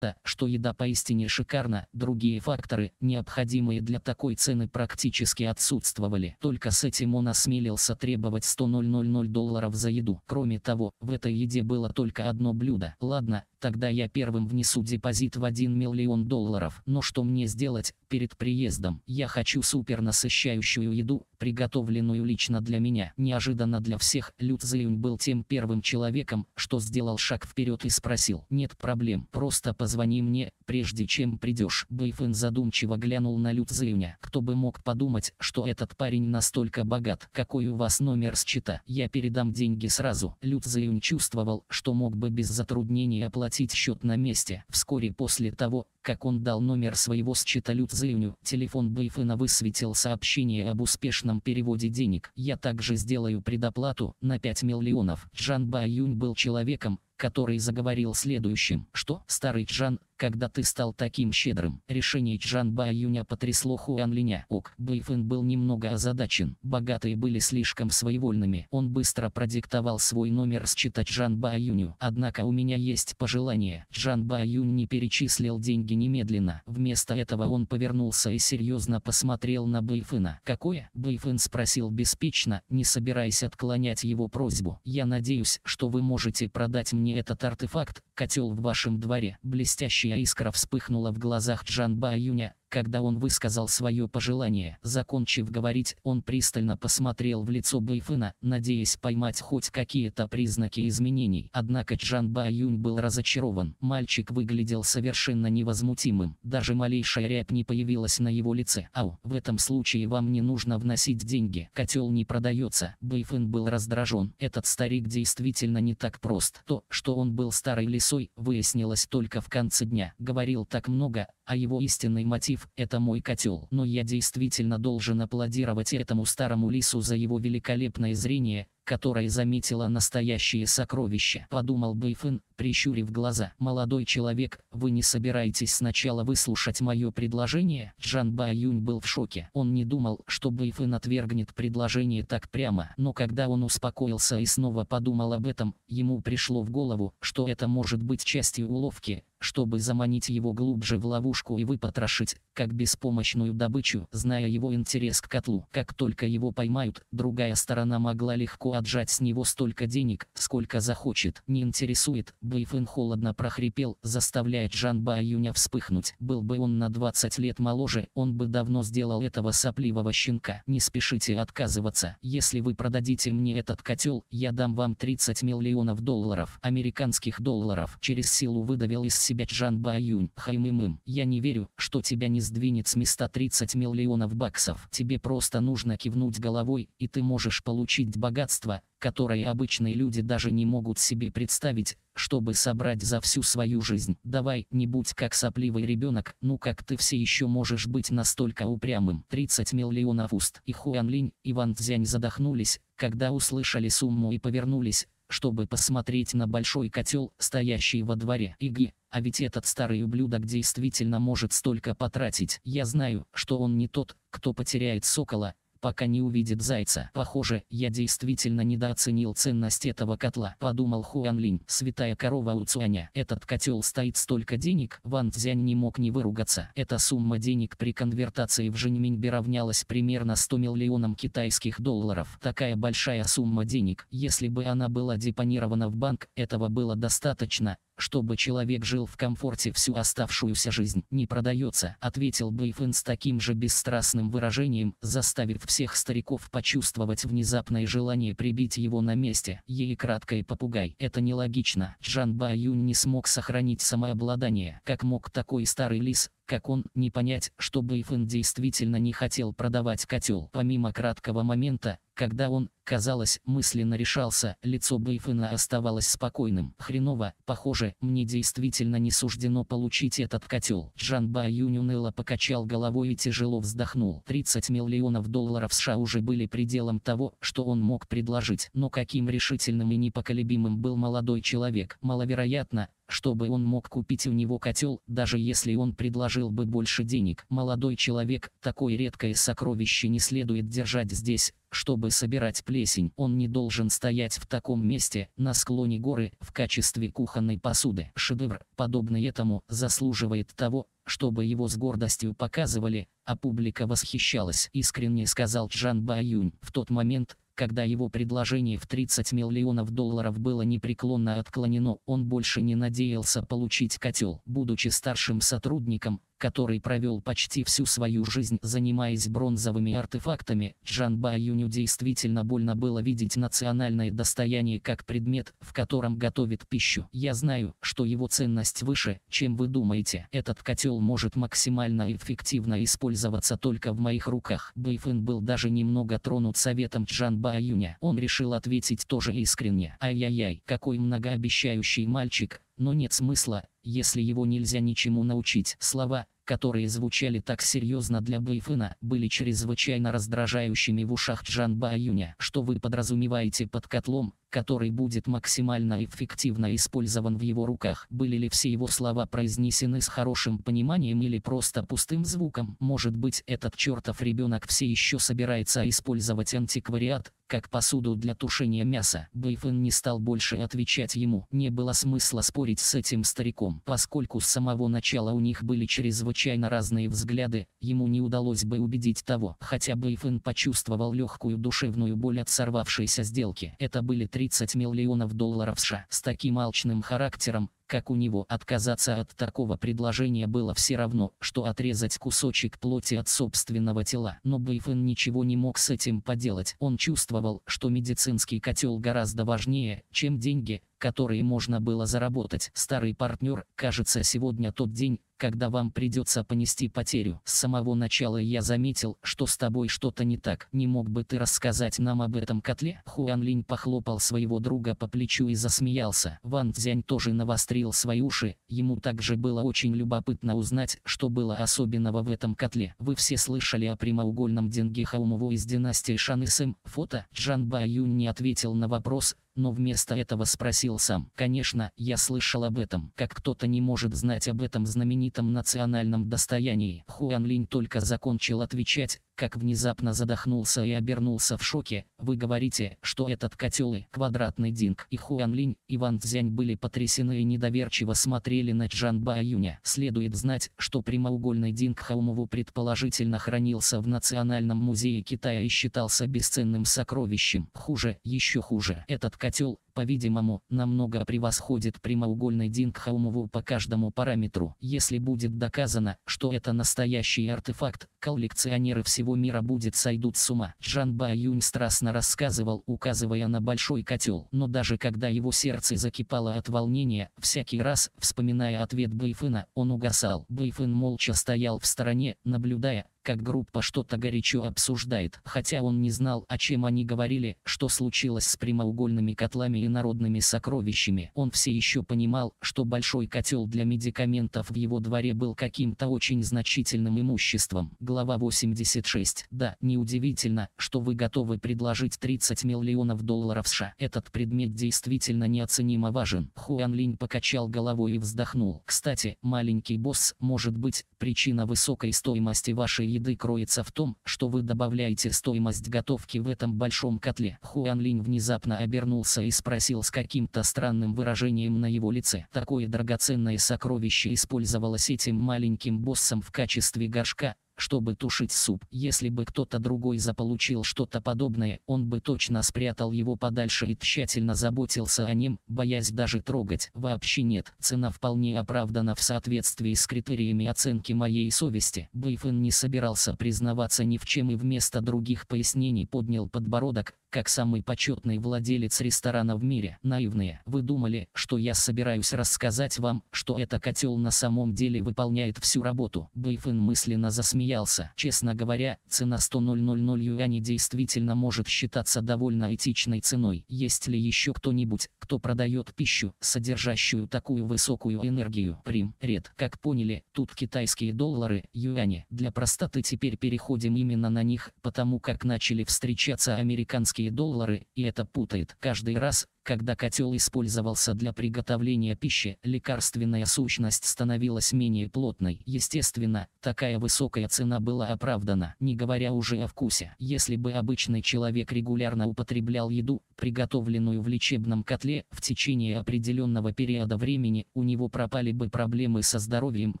то, что еда поистине шикарна, другие факторы, необходимые для такой цены практически отсутствовали. Только с этим он осмелился требовать 100 000 долларов за еду. Кроме того, в этой еде было только одно блюдо. Ладно, тогда я первым внесу депозит в 1 миллион долларов. Но что мне сделать, Перед приездом я хочу супер насыщающую еду, приготовленную лично для меня. Неожиданно для всех Люд Зеюнь был тем первым человеком, что сделал шаг вперед и спросил. Нет проблем, просто позвони мне, прежде чем придешь. Бэйфэн задумчиво глянул на Люд Зеюня. Кто бы мог подумать, что этот парень настолько богат. Какой у вас номер счета? Я передам деньги сразу. Люд Зеюнь чувствовал, что мог бы без затруднений оплатить счет на месте. Вскоре после того, как он дал номер своего счетолюдзею, телефон Бэйфена высветил сообщение об успешном переводе денег. «Я также сделаю предоплату на 5 миллионов». Джан Баюнь был человеком, который заговорил следующим, что «Старый Джан, когда ты стал таким щедрым. Решение Чжан Ба Юня потрясло Хуан Линя. Ок, Бэйфэн был немного озадачен. Богатые были слишком своевольными. Он быстро продиктовал свой номер с считать Чжан Ба Юню. Однако у меня есть пожелание. Чжан Ба Юнь не перечислил деньги немедленно. Вместо этого он повернулся и серьезно посмотрел на Бэйфэна. Какое? Бэйфэн спросил беспечно, не собираясь отклонять его просьбу. Я надеюсь, что вы можете продать мне этот артефакт, котел в вашем дворе. Блестящий Горячая искра вспыхнула в глазах Джан Баюня, когда он высказал свое пожелание, закончив говорить, он пристально посмотрел в лицо Бэйфына, надеясь поймать хоть какие-то признаки изменений. Однако Чжан Баюнь был разочарован. Мальчик выглядел совершенно невозмутимым. Даже малейшая рябь не появилась на его лице. Ау, в этом случае вам не нужно вносить деньги. Котел не продается. Бэйфын был раздражен. Этот старик действительно не так прост. То, что он был старой лисой, выяснилось только в конце дня. Говорил так много, а его истинный мотив – это мой котел. Но я действительно должен аплодировать этому старому лису за его великолепное зрение, которое заметило настоящее сокровище. Подумал Бэйфен, прищурив глаза. «Молодой человек, вы не собираетесь сначала выслушать мое предложение?» Джан Ба Юнь был в шоке. Он не думал, что Бэйфен отвергнет предложение так прямо. Но когда он успокоился и снова подумал об этом, ему пришло в голову, что это может быть частью уловки, чтобы заманить его глубже в ловушку и выпотрошить, как беспомощную добычу, зная его интерес к котлу. Как только его поймают, другая сторона могла легко отжать с него столько денег, сколько захочет. Не интересует, Бэйфэн холодно прохрипел, заставляя Жан Баюня вспыхнуть. Был бы он на 20 лет моложе, он бы давно сделал этого сопливого щенка. Не спешите отказываться. Если вы продадите мне этот котел, я дам вам 30 миллионов долларов, американских долларов. Через силу выдавил из себя Чжан Баюнь, Хаймимым. Я не верю, что тебя не сдвинет с места 30 миллионов баксов. Тебе просто нужно кивнуть головой, и ты можешь получить богатство, которое обычные люди даже не могут себе представить, чтобы собрать за всю свою жизнь. Давай, не будь как сопливый ребенок, ну как ты все еще можешь быть настолько упрямым. 30 миллионов уст. И Хуан Линь, и Ван Цзянь задохнулись, когда услышали сумму и повернулись, чтобы посмотреть на большой котел, стоящий во дворе. Иги, а ведь этот старый ублюдок действительно может столько потратить. Я знаю, что он не тот, кто потеряет сокола, пока не увидит зайца. Похоже, я действительно недооценил ценность этого котла, подумал Хуан Линь, святая корова у Цуаня. Этот котел стоит столько денег, Ван Цзянь не мог не выругаться. Эта сумма денег при конвертации в Женьминьби равнялась примерно 100 миллионам китайских долларов. Такая большая сумма денег, если бы она была депонирована в банк, этого было достаточно, чтобы человек жил в комфорте всю оставшуюся жизнь, не продается», — ответил Бэйфен с таким же бесстрастным выражением, заставив всех стариков почувствовать внезапное желание прибить его на месте. Еле краткой попугай. Это нелогично. Джан Ба не смог сохранить самообладание. Как мог такой старый лис, как он, не понять, что Бэйфен действительно не хотел продавать котел. Помимо краткого момента, когда он, казалось, мысленно решался, лицо Бейфена оставалось спокойным. Хреново, похоже, мне действительно не суждено получить этот котел. Джан Ба Юнь покачал головой и тяжело вздохнул. 30 миллионов долларов США уже были пределом того, что он мог предложить. Но каким решительным и непоколебимым был молодой человек. Маловероятно, чтобы он мог купить у него котел, даже если он предложил бы больше денег. Молодой человек, такое редкое сокровище не следует держать здесь, чтобы собирать плесень. Он не должен стоять в таком месте, на склоне горы, в качестве кухонной посуды. Шедевр, подобный этому, заслуживает того, чтобы его с гордостью показывали, а публика восхищалась. Искренне сказал Чжан Баюнь. В тот момент, когда его предложение в 30 миллионов долларов было непреклонно отклонено, он больше не надеялся получить котел. Будучи старшим сотрудником, который провел почти всю свою жизнь занимаясь бронзовыми артефактами, Джанба Юню действительно больно было видеть национальное достояние как предмет, в котором готовит пищу. Я знаю, что его ценность выше, чем вы думаете. Этот котел может максимально эффективно использоваться только в моих руках. Бэйфэн был даже немного тронут советом Джанба Юня. Он решил ответить тоже искренне. Ай-яй-яй, какой многообещающий мальчик, но нет смысла, если его нельзя ничему научить. Слова, которые звучали так серьезно для Бэйфына, были чрезвычайно раздражающими в ушах Джан Баюня. Что вы подразумеваете под котлом, который будет максимально эффективно использован в его руках? Были ли все его слова произнесены с хорошим пониманием или просто пустым звуком? Может быть, этот чертов ребенок все еще собирается использовать антиквариат, как посуду для тушения мяса. Бэйфэн не стал больше отвечать ему. Не было смысла спорить с этим стариком, поскольку с самого начала у них были чрезвычайно разные взгляды, ему не удалось бы убедить того. Хотя Бэйфэн почувствовал легкую душевную боль от сорвавшейся сделки. Это были 30 миллионов долларов США. С таким алчным характером, как у него отказаться от такого предложения было все равно, что отрезать кусочек плоти от собственного тела. Но Бейфен ничего не мог с этим поделать. Он чувствовал, что медицинский котел гораздо важнее, чем деньги, которые можно было заработать. Старый партнер, кажется, сегодня тот день, когда вам придется понести потерю. С самого начала я заметил, что с тобой что-то не так. Не мог бы ты рассказать нам об этом котле? Хуан Линь похлопал своего друга по плечу и засмеялся. Ван Цзянь тоже навострил свои уши. Ему также было очень любопытно узнать, что было особенного в этом котле. Вы все слышали о прямоугольном деньги Хаумово из династии Шан Фото. Джан Ба Юнь не ответил на вопрос, но вместо этого спросил сам. Конечно, я слышал об этом. Как кто-то не может знать об этом знаменитом национальном достоянии. Хуан Линь только закончил отвечать, как внезапно задохнулся и обернулся в шоке, вы говорите, что этот котел и квадратный динг и Хуан Линь, и Ван Цзянь были потрясены и недоверчиво смотрели на Чжан Ба Юня. Следует знать, что прямоугольный динг Хаумову предположительно хранился в Национальном музее Китая и считался бесценным сокровищем. Хуже, еще хуже. Этот котел по-видимому, намного превосходит прямоугольный Динг Хаумову по каждому параметру. Если будет доказано, что это настоящий артефакт, коллекционеры всего всего мира будет сойдут с ума. Джан Ба Юнь страстно рассказывал, указывая на большой котел. Но даже когда его сердце закипало от волнения, всякий раз, вспоминая ответ Бэйфына, он угасал. Бэйфын молча стоял в стороне, наблюдая, как группа что-то горячо обсуждает, хотя он не знал, о чем они говорили, что случилось с прямоугольными котлами и народными сокровищами. Он все еще понимал, что большой котел для медикаментов в его дворе был каким-то очень значительным имуществом. Глава 86. Да, неудивительно, что вы готовы предложить 30 миллионов долларов США. Этот предмет действительно неоценимо важен. Хуан Линь покачал головой и вздохнул. Кстати, маленький босс, может быть, причина высокой стоимости вашей еды кроется в том, что вы добавляете стоимость готовки в этом большом котле. Хуан Линь внезапно обернулся и спросил с каким-то странным выражением на его лице. Такое драгоценное сокровище использовалось этим маленьким боссом в качестве горшка, чтобы тушить суп. Если бы кто-то другой заполучил что-то подобное, он бы точно спрятал его подальше и тщательно заботился о нем, боясь даже трогать. Вообще нет, цена вполне оправдана в соответствии с критериями оценки моей совести. Бейфен не собирался признаваться ни в чем и вместо других пояснений поднял подбородок, как самый почетный владелец ресторана в мире. Наивные, вы думали, что я собираюсь рассказать вам, что этот котел на самом деле выполняет всю работу. Бейфен мысленно засмеялся. Честно говоря, цена 100 000 юаней действительно может считаться довольно этичной ценой. Есть ли еще кто-нибудь, кто продает пищу, содержащую такую высокую энергию? Прим, ред. Как поняли, тут китайские доллары, юани. Для простоты теперь переходим именно на них, потому как начали встречаться американские доллары, и это путает. Каждый раз, когда котел использовался для приготовления пищи, лекарственная сущность становилась менее плотной. Естественно, такая высокая цена была оправдана, не говоря уже о вкусе. Если бы обычный человек регулярно употреблял еду, приготовленную в лечебном котле, в течение определенного периода времени у него пропали бы проблемы со здоровьем,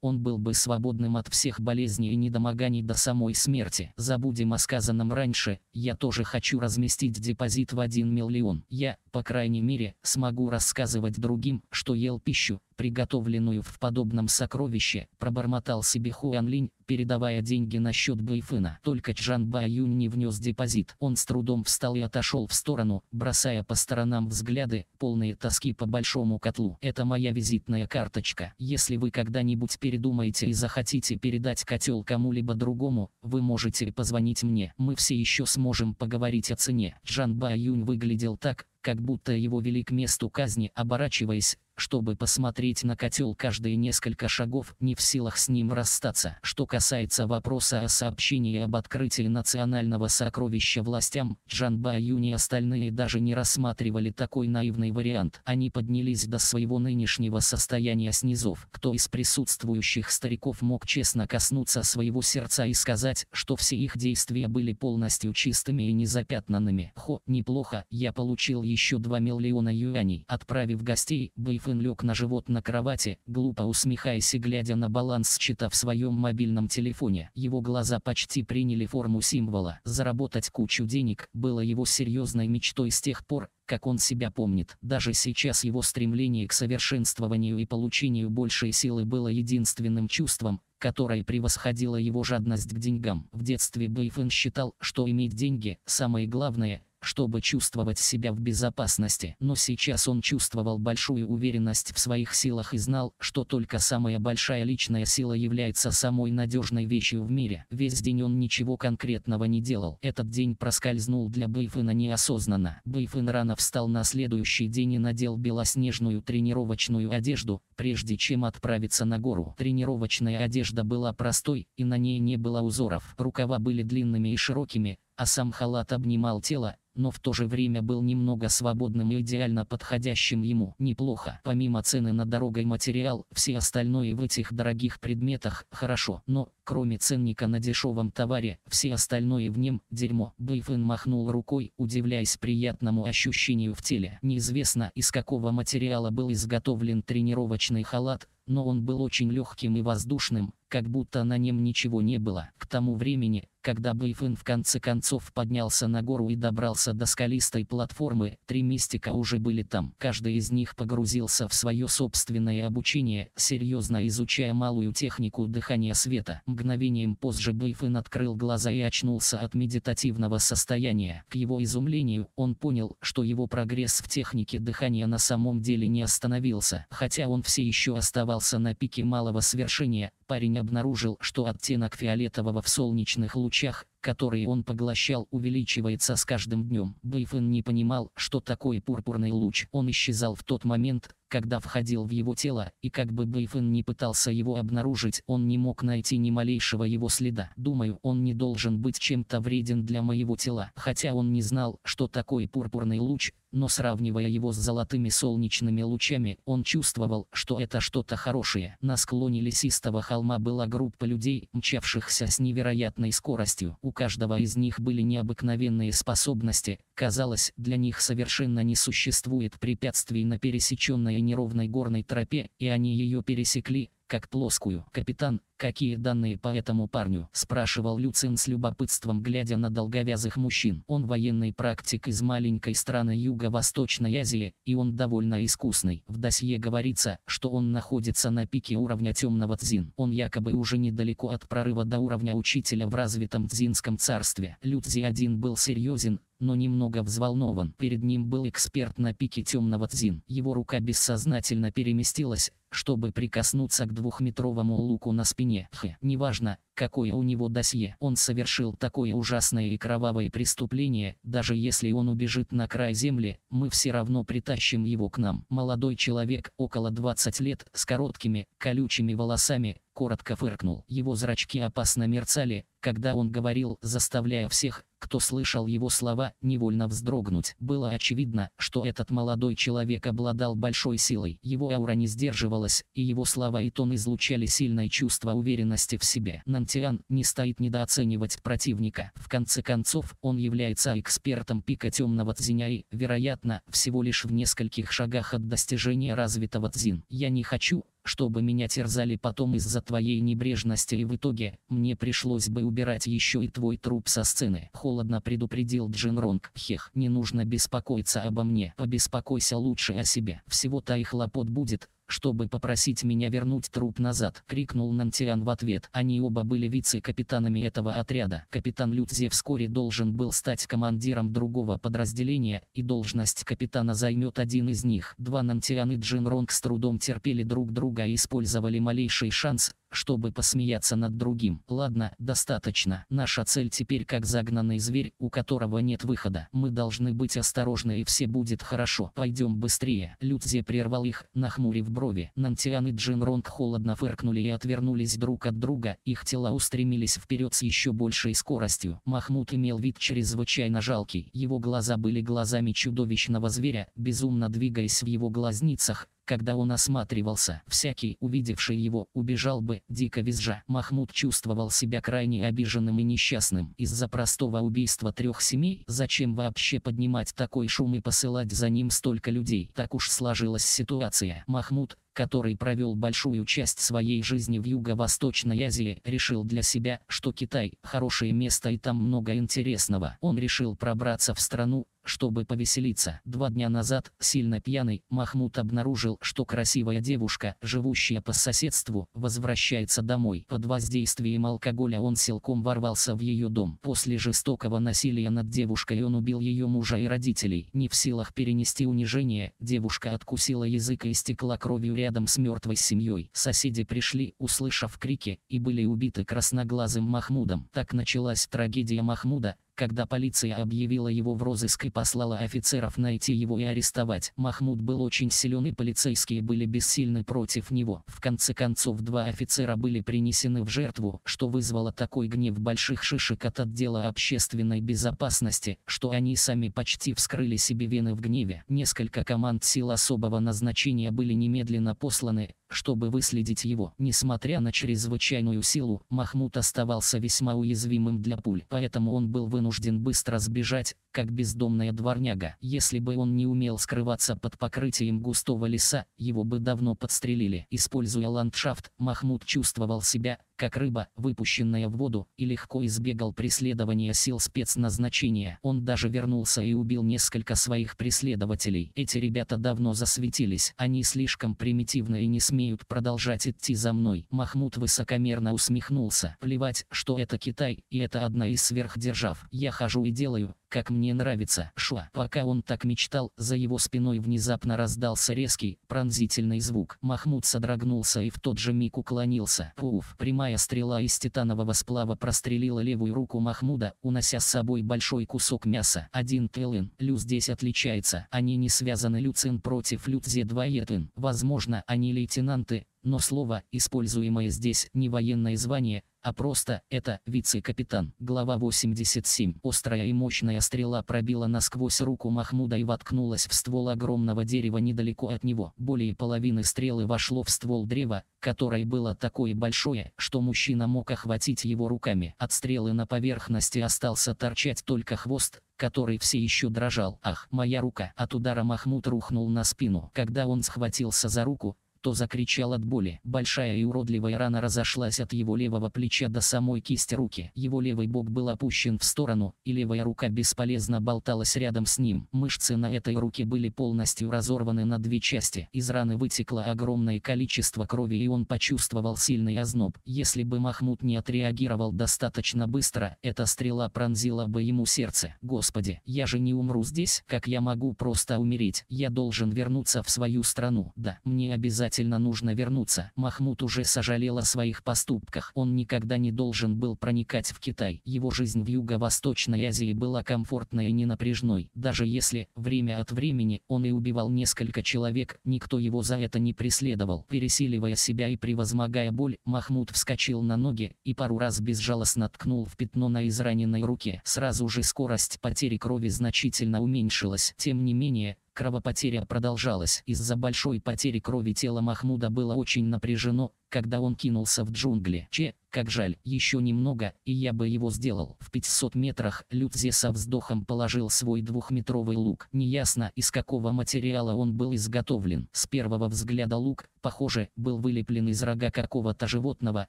он был бы свободным от всех болезней и недомоганий до самой смерти. Забудем о сказанном раньше, я тоже хочу разместить депозит в 1 миллион. Я, по крайней крайней мере, смогу рассказывать другим, что ел пищу, приготовленную в подобном сокровище, пробормотал себе Хуан Линь, передавая деньги на счет Бэйфына. Только Чжан Ба Юнь не внес депозит. Он с трудом встал и отошел в сторону, бросая по сторонам взгляды, полные тоски по большому котлу. Это моя визитная карточка. Если вы когда-нибудь передумаете и захотите передать котел кому-либо другому, вы можете позвонить мне. Мы все еще сможем поговорить о цене. Чжан Ба Юнь выглядел так, как будто его вели к месту казни, оборачиваясь, чтобы посмотреть на котел каждые несколько шагов, не в силах с ним расстаться. Что касается вопроса о сообщении об открытии национального сокровища властям, Джан Баюнь и остальные даже не рассматривали такой наивный вариант. Они поднялись до своего нынешнего состояния снизов. Кто из присутствующих стариков мог честно коснуться своего сердца и сказать, что все их действия были полностью чистыми и незапятнанными? Хо, неплохо, я получил еще 2 миллиона юаней, отправив гостей, Бэйфэ Коэн лег на живот на кровати, глупо усмехаясь и глядя на баланс счета в своем мобильном телефоне. Его глаза почти приняли форму символа. Заработать кучу денег было его серьезной мечтой с тех пор, как он себя помнит. Даже сейчас его стремление к совершенствованию и получению большей силы было единственным чувством, которое превосходило его жадность к деньгам. В детстве Бэйфен считал, что иметь деньги – самое главное – чтобы чувствовать себя в безопасности. Но сейчас он чувствовал большую уверенность в своих силах и знал, что только самая большая личная сила является самой надежной вещью в мире. Весь день он ничего конкретного не делал. Этот день проскользнул для Бейфена неосознанно. Бейфен рано встал на следующий день и надел белоснежную тренировочную одежду, прежде чем отправиться на гору. Тренировочная одежда была простой, и на ней не было узоров. Рукава были длинными и широкими, а сам халат обнимал тело, но в то же время был немного свободным и идеально подходящим ему. Неплохо. Помимо цены на дорогой материал, все остальное в этих дорогих предметах хорошо. Но, кроме ценника на дешевом товаре, все остальное в нем – дерьмо. Бэйфен махнул рукой, удивляясь приятному ощущению в теле. Неизвестно, из какого материала был изготовлен тренировочный халат, но он был очень легким и воздушным, как будто на нем ничего не было. К тому времени, когда Бэйфэн в конце концов поднялся на гору и добрался до скалистой платформы, три мистика уже были там. Каждый из них погрузился в свое собственное обучение, серьезно изучая малую технику дыхания света. Мгновением позже Бэйфэн открыл глаза и очнулся от медитативного состояния. К его изумлению, он понял, что его прогресс в технике дыхания на самом деле не остановился. Хотя он все еще оставался на пике малого свершения, парень обнаружил, что оттенок фиолетового в солнечных лучах который он поглощал, увеличивается с каждым днем. Бэйфэн не понимал, что такое пурпурный луч. Он исчезал в тот момент, когда входил в его тело, и как бы Бэйфэн не пытался его обнаружить, он не мог найти ни малейшего его следа. Думаю, он не должен быть чем-то вреден для моего тела. Хотя он не знал, что такое пурпурный луч, но сравнивая его с золотыми солнечными лучами, он чувствовал, что это что-то хорошее. На склоне лесистого холма была группа людей, мчавшихся с невероятной скоростью. У у каждого из них были необыкновенные способности, казалось, для них совершенно не существует препятствий на пересеченной неровной горной тропе, и они ее пересекли, как плоскую. «Капитан, какие данные по этому парню?» – спрашивал Люцин с любопытством, глядя на долговязых мужчин. Он военный практик из маленькой страны Юго-Восточной Азии, и он довольно искусный. В досье говорится, что он находится на пике уровня темного Цзин. Он якобы уже недалеко от прорыва до уровня учителя в развитом Цзинском царстве. людзи один был серьезен, но немного взволнован. Перед ним был эксперт на пике темного Цзин. Его рука бессознательно переместилась, чтобы прикоснуться к двухметровому луку на спине. Х, неважно, какое у него досье. Он совершил такое ужасное и кровавое преступление, даже если он убежит на край земли, мы все равно притащим его к нам. Молодой человек, около 20 лет, с короткими, колючими волосами, коротко фыркнул. Его зрачки опасно мерцали, когда он говорил, заставляя всех, кто слышал его слова, невольно вздрогнуть. Было очевидно, что этот молодой человек обладал большой силой. Его аура не сдерживалась, и его слова и тон излучали сильное чувство уверенности в себе. На Антиан не стоит недооценивать противника. В конце концов, он является экспертом пика темного Цзиня и, вероятно, всего лишь в нескольких шагах от достижения развитого Цзин. Я не хочу, чтобы меня терзали потом из-за твоей небрежности и в итоге, мне пришлось бы убирать еще и твой труп со сцены. Холодно предупредил Джин Ронг. Хех, не нужно беспокоиться обо мне, побеспокойся лучше о себе. Всего-то и хлопот будет, чтобы попросить меня вернуть труп назад, крикнул Нантиан в ответ. Они оба были вице-капитанами этого отряда. Капитан Лютзе вскоре должен был стать командиром другого подразделения, и должность капитана займет один из них. Два Нантиан и Джин Ронг с трудом терпели друг друга и использовали малейший шанс, чтобы посмеяться над другим. Ладно, достаточно. Наша цель теперь как загнанный зверь, у которого нет выхода. Мы должны быть осторожны и все будет хорошо. Пойдем быстрее. Людзе прервал их, нахмурив брови. Нантиан и Джин Ронг холодно фыркнули и отвернулись друг от друга. Их тела устремились вперед с еще большей скоростью. Махмуд имел вид чрезвычайно жалкий. Его глаза были глазами чудовищного зверя, безумно двигаясь в его глазницах, когда он осматривался, всякий, увидевший его, убежал бы, дико визжа. Махмуд чувствовал себя крайне обиженным и несчастным. Из-за простого убийства трех семей, зачем вообще поднимать такой шум и посылать за ним столько людей? Так уж сложилась ситуация. Махмуд, который провел большую часть своей жизни в Юго-Восточной Азии, решил для себя, что Китай – хорошее место и там много интересного. Он решил пробраться в страну, чтобы повеселиться. Два дня назад, сильно пьяный, Махмуд обнаружил, что красивая девушка, живущая по соседству, возвращается домой. Под воздействием алкоголя он силком ворвался в ее дом. После жестокого насилия над девушкой он убил ее мужа и родителей. Не в силах перенести унижение, девушка откусила язык и стекла кровью рядом с мертвой семьей. Соседи пришли, услышав крики, и были убиты красноглазым Махмудом. Так началась трагедия Махмуда, когда полиция объявила его в розыск и послала офицеров найти его и арестовать, Махмуд был очень силен и полицейские были бессильны против него. В конце концов два офицера были принесены в жертву, что вызвало такой гнев больших шишек от отдела общественной безопасности, что они сами почти вскрыли себе вены в гневе. Несколько команд сил особого назначения были немедленно посланы, чтобы выследить его. Несмотря на чрезвычайную силу, Махмуд оставался весьма уязвимым для пуль, поэтому он был вынужден вынужден быстро сбежать, как бездомная дворняга. Если бы он не умел скрываться под покрытием густого леса, его бы давно подстрелили. Используя ландшафт, Махмуд чувствовал себя, как рыба, выпущенная в воду, и легко избегал преследования сил спецназначения. Он даже вернулся и убил несколько своих преследователей. Эти ребята давно засветились, они слишком примитивны и не смеют продолжать идти за мной. Махмуд высокомерно усмехнулся. Плевать, что это Китай, и это одна из сверхдержав. Я хожу и делаю, как мне нравится, шла. Пока он так мечтал, за его спиной внезапно раздался резкий, пронзительный звук. Махмуд содрогнулся и в тот же миг уклонился. Пуф, прямая стрела из титанового сплава прострелила левую руку Махмуда, унося с собой большой кусок мяса. Один Телын, Лю здесь отличается. Они не связаны Люцин против Люцзе 2 Етын. Возможно, они лейтенанты, но слово, используемое здесь, не военное звание, а просто это вице-капитан. Глава 87. Острая и мощная стрела пробила насквозь руку Махмуда и воткнулась в ствол огромного дерева недалеко от него. Более половины стрелы вошло в ствол древа, которое было такое большое, что мужчина мог охватить его руками. От стрелы на поверхности остался торчать только хвост, который все еще дрожал. «Ах, моя рука!» От удара Махмуд рухнул на спину. Когда он схватился за руку, то закричал от боли. Большая и уродливая рана разошлась от его левого плеча до самой кисти руки. Его левый бок был опущен в сторону, и левая рука бесполезно болталась рядом с ним. Мышцы на этой руке были полностью разорваны на две части. Из раны вытекло огромное количество крови и он почувствовал сильный озноб. Если бы Махмуд не отреагировал достаточно быстро, эта стрела пронзила бы ему сердце. Господи, я же не умру здесь, как я могу просто умереть. Я должен вернуться в свою страну. Да, мне обязательно обязательно нужно вернуться. Махмуд уже сожалел о своих поступках. Он никогда не должен был проникать в Китай. Его жизнь в Юго-Восточной Азии была комфортной и ненапряжной. Даже если, время от времени, он и убивал несколько человек, никто его за это не преследовал. Пересиливая себя и превозмогая боль, Махмуд вскочил на ноги и пару раз безжалостно ткнул в пятно на израненной руке. Сразу же скорость потери крови значительно уменьшилась. Тем не менее, Кровопотеря продолжалась. Из-за большой потери крови тело Махмуда было очень напряжено, когда он кинулся в джунгли. Че, как жаль, еще немного, и я бы его сделал. В 500 метрах Людзе со вздохом положил свой двухметровый лук. Неясно, из какого материала он был изготовлен. С первого взгляда лук, похоже, был вылеплен из рога какого-то животного,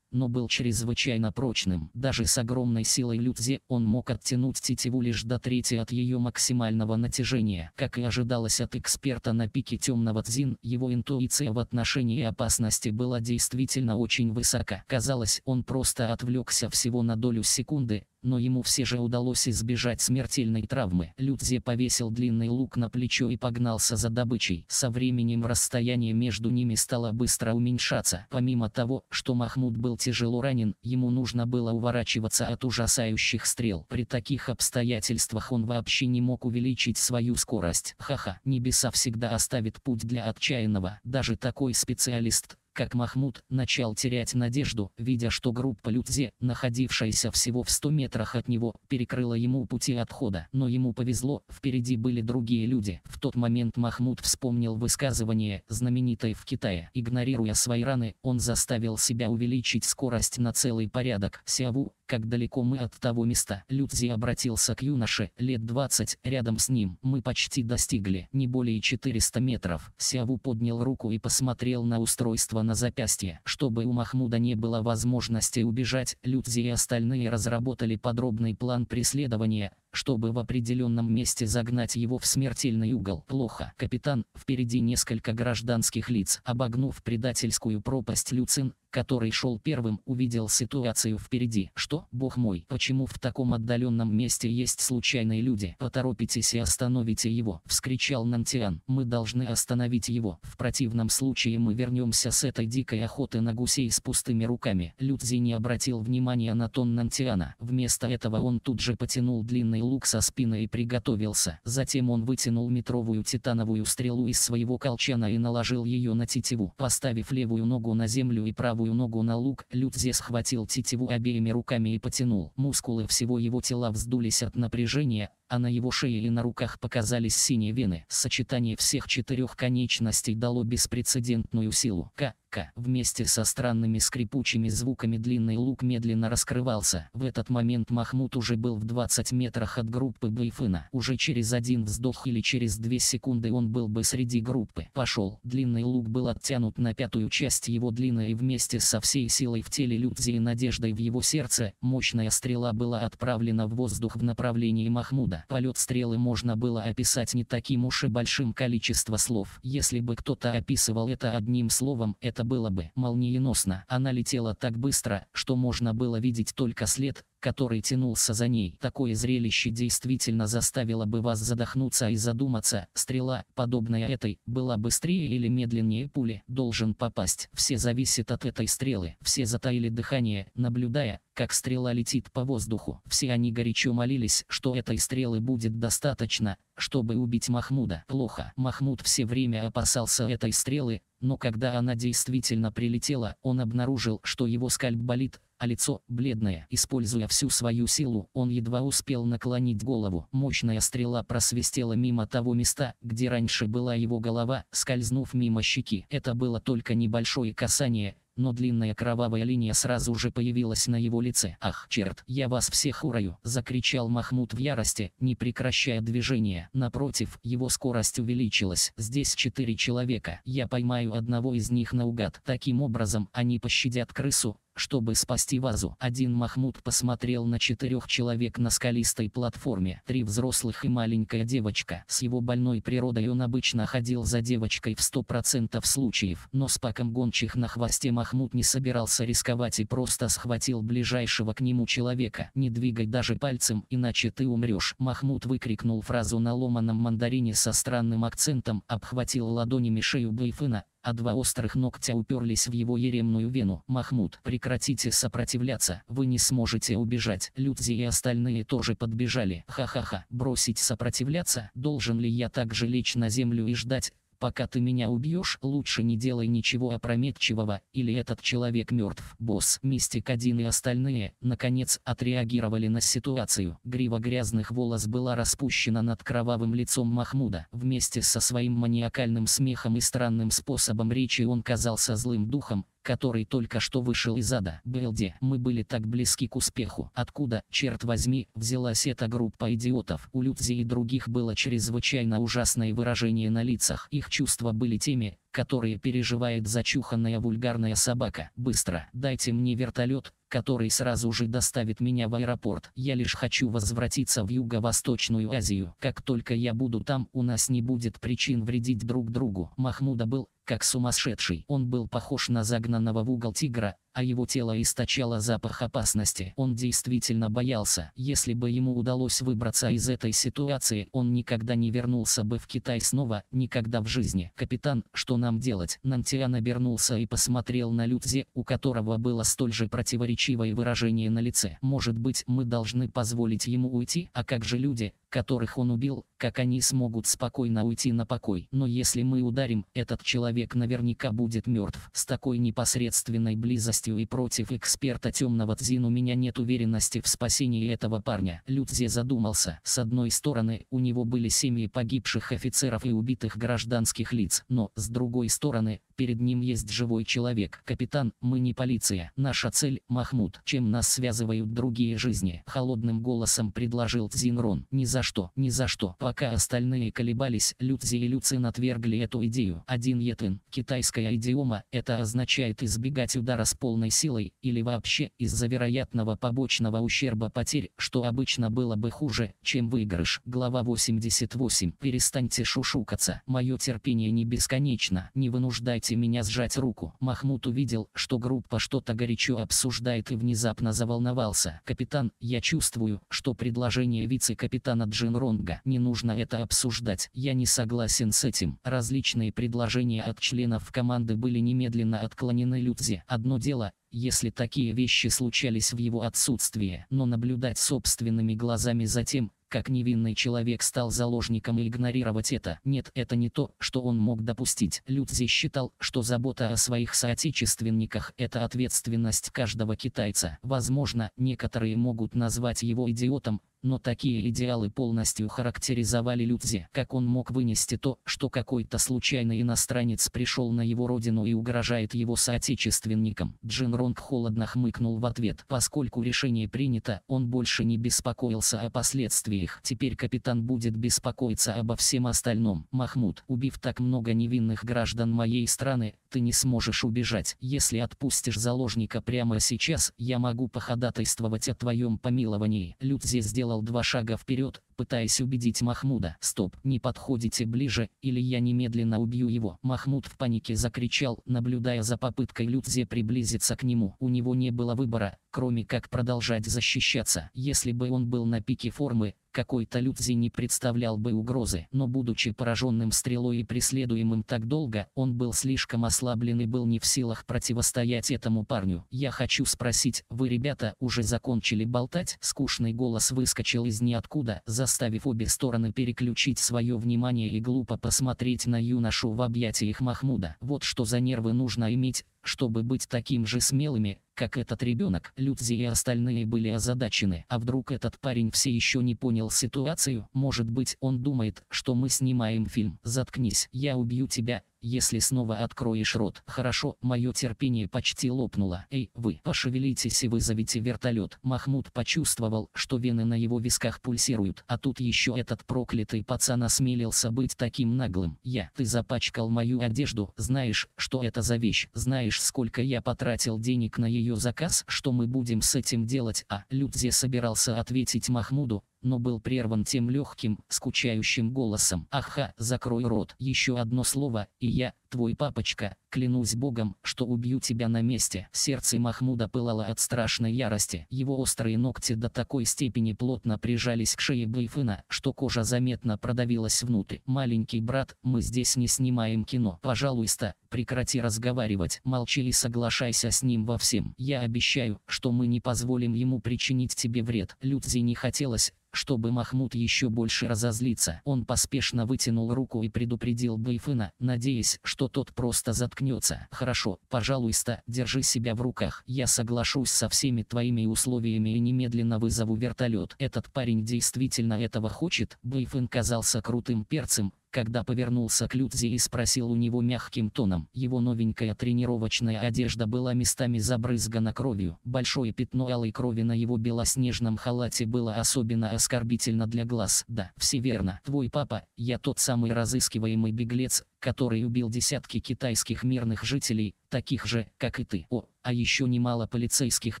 но был чрезвычайно прочным. Даже с огромной силой Людзе он мог оттянуть тетиву лишь до трети от ее максимального натяжения. Как и ожидалось от эксперта на пике темного дзин, его интуиция в отношении опасности была действительно действительно очень высоко, Казалось, он просто отвлекся всего на долю секунды, но ему все же удалось избежать смертельной травмы. Людзе повесил длинный лук на плечо и погнался за добычей. Со временем расстояние между ними стало быстро уменьшаться. Помимо того, что Махмуд был тяжело ранен, ему нужно было уворачиваться от ужасающих стрел. При таких обстоятельствах он вообще не мог увеличить свою скорость. Ха-ха, небеса всегда оставит путь для отчаянного. Даже такой специалист, как Махмуд начал терять надежду, видя, что группа Людзе, находившаяся всего в 100 метрах от него, перекрыла ему пути отхода. Но ему повезло, впереди были другие люди. В тот момент Махмуд вспомнил высказывание, знаменитое в Китае. Игнорируя свои раны, он заставил себя увеличить скорость на целый порядок. Сяву, как далеко мы от того места. Люций обратился к юноше, лет 20, рядом с ним. Мы почти достигли, не более 400 метров. Сяву поднял руку и посмотрел на устройство на запястье. Чтобы у Махмуда не было возможности убежать, Люций и остальные разработали подробный план преследования, чтобы в определенном месте загнать его в смертельный угол. Плохо. Капитан, впереди несколько гражданских лиц. Обогнув предательскую пропасть Люцин, который шел первым, увидел ситуацию впереди. Что, бог мой, почему в таком отдаленном месте есть случайные люди? Поторопитесь и остановите его, вскричал Нантиан. Мы должны остановить его. В противном случае мы вернемся с этой дикой охоты на гусей с пустыми руками. Людзи не обратил внимания на тон Нантиана. Вместо этого он тут же потянул длинный лук со спины и приготовился. Затем он вытянул метровую титановую стрелу из своего колчана и наложил ее на тетиву. Поставив левую ногу на землю и правую ногу на лук, Людзе схватил тетиву обеими руками и потянул. Мускулы всего его тела вздулись от напряжения, а на его шее и на руках показались синие вены. Сочетание всех четырех конечностей дало беспрецедентную силу. К. К. Вместе со странными скрипучими звуками длинный лук медленно раскрывался. В этот момент Махмуд уже был в 20 метрах от группы Байфына. Уже через один вздох или через две секунды он был бы среди группы. Пошел. Длинный лук был оттянут на пятую часть его длины и вместе со всей силой в теле Людзи и надеждой в его сердце, мощная стрела была отправлена в воздух в направлении Махмуда. Полет стрелы можно было описать не таким уж и большим количеством слов. Если бы кто-то описывал это одним словом, это это было бы молниеносно. Она летела так быстро, что можно было видеть только след, который тянулся за ней. Такое зрелище действительно заставило бы вас задохнуться и задуматься, стрела, подобная этой, была быстрее или медленнее пули, должен попасть. Все зависит от этой стрелы. Все затаили дыхание, наблюдая, как стрела летит по воздуху. Все они горячо молились, что этой стрелы будет достаточно, чтобы убить Махмуда. Плохо. Махмуд все время опасался этой стрелы, но когда она действительно прилетела, он обнаружил, что его скальп болит, а лицо бледное. Используя всю свою силу, он едва успел наклонить голову. Мощная стрела просвистела мимо того места, где раньше была его голова, скользнув мимо щеки. Это было только небольшое касание, но длинная кровавая линия сразу же появилась на его лице. «Ах, черт, я вас всех ураю! закричал Махмуд в ярости, не прекращая движения. Напротив, его скорость увеличилась. «Здесь четыре человека. Я поймаю одного из них наугад. Таким образом, они пощадят крысу, чтобы спасти вазу, один Махмуд посмотрел на четырех человек на скалистой платформе, три взрослых и маленькая девочка. С его больной природой он обычно ходил за девочкой в 100% случаев, но с паком гончих на хвосте Махмуд не собирался рисковать и просто схватил ближайшего к нему человека. «Не двигай даже пальцем, иначе ты умрешь», Махмуд выкрикнул фразу на ломаном мандарине со странным акцентом, обхватил ладонями шею Бейфына, а два острых ногтя уперлись в его еремную вену. «Махмуд, прекратите сопротивляться, вы не сможете убежать». Людзи и остальные тоже подбежали. «Ха-ха-ха, бросить сопротивляться? Должен ли я также лечь на землю и ждать?» Пока ты меня убьешь, лучше не делай ничего опрометчивого, или этот человек мертв. Босс, Мистик один и остальные, наконец, отреагировали на ситуацию. Грива грязных волос была распущена над кровавым лицом Махмуда. Вместе со своим маниакальным смехом и странным способом речи он казался злым духом, который только что вышел из ада. БЛД, мы были так близки к успеху. Откуда, черт возьми, взялась эта группа идиотов? У Людзи и других было чрезвычайно ужасное выражение на лицах. Их чувства были теми, которые переживает зачуханная вульгарная собака. Быстро, дайте мне вертолет, который сразу же доставит меня в аэропорт. Я лишь хочу возвратиться в Юго-Восточную Азию. Как только я буду там, у нас не будет причин вредить друг другу. Махмуда был как сумасшедший. Он был похож на загнанного в угол тигра, а его тело источало запах опасности. Он действительно боялся. Если бы ему удалось выбраться из этой ситуации, он никогда не вернулся бы в Китай снова, никогда в жизни. «Капитан, что нам делать?» Нантиан обернулся и посмотрел на Людзе, у которого было столь же противоречивое выражение на лице. «Может быть, мы должны позволить ему уйти? А как же люди, которых он убил, как они смогут спокойно уйти на покой. Но если мы ударим, этот человек наверняка будет мертв. С такой непосредственной близостью и против эксперта темного Цзин у меня нет уверенности в спасении этого парня. Людзе задумался. С одной стороны, у него были семьи погибших офицеров и убитых гражданских лиц. Но, с другой стороны, перед ним есть живой человек. Капитан, мы не полиция. Наша цель – Махмуд. Чем нас связывают другие жизни? Холодным голосом предложил Цзин Рон. Ни за что, ни за что. Пока остальные колебались, Люцзи и Люцин отвергли эту идею. Один етын, китайская идиома, это означает избегать удара с полной силой, или вообще, из-за вероятного побочного ущерба потерь, что обычно было бы хуже, чем выигрыш. Глава 88. Перестаньте шушукаться. Мое терпение не бесконечно. Не вынуждайте меня сжать руку. Махмуд увидел, что группа что-то горячо обсуждает и внезапно заволновался. Капитан, я чувствую, что предложение вице-капитана Джин Ронга. Не нужно это обсуждать, я не согласен с этим. Различные предложения от членов команды были немедленно отклонены Людзи. Одно дело, если такие вещи случались в его отсутствие, но наблюдать собственными глазами за тем, как невинный человек стал заложником и игнорировать это. Нет, это не то, что он мог допустить. Людзи считал, что забота о своих соотечественниках – это ответственность каждого китайца. Возможно, некоторые могут назвать его идиотом, но такие идеалы полностью характеризовали Людзе, как он мог вынести то, что какой-то случайный иностранец пришел на его родину и угрожает его соотечественникам. Джин Ронг холодно хмыкнул в ответ. Поскольку решение принято, он больше не беспокоился о последствиях. Теперь капитан будет беспокоиться обо всем остальном. Махмуд, убив так много невинных граждан моей страны, ты не сможешь убежать. Если отпустишь заложника прямо сейчас, я могу походатайствовать о твоем помиловании. Людзе сделал сделал два шага вперед, пытаясь убедить Махмуда. «Стоп, не подходите ближе, или я немедленно убью его!» Махмуд в панике закричал, наблюдая за попыткой Людзе приблизиться к нему. У него не было выбора, кроме как продолжать защищаться. Если бы он был на пике формы, какой-то Людзи не представлял бы угрозы, но будучи пораженным стрелой и преследуемым так долго, он был слишком ослаблен и был не в силах противостоять этому парню. «Я хочу спросить, вы, ребята, уже закончили болтать?» Скучный голос выскочил из ниоткуда, за заставив обе стороны переключить свое внимание и глупо посмотреть на юношу в объятиях Махмуда. Вот что за нервы нужно иметь, чтобы быть таким же смелыми, как этот ребенок. Людзи и остальные были озадачены. А вдруг этот парень все еще не понял ситуацию? Может быть, он думает, что мы снимаем фильм. Заткнись, я убью тебя, если снова откроешь рот. Хорошо, мое терпение почти лопнуло. Эй, вы, пошевелитесь и вызовите вертолет. Махмуд почувствовал, что вены на его висках пульсируют. А тут еще этот проклятый пацан осмелился быть таким наглым. Я, ты запачкал мою одежду, знаешь, что это за вещь? Знаешь, сколько я потратил денег на ее заказ? Что мы будем с этим делать? А, Людзе собирался ответить Махмуду, но был прерван тем легким, скучающим голосом. «Аха, закрой рот, еще одно слово, и я твой папочка, клянусь богом, что убью тебя на месте». Сердце Махмуда пылало от страшной ярости. Его острые ногти до такой степени плотно прижались к шее Байфына, что кожа заметно продавилась внутрь. «Маленький брат, мы здесь не снимаем кино. Пожалуйста, прекрати разговаривать. Молчи и соглашайся с ним во всем. Я обещаю, что мы не позволим ему причинить тебе вред». Людзи не хотелось, чтобы Махмуд еще больше разозлиться. Он поспешно вытянул руку и предупредил Байфына, надеясь, что что тот просто заткнется. Хорошо, пожалуйста, держи себя в руках. Я соглашусь со всеми твоими условиями и немедленно вызову вертолет. Этот парень действительно этого хочет. Бэйфен казался крутым перцем, когда повернулся к Людзи и спросил у него мягким тоном. Его новенькая тренировочная одежда была местами забрызгана кровью. Большое пятно алой крови на его белоснежном халате было особенно оскорбительно для глаз. Да, все верно. Твой папа, я тот самый разыскиваемый беглец, который убил десятки китайских мирных жителей, таких же, как и ты. О, а еще немало полицейских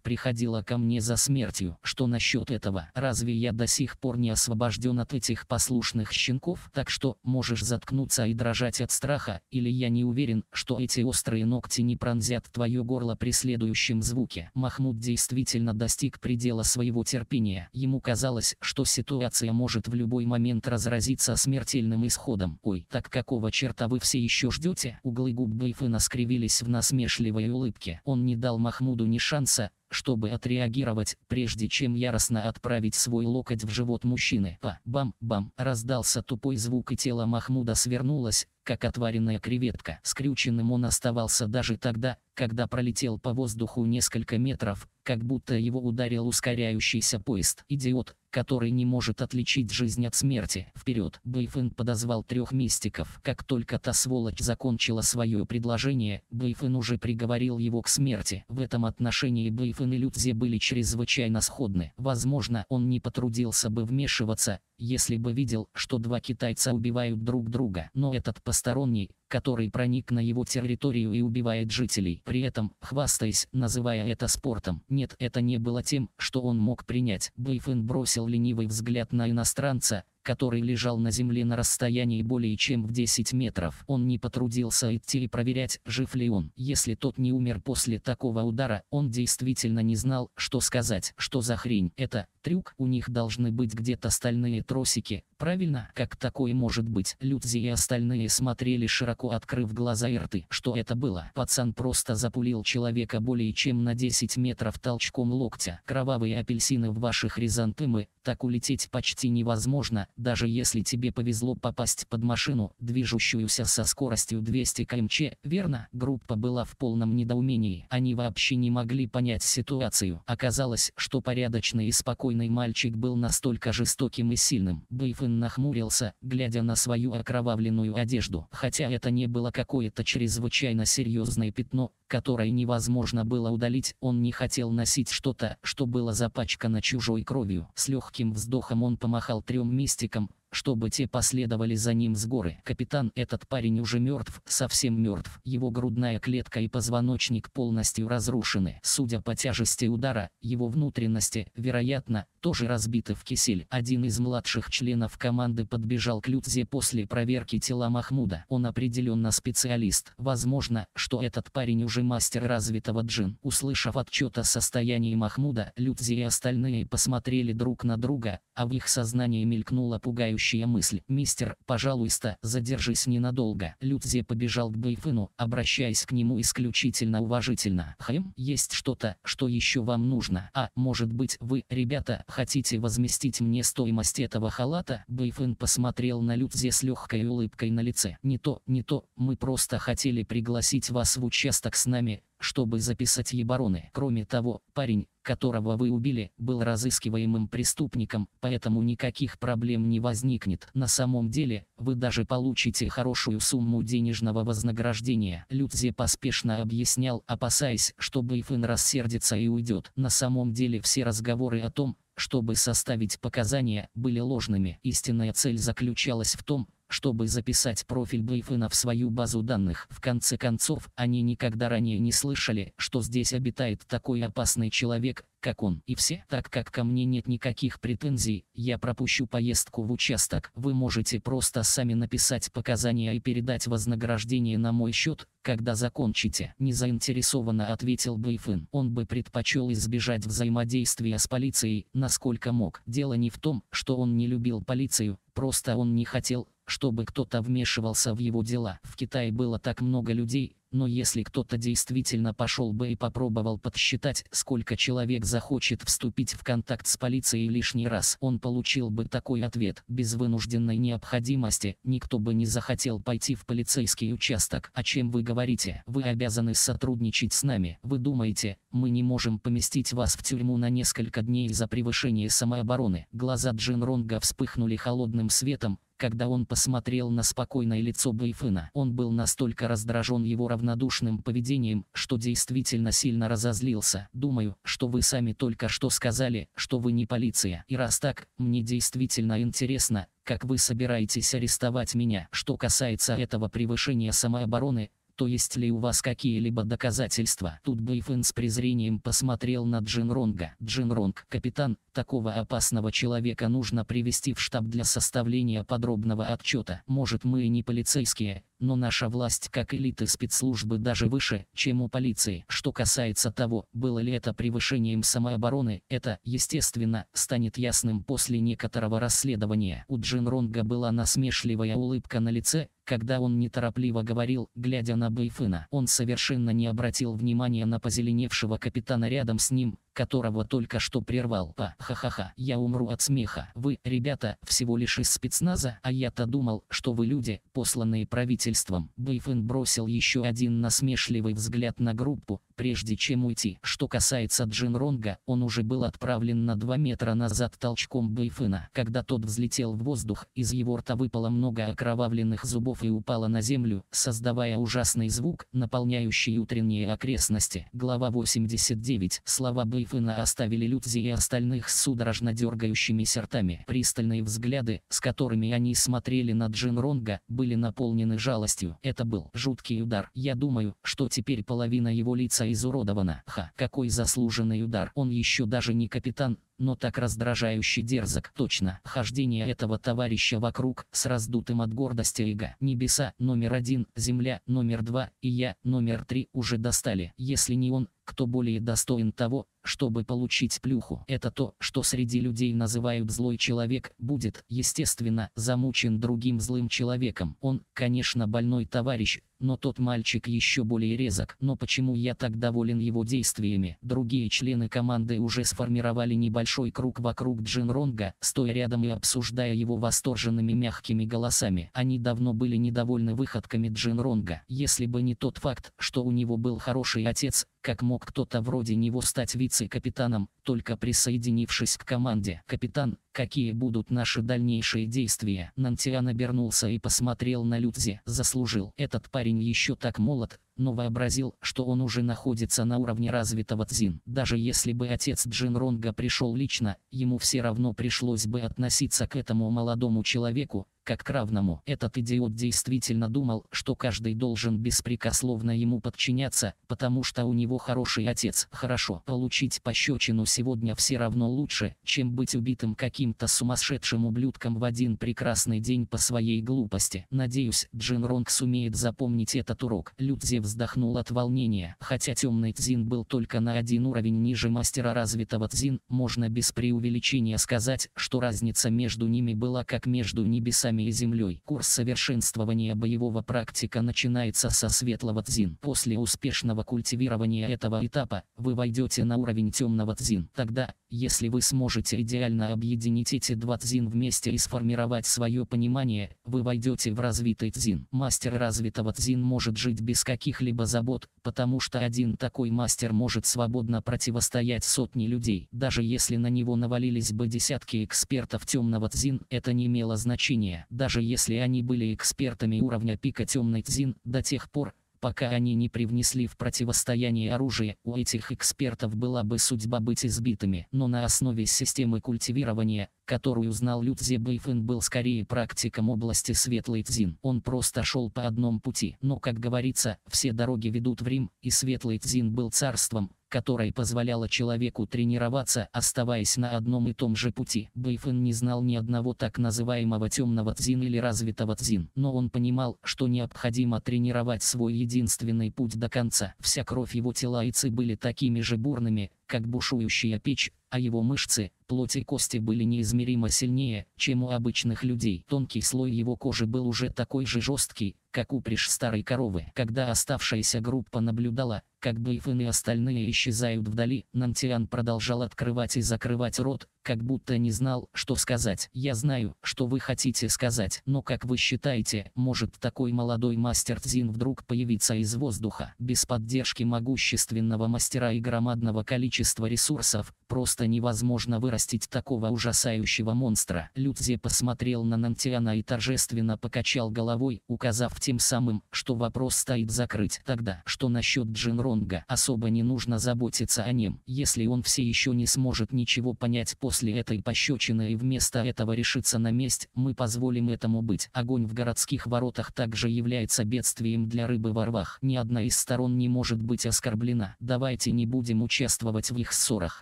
приходило ко мне за смертью. Что насчет этого? Разве я до сих пор не освобожден от этих послушных щенков? Так что, можешь заткнуться и дрожать от страха, или я не уверен, что эти острые ногти не пронзят твое горло при следующем звуке. Махмуд действительно достиг предела своего терпения. Ему казалось, что ситуация может в любой момент разразиться смертельным исходом. Ой, так какого черта вы вы все еще ждете?» Углы губ Бейфена скривились в насмешливой улыбке. Он не дал Махмуду ни шанса, чтобы отреагировать, прежде чем яростно отправить свой локоть в живот мужчины. А, бам-бам, раздался тупой звук и тело Махмуда свернулось, как отваренная креветка. Скрюченным он оставался даже тогда, когда пролетел по воздуху несколько метров, как будто его ударил ускоряющийся поезд. Идиот, который не может отличить жизнь от смерти. Вперед! Бэйфэн подозвал трех мистиков. Как только та сволочь закончила свое предложение, Бэйфэн уже приговорил его к смерти. В этом отношении Бэйфэн и Людзе были чрезвычайно сходны. Возможно, он не потрудился бы вмешиваться, если бы видел, что два китайца убивают друг друга. Но этот посторонний, который проник на его территорию и убивает жителей, при этом хвастаясь, называя это спортом. Нет, это не было тем, что он мог принять. Бэйфен бросил ленивый взгляд на иностранца, который лежал на земле на расстоянии более чем в 10 метров. Он не потрудился идти и проверять, жив ли он. Если тот не умер после такого удара, он действительно не знал, что сказать, что за хрень. Это трюк, у них должны быть где-то стальные тросики, правильно? Как такое может быть? Людзи и остальные смотрели широко открыв глаза и рты. Что это было? Пацан просто запулил человека более чем на 10 метров толчком локтя. Кровавые апельсины в ваших хризантемы, так улететь почти невозможно, даже если тебе повезло попасть под машину, движущуюся со скоростью 200 км/ч, верно? Группа была в полном недоумении. Они вообще не могли понять ситуацию. Оказалось, что порядочный и спокойный мальчик был настолько жестоким и сильным. Бейфен нахмурился, глядя на свою окровавленную одежду. Хотя это не было какое-то чрезвычайно серьезное пятно, которое невозможно было удалить, он не хотел носить что-то, что было запачкано чужой кровью. С легким вздохом он помахал трем мистикам, чтобы те последовали за ним с горы. Капитан, этот парень уже мертв, совсем мертв. Его грудная клетка и позвоночник полностью разрушены. Судя по тяжести удара, его внутренности, вероятно, тоже разбиты в кисель. Один из младших членов команды подбежал к Людзе после проверки тела Махмуда. Он определенно специалист. Возможно, что этот парень уже мастер развитого джин. Услышав отчет о состоянии Махмуда, Людзе и остальные посмотрели друг на друга, а в их сознании мелькнула пугающая мелькающая мысль. «Мистер, пожалуйста, задержись ненадолго». Людзе побежал к Бэйфену, обращаясь к нему исключительно уважительно. «Хэм, есть что-то, что еще вам нужно? А, может быть, вы, ребята, хотите возместить мне стоимость этого халата?» Бэйфен посмотрел на Людзе с легкой улыбкой на лице. «Не то, не то, мы просто хотели пригласить вас в участок с нами, чтобы записать ебароны. Кроме того, парень, которого вы убили, был разыскиваемым преступником, поэтому никаких проблем не возникнет. На самом деле, вы даже получите хорошую сумму денежного вознаграждения. Людзе поспешно объяснял, опасаясь, что Бейфен рассердится и уйдет. На самом деле все разговоры о том, чтобы составить показания, были ложными. Истинная цель заключалась в том, чтобы записать профиль Бейфена в свою базу данных. В конце концов, они никогда ранее не слышали, что здесь обитает такой опасный человек, как он. И все, так как ко мне нет никаких претензий, я пропущу поездку в участок. Вы можете просто сами написать показания и передать вознаграждение на мой счет, когда закончите. Не заинтересованно ответил Бейфен. Он бы предпочел избежать взаимодействия с полицией, насколько мог. Дело не в том, что он не любил полицию, просто он не хотел, чтобы кто-то вмешивался в его дела. В Китае было так много людей, но если кто-то действительно пошел бы и попробовал подсчитать, сколько человек захочет вступить в контакт с полицией лишний раз, он получил бы такой ответ. Без вынужденной необходимости никто бы не захотел пойти в полицейский участок. О чем вы говорите? Вы обязаны сотрудничать с нами. Вы думаете, мы не можем поместить вас в тюрьму на несколько дней за превышение самообороны? Глаза Джин Ронга вспыхнули холодным светом, когда он посмотрел на спокойное лицо Бэйфена, он был настолько раздражен его равнодушным поведением, что действительно сильно разозлился. «Думаю, что вы сами только что сказали, что вы не полиция. И раз так, мне действительно интересно, как вы собираетесь арестовать меня. Что касается этого превышения самообороны, то есть ли у вас какие-либо доказательства. Тут Бэйфэн с презрением посмотрел на Джин Ронга. Джин Ронг, капитан, такого опасного человека нужно привести в штаб для составления подробного отчета. Может мы и не полицейские, но наша власть как элиты спецслужбы даже выше, чем у полиции. Что касается того, было ли это превышением самообороны, это, естественно, станет ясным после некоторого расследования. У Джин Ронга была насмешливая улыбка на лице, когда он неторопливо говорил, глядя на Бэйфына, он совершенно не обратил внимания на позеленевшего капитана рядом с ним, которого только что прервал. А, ха-ха-ха, я умру от смеха. Вы, ребята, всего лишь из спецназа, а я-то думал, что вы люди, посланные правительством. Бейфен бросил еще один насмешливый взгляд на группу, прежде чем уйти. Что касается Джин Ронга, он уже был отправлен на 2 метра назад толчком Бейфена. Когда тот взлетел в воздух, из его рта выпало много окровавленных зубов и упало на землю, создавая ужасный звук, наполняющий утренние окрестности. Глава 89. Слова Бейфена Гриффина оставили Людзи и остальных с судорожно дергающимися ртами. Пристальные взгляды, с которыми они смотрели на Джин Ронга, были наполнены жалостью. Это был жуткий удар. Я думаю, что теперь половина его лица изуродована. Ха, какой заслуженный удар. Он еще даже не капитан, но так раздражающий дерзок. Точно, хождение этого товарища вокруг, с раздутым от гордости эго. Небеса, номер один, земля, номер два, и я, номер три, уже достали. Если не он, кто более достоин того, чтобы получить плюху. Это то, что среди людей называют злой человек, будет, естественно, замучен другим злым человеком. Он, конечно, больной товарищ, но тот мальчик еще более резок. Но почему я так доволен его действиями? Другие члены команды уже сформировали небольшой круг вокруг Джин Ронга, стоя рядом и обсуждая его восторженными мягкими голосами. Они давно были недовольны выходками Джин Ронга. Если бы не тот факт, что у него был хороший отец, как мог кто-то вроде него стать вице-капитаном, только присоединившись к команде? Капитан, какие будут наши дальнейшие действия? Нантиан обернулся и посмотрел на Людзи. Заслужил. Этот парень еще так молод, но вообразил, что он уже находится на уровне развитого Цзин. Даже если бы отец Джин Ронга пришел лично, ему все равно пришлось бы относиться к этому молодому человеку, как к равному. Этот идиот действительно думал, что каждый должен беспрекословно ему подчиняться, потому что у него хороший отец. Хорошо, получить пощечину сегодня все равно лучше, чем быть убитым каким-то сумасшедшим ублюдком в один прекрасный день по своей глупости. Надеюсь, Джин Ронг сумеет запомнить этот урок. Людзи вздохнул от волнения. Хотя темный Цзин был только на один уровень ниже мастера развитого Цзин, можно без преувеличения сказать, что разница между ними была как между небесами небесами и землей. Курс совершенствования боевого практика начинается со светлого тзин. После успешного культивирования этого этапа, вы войдете на уровень темного тзин. Тогда, если вы сможете идеально объединить эти два тзин вместе и сформировать свое понимание, вы войдете в развитый тзин. Мастер развитого тзин может жить без каких-либо забот, потому что один такой мастер может свободно противостоять сотни людей. Даже если на него навалились бы десятки экспертов темного тзин, это не имело значения даже если они были экспертами уровня пика темной Цзин, до тех пор, пока они не привнесли в противостояние оружие, у этих экспертов была бы судьба быть избитыми. Но на основе системы культивирования, которую знал Людзе Бэйфен был скорее практиком области Светлый Цзин. Он просто шел по одному пути. Но, как говорится, все дороги ведут в Рим, и Светлый Цзин был царством, которая позволяла человеку тренироваться, оставаясь на одном и том же пути. Бэйфэн не знал ни одного так называемого темного дзин или развитого дзин, но он понимал, что необходимо тренировать свой единственный путь до конца. Вся кровь его тела и ци были такими же бурными, как бушующая печь, а его мышцы, плоть и кости были неизмеримо сильнее, чем у обычных людей. Тонкий слой его кожи был уже такой же жесткий, как упряжь старой коровы. Когда оставшаяся группа наблюдала, как Бэйфен и остальные исчезают вдали, Нантиан продолжал открывать и закрывать рот, как будто не знал, что сказать. Я знаю, что вы хотите сказать, но как вы считаете, может такой молодой мастер Дзин вдруг появиться из воздуха? Без поддержки могущественного мастера и громадного количества ресурсов, просто невозможно вырастить такого ужасающего монстра. Людзе посмотрел на Нантиана и торжественно покачал головой, указав тем самым, что вопрос стоит закрыть. Тогда, что насчет Джинронга, особо не нужно заботиться о нем, если он все еще не сможет ничего понять после после этой пощечины и вместо этого решится на месть, мы позволим этому быть. Огонь в городских воротах также является бедствием для рыбы во рвах. Ни одна из сторон не может быть оскорблена. Давайте не будем участвовать в их ссорах.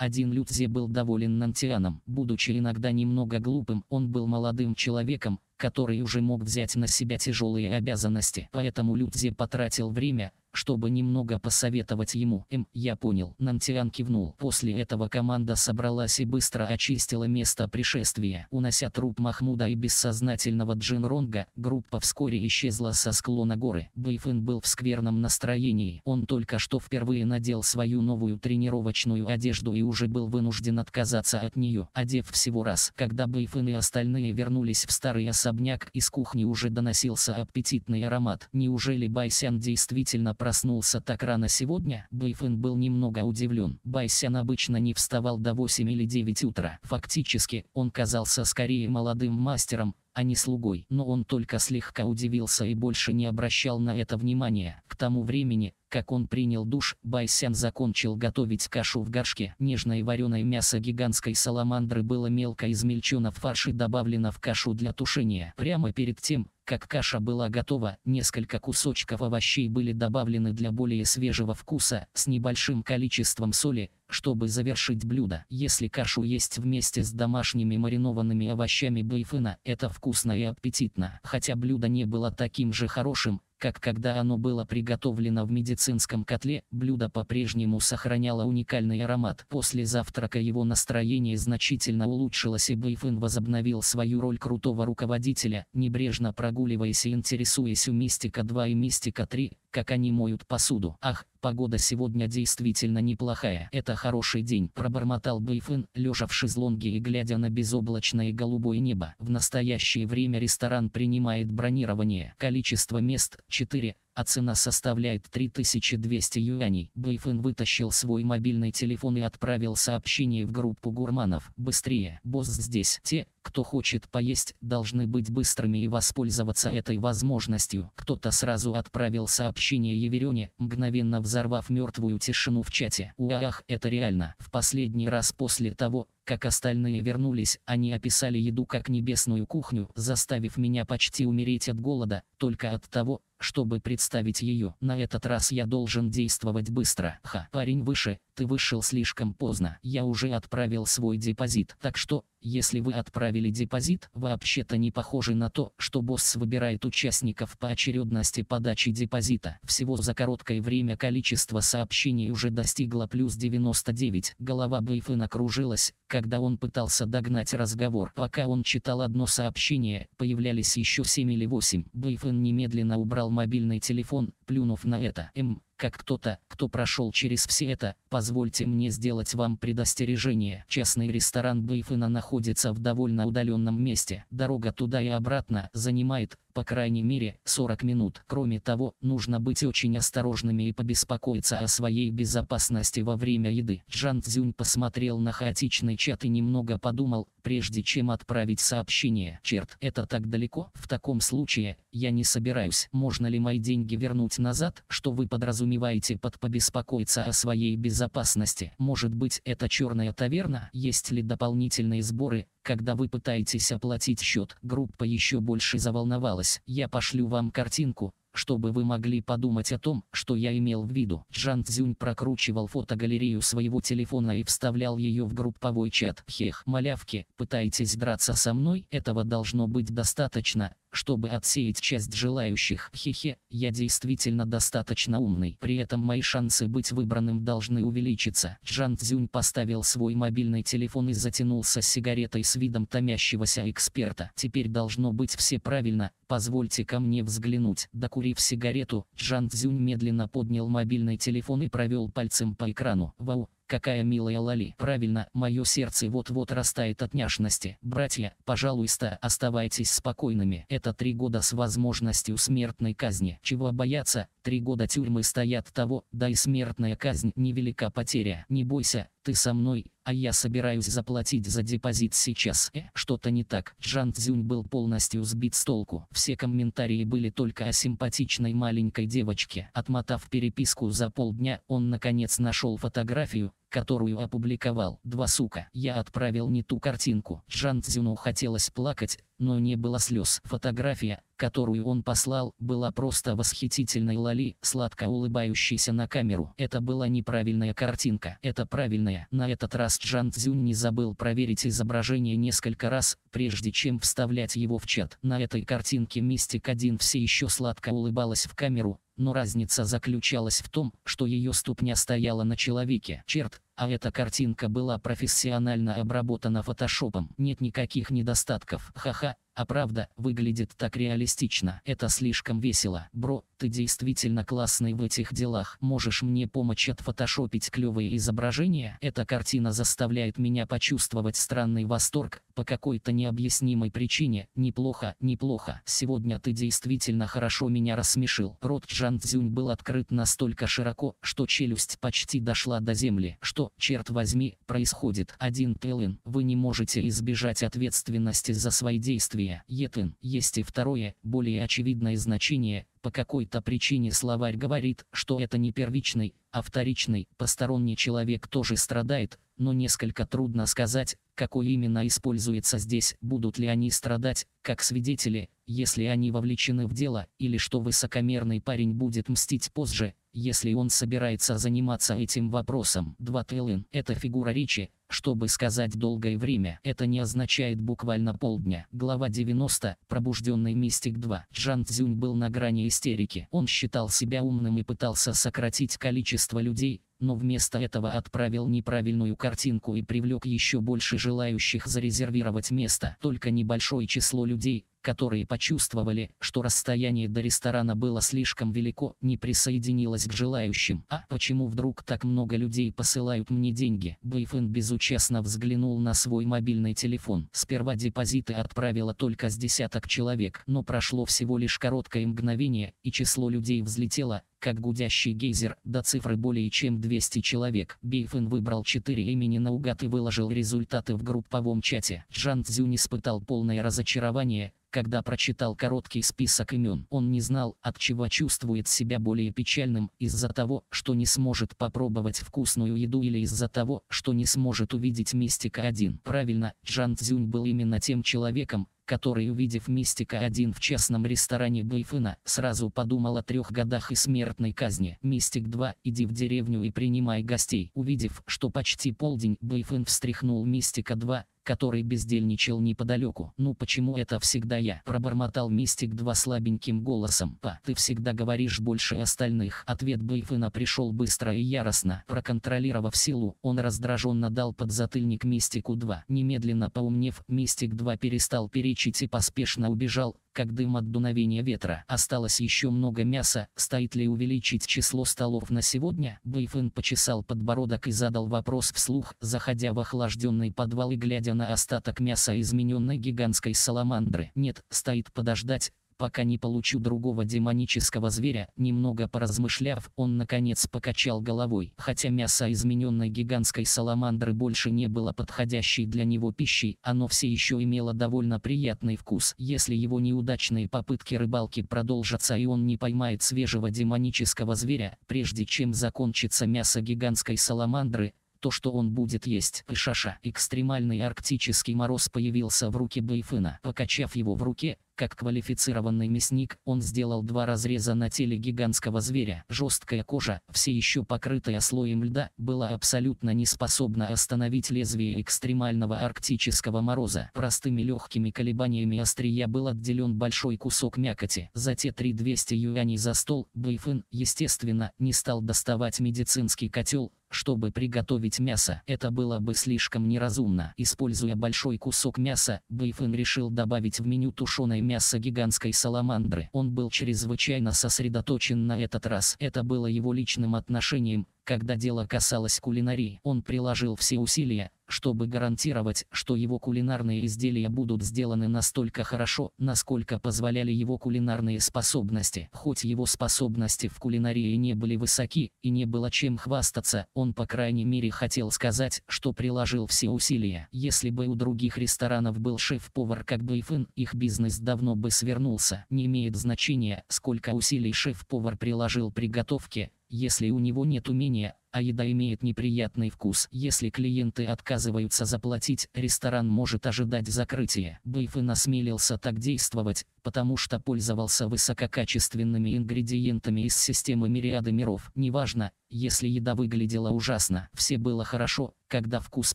Один Людзе был доволен Нантианом. Будучи иногда немного глупым, он был молодым человеком, который уже мог взять на себя тяжелые обязанности. Поэтому Людзе потратил время, чтобы немного посоветовать ему. М, «Эм, я понял, Нантиан кивнул. После этого команда собралась и быстро очистила место пришествия. Унося труп Махмуда и бессознательного Джинронга, группа вскоре исчезла со склона горы. Бэйфен был в скверном настроении. Он только что впервые надел свою новую тренировочную одежду и уже был вынужден отказаться от нее, одев всего раз. Когда Бэйфен и остальные вернулись в старый особняк, из кухни уже доносился аппетитный аромат. Неужели Байсян действительно проснулся так рано сегодня, Бэйфэн был немного удивлен. Байсян обычно не вставал до 8 или 9 утра. Фактически, он казался скорее молодым мастером, а не слугой. Но он только слегка удивился и больше не обращал на это внимания. К тому времени, как он принял душ, Байсян закончил готовить кашу в горшке. Нежное вареное мясо гигантской саламандры было мелко измельчено в фарш и добавлено в кашу для тушения. Прямо перед тем, как каша была готова, несколько кусочков овощей были добавлены для более свежего вкуса, с небольшим количеством соли, чтобы завершить блюдо, если кашу есть вместе с домашними маринованными овощами бейфена, это вкусно и аппетитно. Хотя блюдо не было таким же хорошим, как когда оно было приготовлено в медицинском котле, блюдо по-прежнему сохраняло уникальный аромат. После завтрака его настроение значительно улучшилось и Бэйфэн возобновил свою роль крутого руководителя, небрежно прогуливаясь и интересуясь у Мистика 2 и Мистика 3, как они моют посуду. Ах, погода сегодня действительно неплохая. Это хороший день, пробормотал Бэйфэн, лежа в шезлонге и глядя на безоблачное голубое небо. В настоящее время ресторан принимает бронирование. Количество мест – 4 а цена составляет 3200 юаней. Бэйфэн вытащил свой мобильный телефон и отправил сообщение в группу гурманов. Быстрее, босс здесь. Те, кто хочет поесть, должны быть быстрыми и воспользоваться этой возможностью. Кто-то сразу отправил сообщение Еверене, мгновенно взорвав мертвую тишину в чате. Уах, это реально. В последний раз после того, как остальные вернулись, они описали еду как небесную кухню, заставив меня почти умереть от голода, только от того, чтобы представить ее, на этот раз я должен действовать быстро. Ха, парень выше, ты вышел слишком поздно. Я уже отправил свой депозит. Так что, если вы отправили депозит, вообще-то не похоже на то, что босс выбирает участников по очередности подачи депозита. Всего за короткое время количество сообщений уже достигло плюс 99. Голова Бэйфена кружилась, когда он пытался догнать разговор. Пока он читал одно сообщение, появлялись еще 7 или 8. Бэйфен немедленно убрал мобильный телефон, плюнув на это. М как кто-то, кто прошел через все это, позвольте мне сделать вам предостережение. Частный ресторан Бейфена находится в довольно удаленном месте. Дорога туда и обратно занимает по крайней мере, 40 минут. Кроме того, нужно быть очень осторожными и побеспокоиться о своей безопасности во время еды. Джан Цзюнь посмотрел на хаотичный чат и немного подумал, прежде чем отправить сообщение. Черт, это так далеко? В таком случае, я не собираюсь. Можно ли мои деньги вернуть назад? Что вы подразумеваете под побеспокоиться о своей безопасности? Может быть, это черная таверна? Есть ли дополнительные сборы? Когда вы пытаетесь оплатить счет, группа еще больше заволновалась. Я пошлю вам картинку, чтобы вы могли подумать о том, что я имел в виду. Джан Цзюнь прокручивал фотогалерею своего телефона и вставлял ее в групповой чат. Хех, малявки, пытаетесь драться со мной? Этого должно быть достаточно, чтобы отсеять часть желающих. Хе-хе, я действительно достаточно умный. При этом мои шансы быть выбранным должны увеличиться. Джан Цзюнь поставил свой мобильный телефон и затянулся сигаретой с видом томящегося эксперта. Теперь должно быть все правильно, позвольте ко мне взглянуть. Докурив сигарету, Джан Цзюнь медленно поднял мобильный телефон и провел пальцем по экрану. Вау, Какая милая Лали. Правильно, мое сердце вот-вот растает от няшности. Братья, пожалуйста, оставайтесь спокойными. Это три года с возможностью смертной казни. Чего бояться, три года тюрьмы стоят того, да и смертная казнь невелика потеря. Не бойся, ты со мной, а я собираюсь заплатить за депозит сейчас. Э, что-то не так. Джан Цзюнь был полностью сбит с толку. Все комментарии были только о симпатичной маленькой девочке. Отмотав переписку за полдня, он наконец нашел фотографию, которую опубликовал. Два сука, я отправил не ту картинку. Жан Цзюну хотелось плакать, но не было слез. Фотография, которую он послал, была просто восхитительной Лали, сладко улыбающейся на камеру. Это была неправильная картинка. Это правильная. На этот раз Джан Цзюнь не забыл проверить изображение несколько раз, прежде чем вставлять его в чат. На этой картинке Мистик-1 все еще сладко улыбалась в камеру, но разница заключалась в том, что ее ступня стояла на человеке. Черт, а эта картинка была профессионально обработана фотошопом. Нет никаких недостатков. Ха-ха, а правда, выглядит так реалистично. Это слишком весело. Бро, ты действительно классный в этих делах. Можешь мне помочь отфотошопить клевые изображения? Эта картина заставляет меня почувствовать странный восторг, по какой-то необъяснимой причине. Неплохо, неплохо. Сегодня ты действительно хорошо меня рассмешил. Рот Джан Цзюнь был открыт настолько широко, что челюсть почти дошла до земли. Что, черт возьми, происходит? Один Телын, вы не можете избежать ответственности за свои действия. Етын, есть и второе, более очевидное значение, по какой-то причине словарь говорит, что это не первичный, а вторичный. Посторонний человек тоже страдает, но несколько трудно сказать, какой именно используется здесь, будут ли они страдать, как свидетели, если они вовлечены в дело, или что высокомерный парень будет мстить позже, если он собирается заниматься этим вопросом. 2 Телын – это фигура речи, чтобы сказать долгое время, это не означает буквально полдня. Глава 90, пробужденный мистик 2. Джан Цзюнь был на грани истерики. Он считал себя умным и пытался сократить количество людей, но вместо этого отправил неправильную картинку и привлек еще больше желающих зарезервировать место. Только небольшое число людей, которые почувствовали, что расстояние до ресторана было слишком велико, не присоединилось к желающим. А почему вдруг так много людей посылают мне деньги? Бэйфэн без честно взглянул на свой мобильный телефон. Сперва депозиты отправила только с десяток человек, но прошло всего лишь короткое мгновение, и число людей взлетело, как гудящий гейзер, до цифры более чем 200 человек. Бейфен выбрал 4 имени наугад и выложил результаты в групповом чате. Джан Цзюнь испытал полное разочарование, когда прочитал короткий список имен. Он не знал, от чего чувствует себя более печальным, из-за того, что не сможет попробовать вкусную еду или из-за того, что не сможет увидеть мистика один. Правильно, Джан Цзюнь был именно тем человеком, который, увидев Мистика один в частном ресторане Бейфына, сразу подумал о трех годах и смертной казни. Мистик 2, иди в деревню и принимай гостей. Увидев, что почти полдень, Бейфын встряхнул Мистика 2, который бездельничал неподалеку. «Ну почему это всегда я?» – пробормотал Мистик два слабеньким голосом. «Па, ты всегда говоришь больше остальных». Ответ Бэйфена пришел быстро и яростно. Проконтролировав силу, он раздраженно дал подзатыльник Мистику 2. Немедленно поумнев, Мистик 2 перестал перечить и поспешно убежал, как дым от дуновения ветра. Осталось еще много мяса, стоит ли увеличить число столов на сегодня? Бэйфэн почесал подбородок и задал вопрос вслух, заходя в охлажденный подвал и глядя на остаток мяса измененной гигантской саламандры. Нет, стоит подождать, пока не получу другого демонического зверя, немного поразмышляв, он наконец покачал головой. Хотя мясо измененной гигантской саламандры больше не было подходящей для него пищей, оно все еще имело довольно приятный вкус. Если его неудачные попытки рыбалки продолжатся и он не поймает свежего демонического зверя, прежде чем закончится мясо гигантской саламандры, то, что он будет есть. Пышаша. Экстремальный арктический мороз появился в руке Бэйфына. Покачав его в руке, как квалифицированный мясник, он сделал два разреза на теле гигантского зверя. Жесткая кожа, все еще покрытая слоем льда, была абсолютно не способна остановить лезвие экстремального арктического мороза. Простыми легкими колебаниями острия был отделен большой кусок мякоти. За те 3200 юаней за стол, Бэйфэн, естественно, не стал доставать медицинский котел, чтобы приготовить мясо, это было бы слишком неразумно. Используя большой кусок мяса, Бейфен решил добавить в меню тушеное мясо гигантской саламандры. Он был чрезвычайно сосредоточен на этот раз. Это было его личным отношением, когда дело касалось кулинарии, он приложил все усилия, чтобы гарантировать, что его кулинарные изделия будут сделаны настолько хорошо, насколько позволяли его кулинарные способности. Хоть его способности в кулинарии не были высоки и не было чем хвастаться, он по крайней мере хотел сказать, что приложил все усилия. Если бы у других ресторанов был шеф-повар как Бейфен, их бизнес давно бы свернулся. Не имеет значения, сколько усилий шеф-повар приложил приготовке если у него нет умения, а еда имеет неприятный вкус. Если клиенты отказываются заплатить, ресторан может ожидать закрытия. Бейфен насмелился так действовать, потому что пользовался высококачественными ингредиентами из системы мириады миров. Неважно, если еда выглядела ужасно, все было хорошо, когда вкус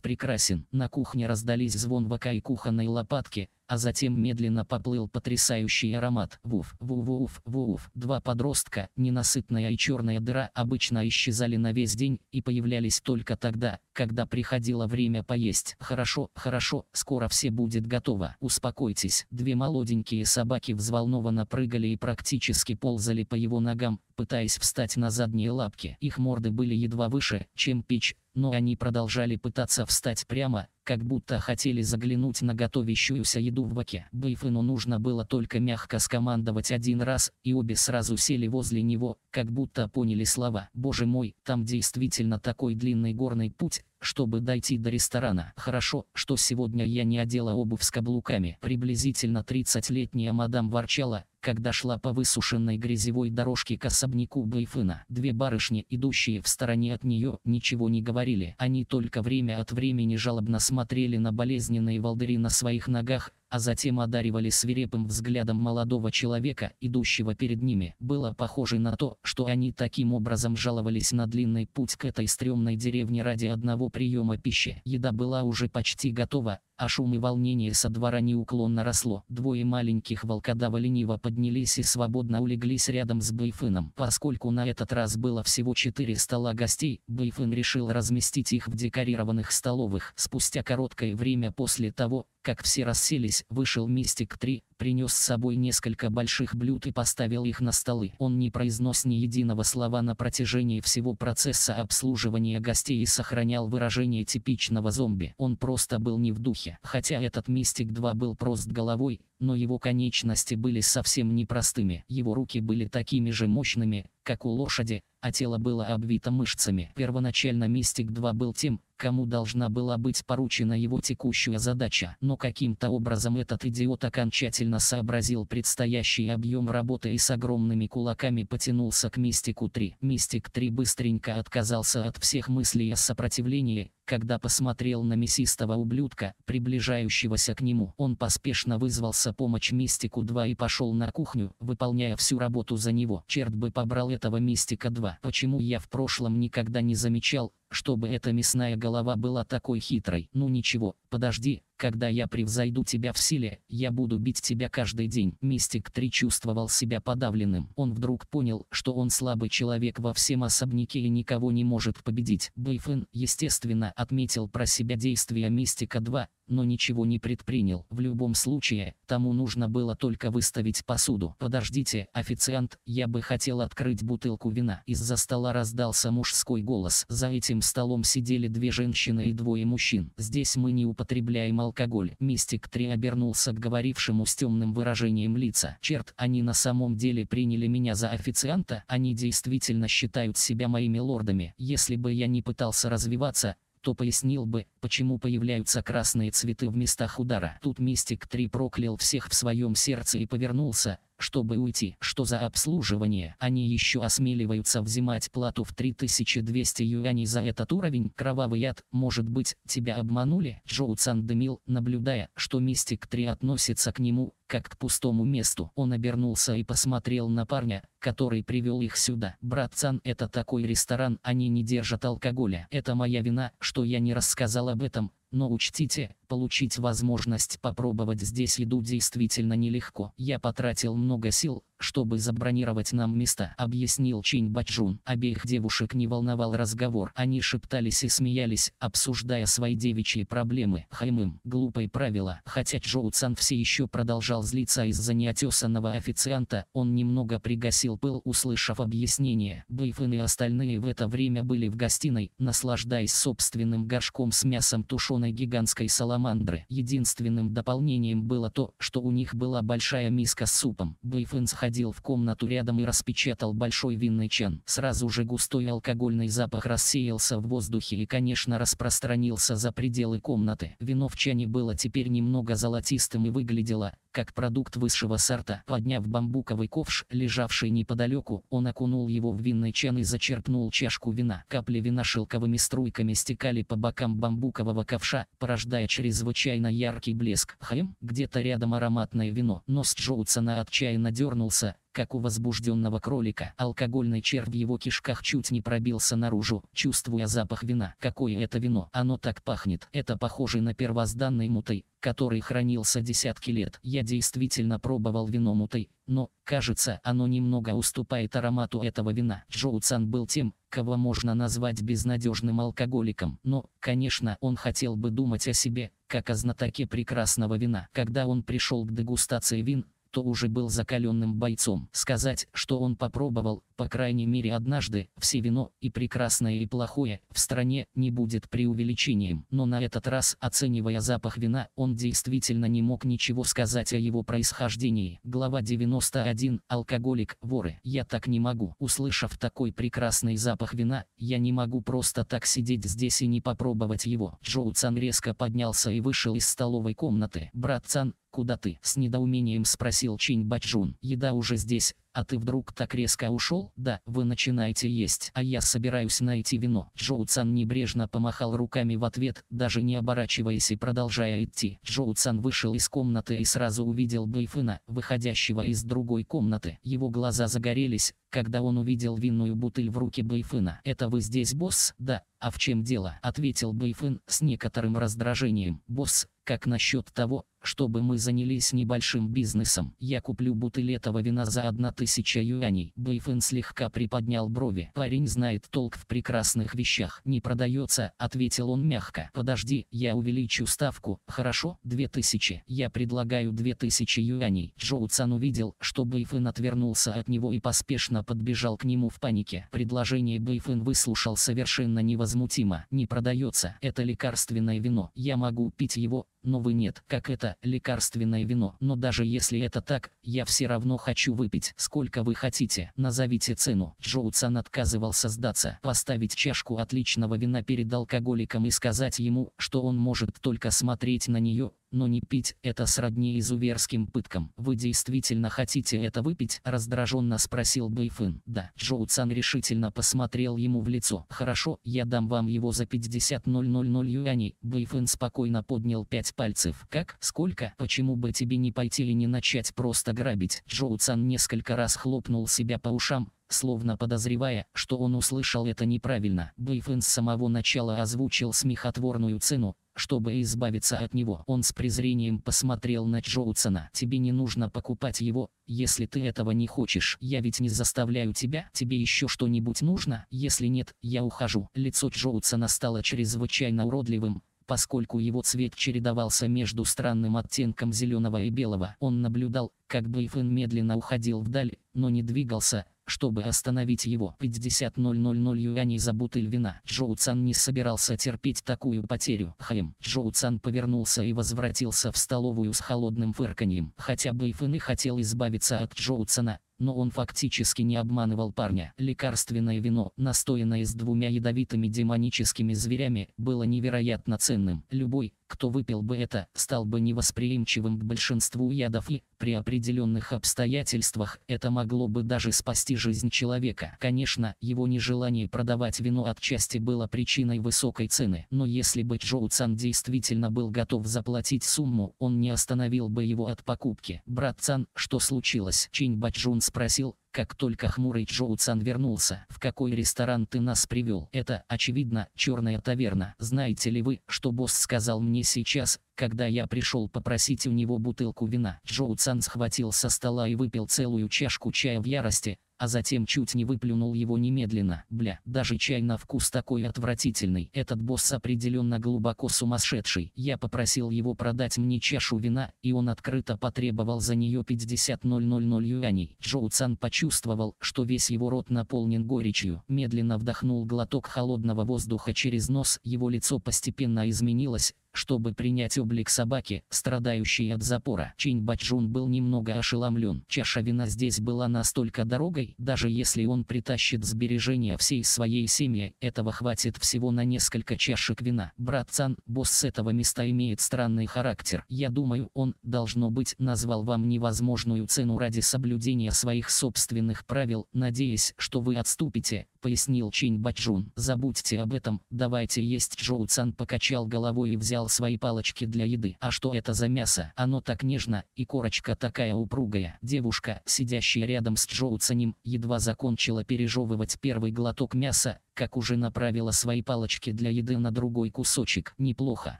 прекрасен. На кухне раздались звон вока и кухонной лопатки, а затем медленно поплыл потрясающий аромат. Вуф, вуф, вуф, вуф. Два подростка, ненасытная и черная дыра, обычно исчезали на весь день и появлялись только тогда, когда приходило время поесть. Хорошо, хорошо, скоро все будет готово. Успокойтесь. Две молоденькие собаки взволнованно прыгали и практически ползали по его ногам, пытаясь встать на задние лапки. Их морды были едва выше, чем печь, но они продолжали пытаться встать прямо, как будто хотели заглянуть на готовящуюся еду в боке. Бэйфену нужно было только мягко скомандовать один раз, и обе сразу сели возле него, как будто поняли слова. «Боже мой, там действительно такой длинный горный путь, чтобы дойти до ресторана. Хорошо, что сегодня я не одела обувь с каблуками». Приблизительно 30-летняя мадам ворчала, когда шла по высушенной грязевой дорожке к особняку Байфына. Две барышни, идущие в стороне от нее, ничего не говорили. Они только время от времени жалобно смотрели на болезненные волдыри на своих ногах, а затем одаривали свирепым взглядом молодого человека, идущего перед ними. Было похоже на то, что они таким образом жаловались на длинный путь к этой стрёмной деревне ради одного приема пищи. Еда была уже почти готова, а шум и волнение со двора неуклонно росло. Двое маленьких волкодава лениво поднялись и свободно улеглись рядом с Бэйфыном. Поскольку на этот раз было всего четыре стола гостей, Бэйфын решил разместить их в декорированных столовых. Спустя короткое время после того, как все расселись, вышел Mystic 3, принес с собой несколько больших блюд и поставил их на столы. Он не произнес ни единого слова на протяжении всего процесса обслуживания гостей и сохранял выражение типичного зомби. Он просто был не в духе. Хотя этот Мистик-2 был прост головой, но его конечности были совсем непростыми. Его руки были такими же мощными, как у лошади, а тело было обвито мышцами. Первоначально Мистик-2 был тем, кому должна была быть поручена его текущая задача. Но каким-то образом этот идиот окончательно моментально сообразил предстоящий объем работы и с огромными кулаками потянулся к Мистику 3. Мистик 3 быстренько отказался от всех мыслей о сопротивлении, когда посмотрел на мясистого ублюдка, приближающегося к нему, он поспешно вызвался помочь Мистику 2 и пошел на кухню, выполняя всю работу за него. Черт бы побрал этого Мистика 2. Почему я в прошлом никогда не замечал, чтобы эта мясная голова была такой хитрой. Ну ничего, подожди, когда я превзойду тебя в силе, я буду бить тебя каждый день. Мистик 3 чувствовал себя подавленным. Он вдруг понял, что он слабый человек во всем особняке и никого не может победить. Бэйфэн, естественно, отметил про себя действия Мистика 2, но ничего не предпринял. В любом случае, тому нужно было только выставить посуду. «Подождите, официант, я бы хотел открыть бутылку вина». Из-за стола раздался мужской голос. За этим столом сидели две женщины и двое мужчин. «Здесь мы не употребляем алкоголь». Мистик 3 обернулся к говорившему с темным выражением лица. «Черт, они на самом деле приняли меня за официанта, они действительно считают себя моими лордами. Если бы я не пытался развиваться, то пояснил бы, почему появляются красные цветы в местах удара. Тут Мистик 3 проклял всех в своем сердце и повернулся, чтобы уйти. Что за обслуживание? Они еще осмеливаются взимать плату в 3200 юаней за этот уровень. Кровавый яд, может быть, тебя обманули? Джоу Цан дымил, наблюдая, что Мистик 3 относится к нему, как к пустому месту. Он обернулся и посмотрел на парня, который привел их сюда. Брат Цан, это такой ресторан, они не держат алкоголя. Это моя вина, что я не рассказал об этом, но учтите, получить возможность попробовать здесь еду действительно нелегко. Я потратил много сил, чтобы забронировать нам места», — объяснил Чинь Баджун. Обеих девушек не волновал разговор. Они шептались и смеялись, обсуждая свои девичьи проблемы. Хаймым, глупое правило. Хотя Чжоу Цан все еще продолжал злиться из-за неотесанного официанта, он немного пригасил пыл, услышав объяснение. Бэйфэн и остальные в это время были в гостиной, наслаждаясь собственным горшком с мясом тушеной гигантской саламандры. Единственным дополнением было то, что у них была большая миска с супом. Бэйфэн с Хаймым входил в комнату рядом и распечатал большой винный чан. Сразу же густой алкогольный запах рассеялся в воздухе и, конечно, распространился за пределы комнаты. Вино в чане было теперь немного золотистым и выглядело, как продукт высшего сорта. Подняв бамбуковый ковш, лежавший неподалеку, он окунул его в винный чан и зачерпнул чашку вина. Капли вина шелковыми струйками стекали по бокам бамбукового ковша, порождая чрезвычайно яркий блеск. Хм, где-то рядом ароматное вино. Нос Джоутсона отчаянно дернулся как у возбужденного кролика. Алкогольный червь в его кишках чуть не пробился наружу, чувствуя запах вина. Какое это вино? Оно так пахнет. Это похоже на первозданный муты, который хранился десятки лет. Я действительно пробовал вино муты, но, кажется, оно немного уступает аромату этого вина. Джоу Цан был тем, кого можно назвать безнадежным алкоголиком, но, конечно, он хотел бы думать о себе, как о знатоке прекрасного вина. Когда он пришел к дегустации вин, то уже был закаленным бойцом. Сказать, что он попробовал, по крайней мере однажды, все вино, и прекрасное и плохое, в стране, не будет преувеличением. Но на этот раз, оценивая запах вина, он действительно не мог ничего сказать о его происхождении. Глава 91. Алкоголик, воры. Я так не могу. Услышав такой прекрасный запах вина, я не могу просто так сидеть здесь и не попробовать его. Джоу Цан резко поднялся и вышел из столовой комнаты. Брат Цан, «Куда ты?» — с недоумением спросил Чинь Баджун. «Еда уже здесь, а ты вдруг так резко ушел? Да, вы начинаете есть, а я собираюсь найти вино. Джоу Цан небрежно помахал руками в ответ, даже не оборачиваясь и продолжая идти. Джоу Цан вышел из комнаты и сразу увидел Бэйфына, выходящего из другой комнаты. Его глаза загорелись, когда он увидел винную бутыль в руке Бэйфына. «Это вы здесь, босс?» «Да, а в чем дело?» — ответил Бэйфын с некоторым раздражением. «Босс, как насчет того, чтобы мы занялись небольшим бизнесом? Я куплю бутыль этого вина за 1000 тысяча юаней. Бэйфэн слегка приподнял брови. Парень знает толк в прекрасных вещах. Не продается, ответил он мягко. Подожди, я увеличу ставку, хорошо? Две тысячи. Я предлагаю две тысячи юаней. Джоу Цан увидел, что Бэйфэн отвернулся от него и поспешно подбежал к нему в панике. Предложение Бэйфэн выслушал совершенно невозмутимо. Не продается. Это лекарственное вино. Я могу пить его, но вы нет. Как это, лекарственное вино. Но даже если это так, я все равно хочу выпить. Сколько вы хотите, назовите цену. Джоу Цан отказывался сдаться. Поставить чашку отличного вина перед алкоголиком и сказать ему, что он может только смотреть на нее, но не пить – это сродни изуверским пыткам. Вы действительно хотите это выпить? Раздраженно спросил Бэйфын. Да. Джоу Цан решительно посмотрел ему в лицо. Хорошо, я дам вам его за 50 000 юаней. Бэйфын спокойно поднял пять пальцев. Как? Сколько? Почему бы тебе не пойти и не начать просто грабить? Джоу Цан несколько раз хлопнул себя по ушам, словно подозревая, что он услышал это неправильно. Бэйфэн с самого начала озвучил смехотворную цену, чтобы избавиться от него, он с презрением посмотрел на Джоутсона. «Тебе не нужно покупать его, если ты этого не хочешь. Я ведь не заставляю тебя. Тебе еще что-нибудь нужно? Если нет, я ухожу». Лицо Джоутсона стало чрезвычайно уродливым, поскольку его цвет чередовался между странным оттенком зеленого и белого. Он наблюдал, как Бейфен медленно уходил вдаль, но не двигался, чтобы остановить его 50 000 юаней за бутыль вина. Джоу Цан не собирался терпеть такую потерю. Хаим. Джоу Цан повернулся и возвратился в столовую с холодным фырканьем. Хотя бы и хотел избавиться от Джоу Цана, но он фактически не обманывал парня. Лекарственное вино, настоянное с двумя ядовитыми демоническими зверями, было невероятно ценным. Любой, кто выпил бы это, стал бы невосприимчивым к большинству ядов и, при определенных обстоятельствах, это могло бы даже спасти жизнь человека. Конечно, его нежелание продавать вино отчасти было причиной высокой цены, но если бы Джоу Цан действительно был готов заплатить сумму, он не остановил бы его от покупки. «Брат Цан, что случилось?» Чинь Бачжун спросил как только хмурый Джоуцан вернулся. В какой ресторан ты нас привел? Это, очевидно, черная таверна. Знаете ли вы, что босс сказал мне сейчас, когда я пришел попросить у него бутылку вина? Джоуцан схватил со стола и выпил целую чашку чая в ярости, а затем чуть не выплюнул его немедленно. Бля, даже чай на вкус такой отвратительный. Этот босс определенно глубоко сумасшедший. Я попросил его продать мне чашу вина, и он открыто потребовал за нее 50 000 юаней. Джоу Цан почувствовал, почувствовал, что весь его рот наполнен горечью. Медленно вдохнул глоток холодного воздуха через нос, его лицо постепенно изменилось, чтобы принять облик собаки, страдающей от запора. Чень Бачжун был немного ошеломлен. Чаша вина здесь была настолько дорогой, даже если он притащит сбережения всей своей семьи, этого хватит всего на несколько чашек вина. Брат Цан, босс этого места имеет странный характер. Я думаю, он, должно быть, назвал вам невозможную цену ради соблюдения своих собственных правил, надеясь, что вы отступите, пояснил Чинь Баджун. «Забудьте об этом, давайте есть». Чжоу Цан покачал головой и взял свои палочки для еды. «А что это за мясо? Оно так нежно, и корочка такая упругая». Девушка, сидящая рядом с Чжоу Цанем, едва закончила пережевывать первый глоток мяса, как уже направила свои палочки для еды на другой кусочек. Неплохо,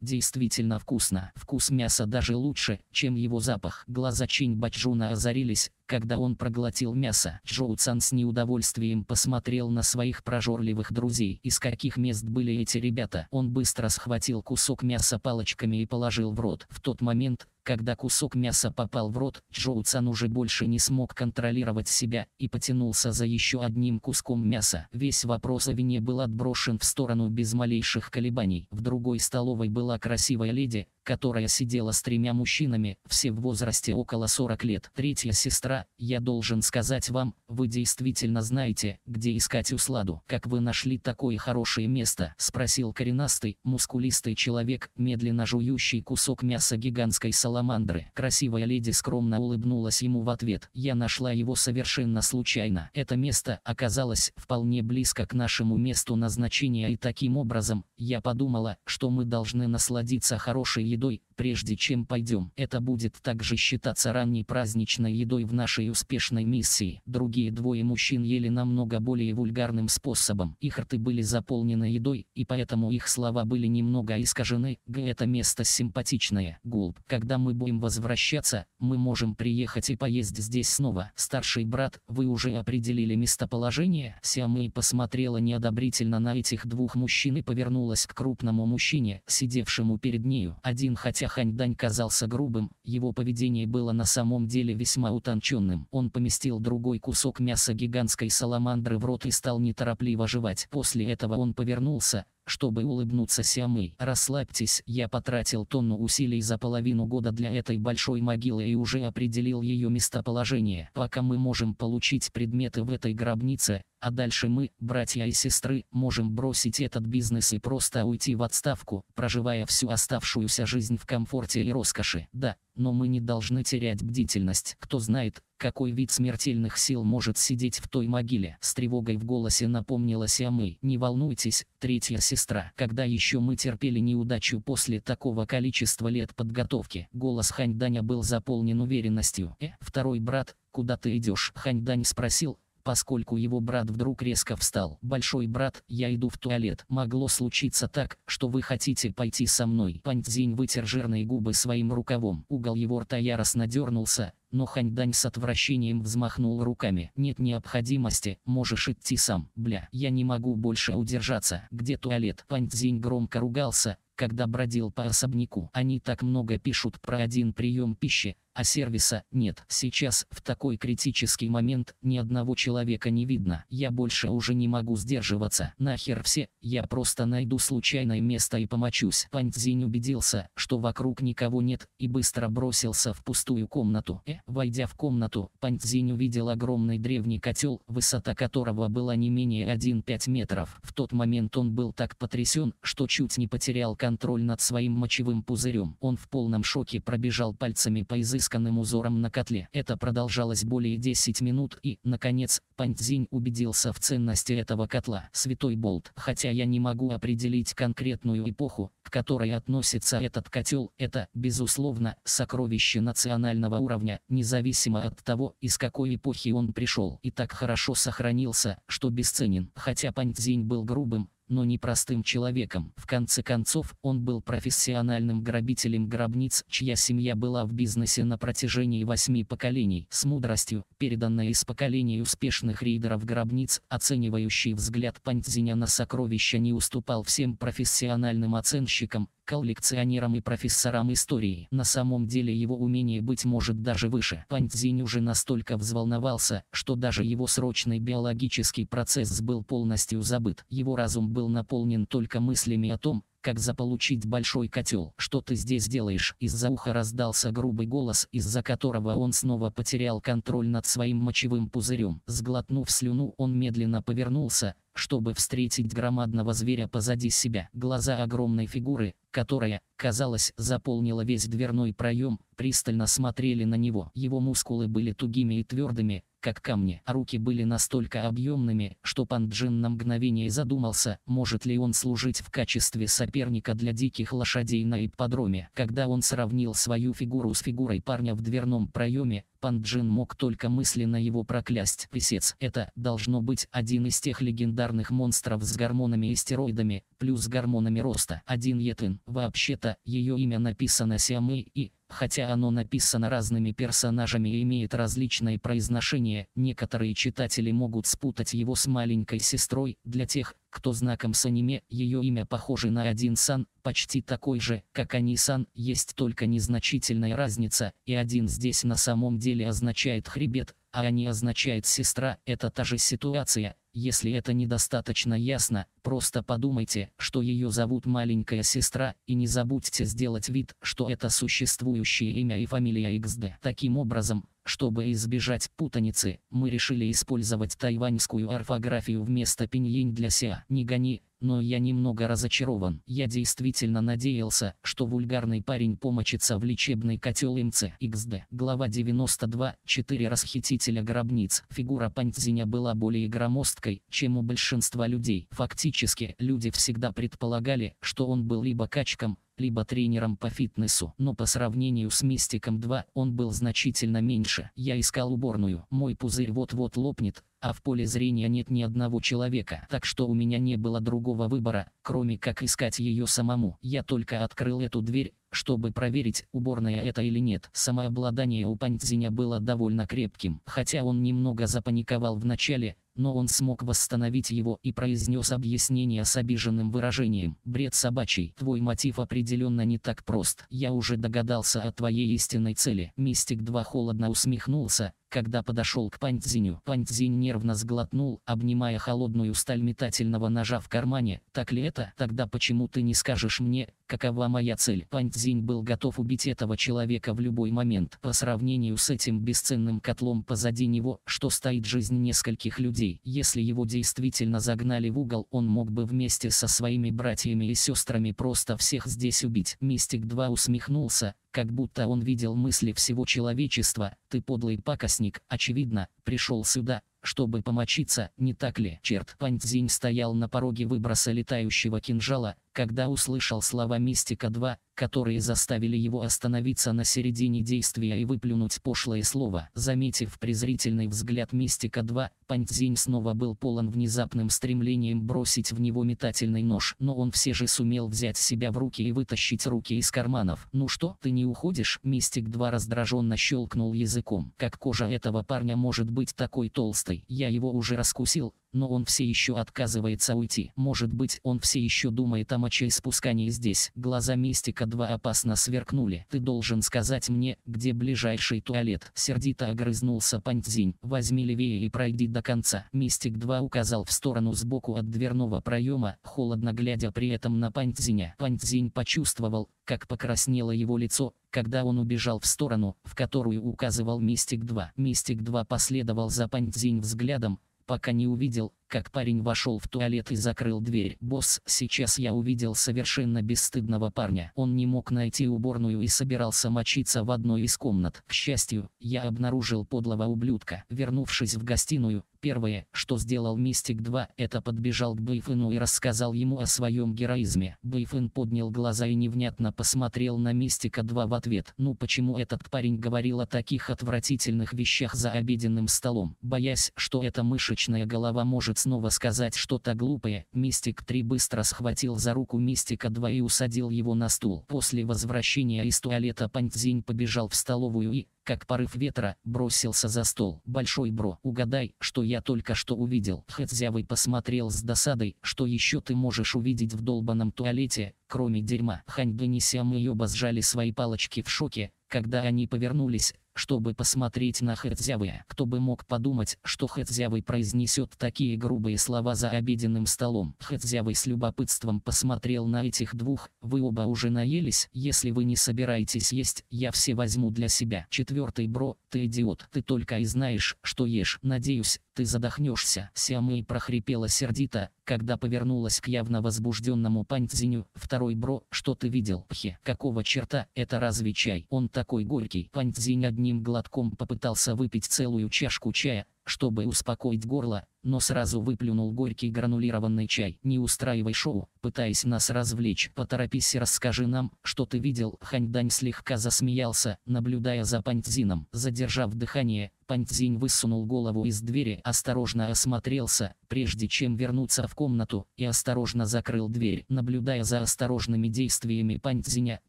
действительно вкусно. Вкус мяса даже лучше, чем его запах. Глаза Чинь Бачжуна озарились, когда он проглотил мясо. Чжоу Цан с неудовольствием посмотрел на своих прожорливых друзей. Из каких мест были эти ребята? Он быстро схватил кусок мяса палочками и положил в рот. В тот момент, когда кусок мяса попал в рот, Джоу уже больше не смог контролировать себя и потянулся за еще одним куском мяса. Весь вопрос о вине был отброшен в сторону без малейших колебаний. В другой столовой была красивая леди, которая сидела с тремя мужчинами, все в возрасте около 40 лет. Третья сестра, я должен сказать вам, вы действительно знаете, где искать усладу. Как вы нашли такое хорошее место? Спросил коренастый, мускулистый человек, медленно жующий кусок мяса гигантской саламандры. Красивая леди скромно улыбнулась ему в ответ. Я нашла его совершенно случайно. Это место оказалось вполне близко к нашему месту назначения и таким образом, я подумала, что мы должны насладиться хорошей едой, прежде чем пойдем. Это будет также считаться ранней праздничной едой в нашей успешной миссии. Другие двое мужчин ели намного более вульгарным способом. Их рты были заполнены едой, и поэтому их слова были немного искажены. Г это место симпатичное. Гулб. Когда мы будем возвращаться, мы можем приехать и поесть здесь снова. Старший брат, вы уже определили местоположение? Сиамэй посмотрела неодобрительно на этих двух мужчин и повернулась к крупному мужчине, сидевшему перед нею. Один один, хотя Хань Дань казался грубым, его поведение было на самом деле весьма утонченным. Он поместил другой кусок мяса гигантской саламандры в рот и стал неторопливо жевать. После этого он повернулся, чтобы улыбнуться Сиамы. Расслабьтесь, я потратил тонну усилий за половину года для этой большой могилы и уже определил ее местоположение. Пока мы можем получить предметы в этой гробнице, а дальше мы, братья и сестры, можем бросить этот бизнес и просто уйти в отставку, проживая всю оставшуюся жизнь в комфорте и роскоши. Да, но мы не должны терять бдительность. Кто знает, какой вид смертельных сил может сидеть в той могиле. С тревогой в голосе напомнила Сиамы. Не волнуйтесь, третья сестра. Когда еще мы терпели неудачу после такого количества лет подготовки? Голос Ханьданя был заполнен уверенностью. Э, второй брат, куда ты идешь? Ханьдань спросил, поскольку его брат вдруг резко встал. «Большой брат, я иду в туалет. Могло случиться так, что вы хотите пойти со мной». Паньцзинь вытер жирные губы своим рукавом. Угол его рта яростно дернулся, но Ханьдань с отвращением взмахнул руками. «Нет необходимости, можешь идти сам. Бля, я не могу больше удержаться. Где туалет?» Паньцзинь громко ругался, когда бродил по особняку. Они так много пишут про один прием пищи, а сервиса нет. Сейчас, в такой критический момент, ни одного человека не видно. Я больше уже не могу сдерживаться. Нахер все, я просто найду случайное место и помочусь. Пантзинь убедился, что вокруг никого нет, и быстро бросился в пустую комнату. Э, войдя в комнату, Пантзинь увидел огромный древний котел, высота которого была не менее 1,5 метров. В тот момент он был так потрясен, что чуть не потерял контроль над своим мочевым пузырем. Он в полном шоке пробежал пальцами по изысканному изысканным узором на котле. Это продолжалось более 10 минут и, наконец, Паньцзинь убедился в ценности этого котла. Святой Болт, хотя я не могу определить конкретную эпоху, к которой относится этот котел, это, безусловно, сокровище национального уровня, независимо от того, из какой эпохи он пришел и так хорошо сохранился, что бесценен. Хотя Паньцзинь был грубым, но не простым человеком. В конце концов, он был профессиональным грабителем гробниц, чья семья была в бизнесе на протяжении восьми поколений, с мудростью, переданной из поколений успешных рейдеров гробниц, оценивающий взгляд Пантзиня на сокровища не уступал всем профессиональным оценщикам, коллекционерам и профессорам истории. На самом деле его умение быть может даже выше. Пантзинь уже настолько взволновался, что даже его срочный биологический процесс был полностью забыт. Его разум был наполнен только мыслями о том, как заполучить большой котел. Что ты здесь делаешь? Из-за уха раздался грубый голос, из-за которого он снова потерял контроль над своим мочевым пузырем. Сглотнув слюну, он медленно повернулся, чтобы встретить громадного зверя позади себя. Глаза огромной фигуры, которая, казалось, заполнила весь дверной проем, пристально смотрели на него. Его мускулы были тугими и твердыми, как камни. А руки были настолько объемными, что Панджин на мгновение задумался, может ли он служить в качестве соперника для диких лошадей на ипподроме. Когда он сравнил свою фигуру с фигурой парня в дверном проеме, Пан Джин мог только мысленно его проклясть. Песец – это, должно быть, один из тех легендарных монстров с гормонами и стероидами, плюс гормонами роста. Один Етын. Вообще-то, ее имя написано Сиамы и, хотя оно написано разными персонажами и имеет различное произношение, некоторые читатели могут спутать его с маленькой сестрой, для тех, кто знаком с аниме, ее имя похоже на один сан, почти такой же, как они сан, есть только незначительная разница, и один здесь на самом деле означает хребет, а они означает сестра, это та же ситуация, если это недостаточно ясно, просто подумайте, что ее зовут маленькая сестра, и не забудьте сделать вид, что это существующее имя и фамилия XD. Таким образом, чтобы избежать путаницы, мы решили использовать тайваньскую орфографию вместо пиньинь для ся. Не гони, но я немного разочарован. Я действительно надеялся, что вульгарный парень помочится в лечебный котел МЦ. XD. Глава 92. Четыре расхитителя гробниц. Фигура Паньцзиня была более громоздкой, чем у большинства людей. Фактически, люди всегда предполагали, что он был либо качком, либо тренером по фитнесу, но по сравнению с Мистиком 2 он был значительно меньше. Я искал уборную, мой пузырь вот-вот лопнет, а в поле зрения нет ни одного человека, так что у меня не было другого выбора, кроме как искать ее самому. Я только открыл эту дверь, чтобы проверить, уборная это или нет. Самообладание у Паньцзиня было довольно крепким, хотя он немного запаниковал в начале, но он смог восстановить его и произнес объяснение с обиженным выражением. «Бред собачий, твой мотив определенно не так прост. Я уже догадался о твоей истинной цели». Мистик 2 холодно усмехнулся, когда подошел к Паньцзиню, Паньцзинь нервно сглотнул, обнимая холодную сталь метательного ножа в кармане. «Так ли это? Тогда почему ты не скажешь мне, какова моя цель?» Паньцзинь был готов убить этого человека в любой момент. По сравнению с этим бесценным котлом позади него, что стоит жизнь нескольких людей. Если его действительно загнали в угол, он мог бы вместе со своими братьями и сестрами просто всех здесь убить. Мистик 2 усмехнулся, как будто он видел мысли всего человечества, ты подлый пакостник, очевидно, пришел сюда, чтобы помочиться, не так ли? Черт, Паньцзинь стоял на пороге выброса летающего кинжала, когда услышал слова «Мистика-2», которые заставили его остановиться на середине действия и выплюнуть пошлое слово. Заметив презрительный взгляд «Мистика-2», Паньцзинь снова был полон внезапным стремлением бросить в него метательный нож, но он все же сумел взять себя в руки и вытащить руки из карманов. «Ну что, ты не уходишь?» Мистик-2 раздраженно щелкнул языком. «Как кожа этого парня может быть такой толстой?» ягодкой. Я его уже раскусил, но он все еще отказывается уйти. Может быть, он все еще думает о мочеиспускании здесь. Глаза Мистика 2 опасно сверкнули. Ты должен сказать мне, где ближайший туалет. Сердито огрызнулся Пантзинь. Возьми левее и пройди до конца. Мистик 2 указал в сторону сбоку от дверного проема, холодно глядя при этом на Пантзиня. Пантзинь почувствовал, как покраснело его лицо, когда он убежал в сторону, в которую указывал Мистик 2. Мистик 2 последовал за Пантзинь взглядом, пока не увидел, как парень вошел в туалет и закрыл дверь. Босс, сейчас я увидел совершенно бесстыдного парня. Он не мог найти уборную и собирался мочиться в одной из комнат. К счастью, я обнаружил подлого ублюдка. Вернувшись в гостиную, Первое, что сделал Мистик 2, это подбежал к Бэйфену и рассказал ему о своем героизме. Бэйфен поднял глаза и невнятно посмотрел на Мистика 2 в ответ. Ну почему этот парень говорил о таких отвратительных вещах за обеденным столом? Боясь, что эта мышечная голова может снова сказать что-то глупое, Мистик 3 быстро схватил за руку Мистика 2 и усадил его на стул. После возвращения из туалета Паньцзинь побежал в столовую и, как порыв ветра, бросился за стол. «Большой бро, угадай, что я только что увидел». Хэцзявый посмотрел с досадой, что еще ты можешь увидеть в долбанном туалете, кроме дерьма. Хань Бенисиам и Йоба сжали свои палочки в шоке, когда они повернулись, чтобы посмотреть на Хэцзявы. Кто бы мог подумать, что Хэцзявы произнесет такие грубые слова за обеденным столом. Хэцзявы с любопытством посмотрел на этих двух. Вы оба уже наелись? Если вы не собираетесь есть, я все возьму для себя. Четвертый бро, ты идиот, ты только и знаешь, что ешь. Надеюсь, ты задохнешься. Сиамэй прохрипела сердито, когда повернулась к явно возбужденному Паньцзиню. Второй бро, что ты видел? Пхе, какого черта, это разве чай? Он такой горький. Пантзинь одним глотком попытался выпить целую чашку чая, чтобы успокоить горло, но сразу выплюнул горький гранулированный чай. Не устраивай шоу, пытаясь нас развлечь. Поторопись и расскажи нам, что ты видел. Ханьдань слегка засмеялся, наблюдая за Пантзином. Задержав дыхание, Пантзинь высунул голову из двери, осторожно осмотрелся, прежде чем вернуться в комнату, и осторожно закрыл дверь. Наблюдая за осторожными действиями Пантзиня,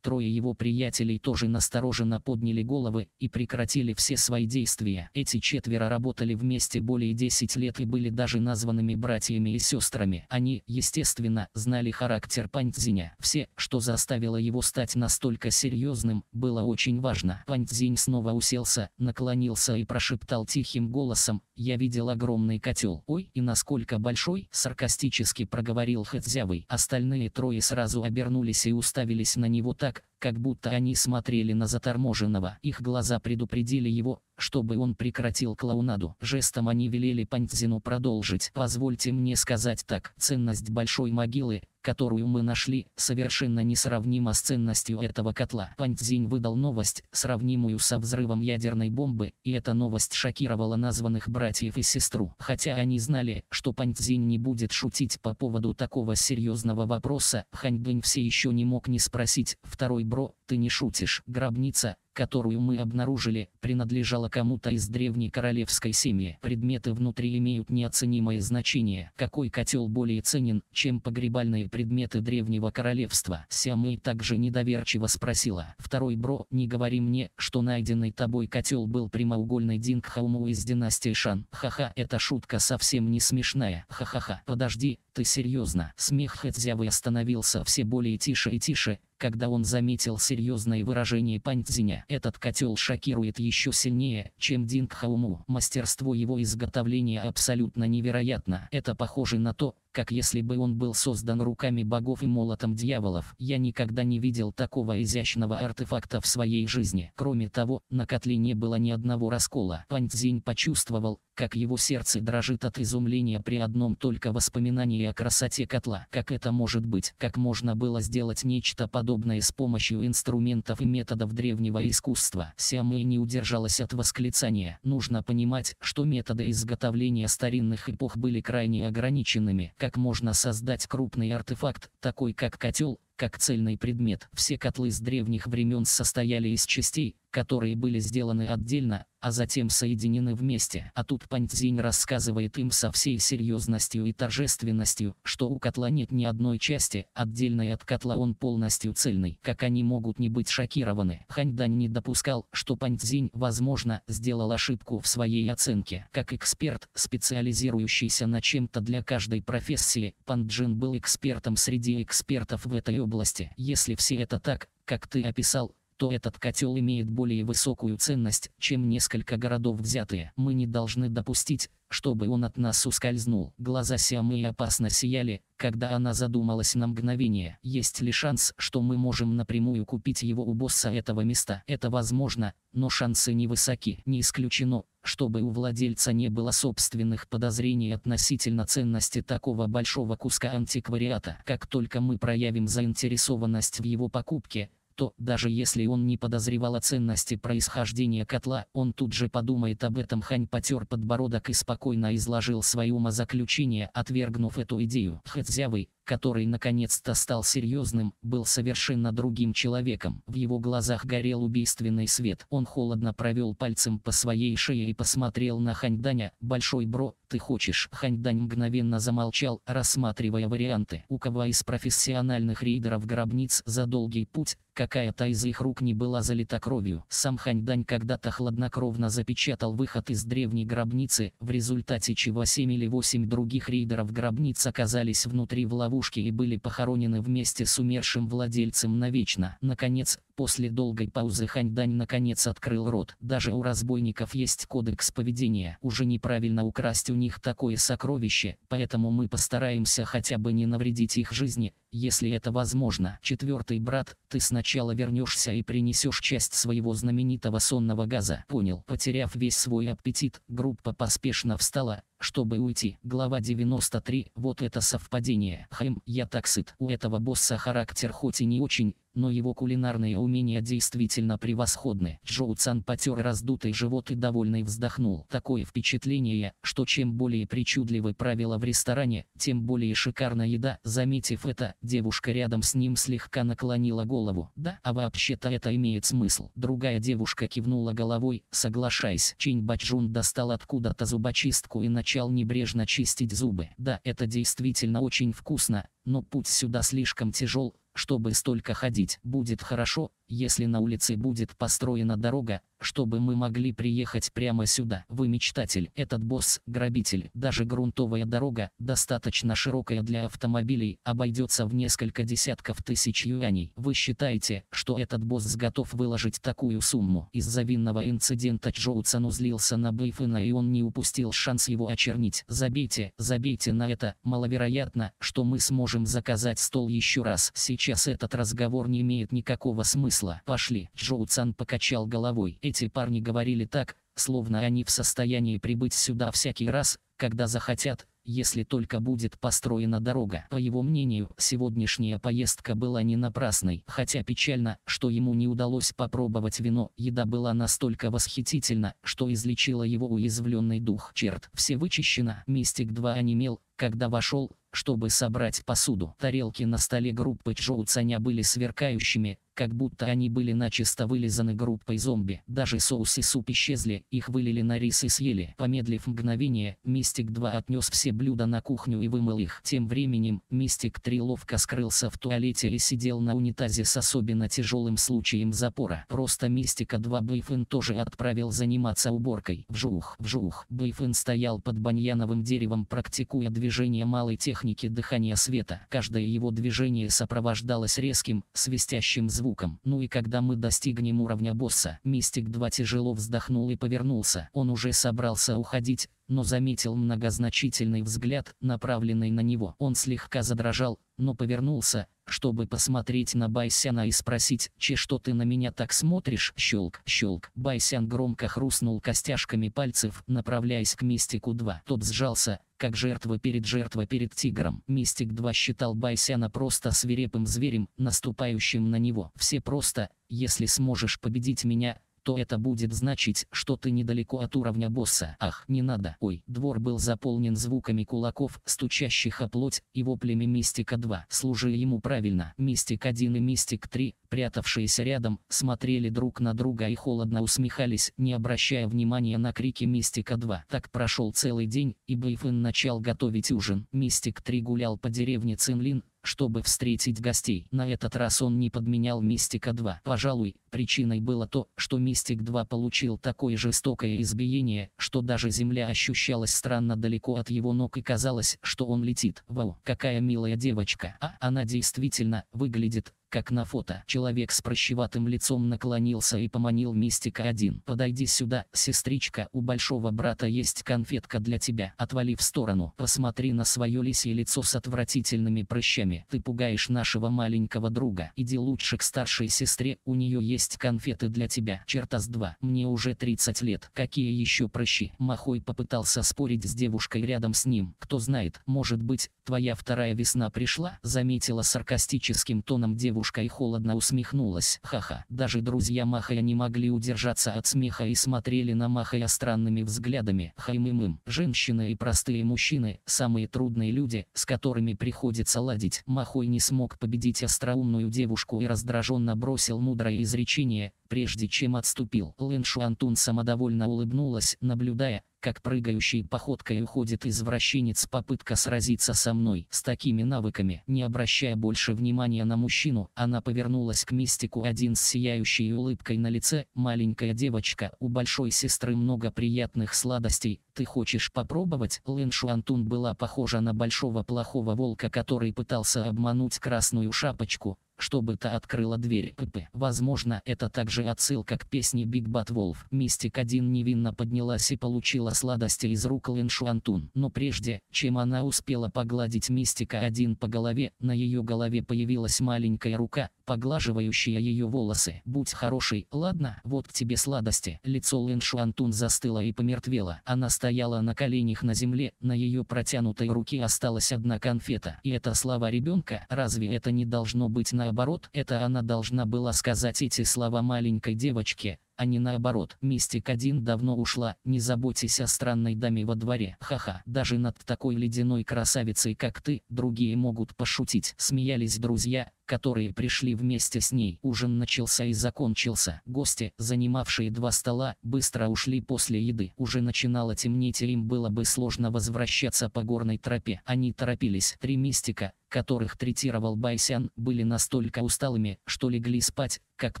трое его приятелей тоже настороженно подняли головы и прекратили все свои действия. Эти четверо работали вместе более 10 лет и были были даже названными братьями и сестрами. Они, естественно, знали характер Паньцзиня. Все, что заставило его стать настолько серьезным, было очень важно. Паньцзинь снова уселся, наклонился и прошептал тихим голосом, «Я видел огромный котел. Ой, и насколько большой!» Саркастически проговорил Хэцзявый. Остальные трое сразу обернулись и уставились на него так, как будто они смотрели на заторможенного. Их глаза предупредили его, чтобы он прекратил клоунаду. Жестом они велели Пантзину продолжить. Позвольте мне сказать так, ценность большой могилы, которую мы нашли, совершенно несравнима с ценностью этого котла. Пантзинь выдал новость, сравнимую со взрывом ядерной бомбы, и эта новость шокировала названных братьев и сестру. Хотя они знали, что Пантзинь не будет шутить по поводу такого серьезного вопроса, Ханьбэнь все еще не мог не спросить, «Второй бро, ты не шутишь, гробница, которую мы обнаружили, принадлежала кому-то из древней королевской семьи. Предметы внутри имеют неоценимое значение. Какой котел более ценен, чем погребальные предметы древнего королевства? Сямэй также недоверчиво спросила. Второй бро, не говори мне, что найденный тобой котел был прямоугольный Динг Хауму из династии Шан. Ха-ха, эта шутка совсем не смешная. Ха-ха-ха. Подожди, ты серьезно? Смех Хэцзявы остановился все более тише и тише, когда он заметил серьезное выражение Паньцзиня, этот котел шокирует еще сильнее, чем Динг Хауму. Мастерство его изготовления абсолютно невероятно. Это похоже на то, как если бы он был создан руками богов и молотом дьяволов. Я никогда не видел такого изящного артефакта в своей жизни. Кроме того, на котле не было ни одного раскола. Пантзинь почувствовал, как его сердце дрожит от изумления при одном только воспоминании о красоте котла. Как это может быть? Как можно было сделать нечто подобное с помощью инструментов и методов древнего искусства? Сямэ не удержалась от восклицания. Нужно понимать, что методы изготовления старинных эпох были крайне ограниченными как можно создать крупный артефакт, такой как котел, как цельный предмет. Все котлы с древних времен состояли из частей, которые были сделаны отдельно, а затем соединены вместе. А тут Пантзинь рассказывает им со всей серьезностью и торжественностью, что у котла нет ни одной части, отдельной от котла он полностью цельный. Как они могут не быть шокированы? Ханьдань не допускал, что Пантзинь, возможно, сделал ошибку в своей оценке. Как эксперт, специализирующийся на чем-то для каждой профессии, Панджин был экспертом среди экспертов в этой области. Если все это так, как ты описал, то этот котел имеет более высокую ценность, чем несколько городов взятые. Мы не должны допустить, чтобы он от нас ускользнул. Глаза Сиамы опасно сияли, когда она задумалась на мгновение. Есть ли шанс, что мы можем напрямую купить его у босса этого места? Это возможно, но шансы невысоки. Не исключено, чтобы у владельца не было собственных подозрений относительно ценности такого большого куска антиквариата. Как только мы проявим заинтересованность в его покупке, то, даже если он не подозревал о ценности происхождения котла, он тут же подумает об этом. Хань потер подбородок и спокойно изложил свое умозаключение, отвергнув эту идею. Хэцзявы, который наконец-то стал серьезным, был совершенно другим человеком. В его глазах горел убийственный свет. Он холодно провел пальцем по своей шее и посмотрел на Ханьданя. «Большой бро, ты хочешь?» Ханьдань мгновенно замолчал, рассматривая варианты. У кого из профессиональных рейдеров гробниц за долгий путь какая-то из их рук не была залита кровью. Сам Ханьдань когда-то хладнокровно запечатал выход из древней гробницы, в результате чего 7 или 8 других рейдеров гробниц оказались внутри в ловушке ловушке и были похоронены вместе с умершим владельцем навечно. Наконец, После долгой паузы Ханьдань наконец открыл рот. Даже у разбойников есть кодекс поведения. Уже неправильно украсть у них такое сокровище, поэтому мы постараемся хотя бы не навредить их жизни, если это возможно. Четвертый брат, ты сначала вернешься и принесешь часть своего знаменитого сонного газа. Понял. Потеряв весь свой аппетит, группа поспешно встала, чтобы уйти. Глава 93. Вот это совпадение. Хэм, я так сыт. У этого босса характер хоть и не очень, но его кулинарные умения действительно превосходны. Джоу Цан потер раздутый живот и довольный вздохнул. Такое впечатление, что чем более причудливы правила в ресторане, тем более шикарна еда. Заметив это, девушка рядом с ним слегка наклонила голову. Да, а вообще-то это имеет смысл. Другая девушка кивнула головой, соглашаясь. Чинь Бачжун достал откуда-то зубочистку и начал небрежно чистить зубы. Да, это действительно очень вкусно, но путь сюда слишком тяжел, чтобы столько ходить. Будет хорошо, если на улице будет построена дорога, чтобы мы могли приехать прямо сюда. Вы мечтатель, этот босс, грабитель. Даже грунтовая дорога, достаточно широкая для автомобилей, обойдется в несколько десятков тысяч юаней. Вы считаете, что этот босс готов выложить такую сумму? Из-за винного инцидента Джоуцен узлился на Бейфена и он не упустил шанс его очернить. Забейте, забейте на это, маловероятно, что мы сможем заказать стол еще раз. Сейчас этот разговор не имеет никакого смысла. Пошли. Джоуцен покачал головой эти парни говорили так, словно они в состоянии прибыть сюда всякий раз, когда захотят, если только будет построена дорога. По его мнению, сегодняшняя поездка была не напрасной, хотя печально, что ему не удалось попробовать вино. Еда была настолько восхитительна, что излечила его уязвленный дух. Черт, все вычищено. Мистик 2 онемел, когда вошел, чтобы собрать посуду. Тарелки на столе группы Чжоу Цаня были сверкающими, как будто они были начисто вылизаны группой зомби. Даже соус и суп исчезли, их вылили на рис и съели. Помедлив мгновение, Мистик 2 отнес все блюда на кухню и вымыл их. Тем временем, Мистик 3 ловко скрылся в туалете и сидел на унитазе с особенно тяжелым случаем запора. Просто Мистика 2 Бэйфен тоже отправил заниматься уборкой. Вжух, вжух. Бэйфен стоял под баньяновым деревом, практикуя движение малой техники дыхания света. Каждое его движение сопровождалось резким, свистящим звуком звуком. Ну и когда мы достигнем уровня босса, Мистик 2 тяжело вздохнул и повернулся. Он уже собрался уходить, но заметил многозначительный взгляд, направленный на него. Он слегка задрожал, но повернулся, чтобы посмотреть на Байсяна и спросить, «Че, что ты на меня так смотришь?» Щелк, щелк. Байсян громко хрустнул костяшками пальцев, направляясь к Мистику 2. Тот сжался, как жертва перед жертвой перед тигром. Мистик 2 считал Байсяна просто свирепым зверем, наступающим на него. Все просто, если сможешь победить меня, то это будет значить, что ты недалеко от уровня босса. Ах, не надо. Ой, двор был заполнен звуками кулаков, стучащих о плоть, и воплями Мистика 2. Служи ему правильно. Мистик 1 и Мистик 3, прятавшиеся рядом, смотрели друг на друга и холодно усмехались, не обращая внимания на крики Мистика 2. Так прошел целый день, и Бэйфэн начал готовить ужин. Мистик 3 гулял по деревне Цинлин, чтобы встретить гостей. На этот раз он не подменял Мистика 2. Пожалуй, причиной было то, что Мистик 2 получил такое жестокое избиение, что даже земля ощущалась странно далеко от его ног и казалось, что он летит. Вау, какая милая девочка. А она действительно выглядит как на фото. Человек с прощеватым лицом наклонился и поманил мистика один. «Подойди сюда, сестричка, у большого брата есть конфетка для тебя. Отвали в сторону, посмотри на свое лисье лицо с отвратительными прыщами. Ты пугаешь нашего маленького друга. Иди лучше к старшей сестре, у нее есть конфеты для тебя. Чертас два. мне уже 30 лет. Какие еще прыщи?» Махой попытался спорить с девушкой рядом с ним. «Кто знает, может быть, твоя вторая весна пришла?» Заметила саркастическим тоном девушка Девушка и холодно усмехнулась. Ха-ха. Даже друзья Махая не могли удержаться от смеха и смотрели на Махая странными взглядами. Хаймым-им. Женщины и простые мужчины – самые трудные люди, с которыми приходится ладить. Махой не смог победить остроумную девушку и раздраженно бросил мудрое изречение – прежде чем отступил. Лэн Шуантун самодовольно улыбнулась, наблюдая, как прыгающей походкой уходит извращенец попытка сразиться со мной. С такими навыками, не обращая больше внимания на мужчину, она повернулась к мистику один с сияющей улыбкой на лице. «Маленькая девочка, у большой сестры много приятных сладостей, ты хочешь попробовать?» Лэн Шуантун была похожа на большого плохого волка, который пытался обмануть красную шапочку чтобы та открыла дверь ПП. Возможно, это также отсылка к песне Big Bad Wolf. Мистик один невинно поднялась и получила сладости из рук Лэн Шуантун. Но прежде, чем она успела погладить Мистика один по голове, на ее голове появилась маленькая рука, поглаживающая ее волосы. «Будь хороший, ладно, вот тебе сладости». Лицо Лэн Шуантун застыло и помертвело. Она стояла на коленях на земле, на ее протянутой руке осталась одна конфета. И это слова ребенка, разве это не должно быть на наоборот, это она должна была сказать эти слова маленькой девочке, а не наоборот. Мистик один давно ушла, не заботьтесь о странной даме во дворе. Ха-ха, даже над такой ледяной красавицей, как ты, другие могут пошутить. Смеялись друзья, которые пришли вместе с ней. Ужин начался и закончился. Гости, занимавшие два стола, быстро ушли после еды. Уже начинало темнеть и им было бы сложно возвращаться по горной тропе. Они торопились. Три мистика, которых третировал Байсян, были настолько усталыми, что легли спать, как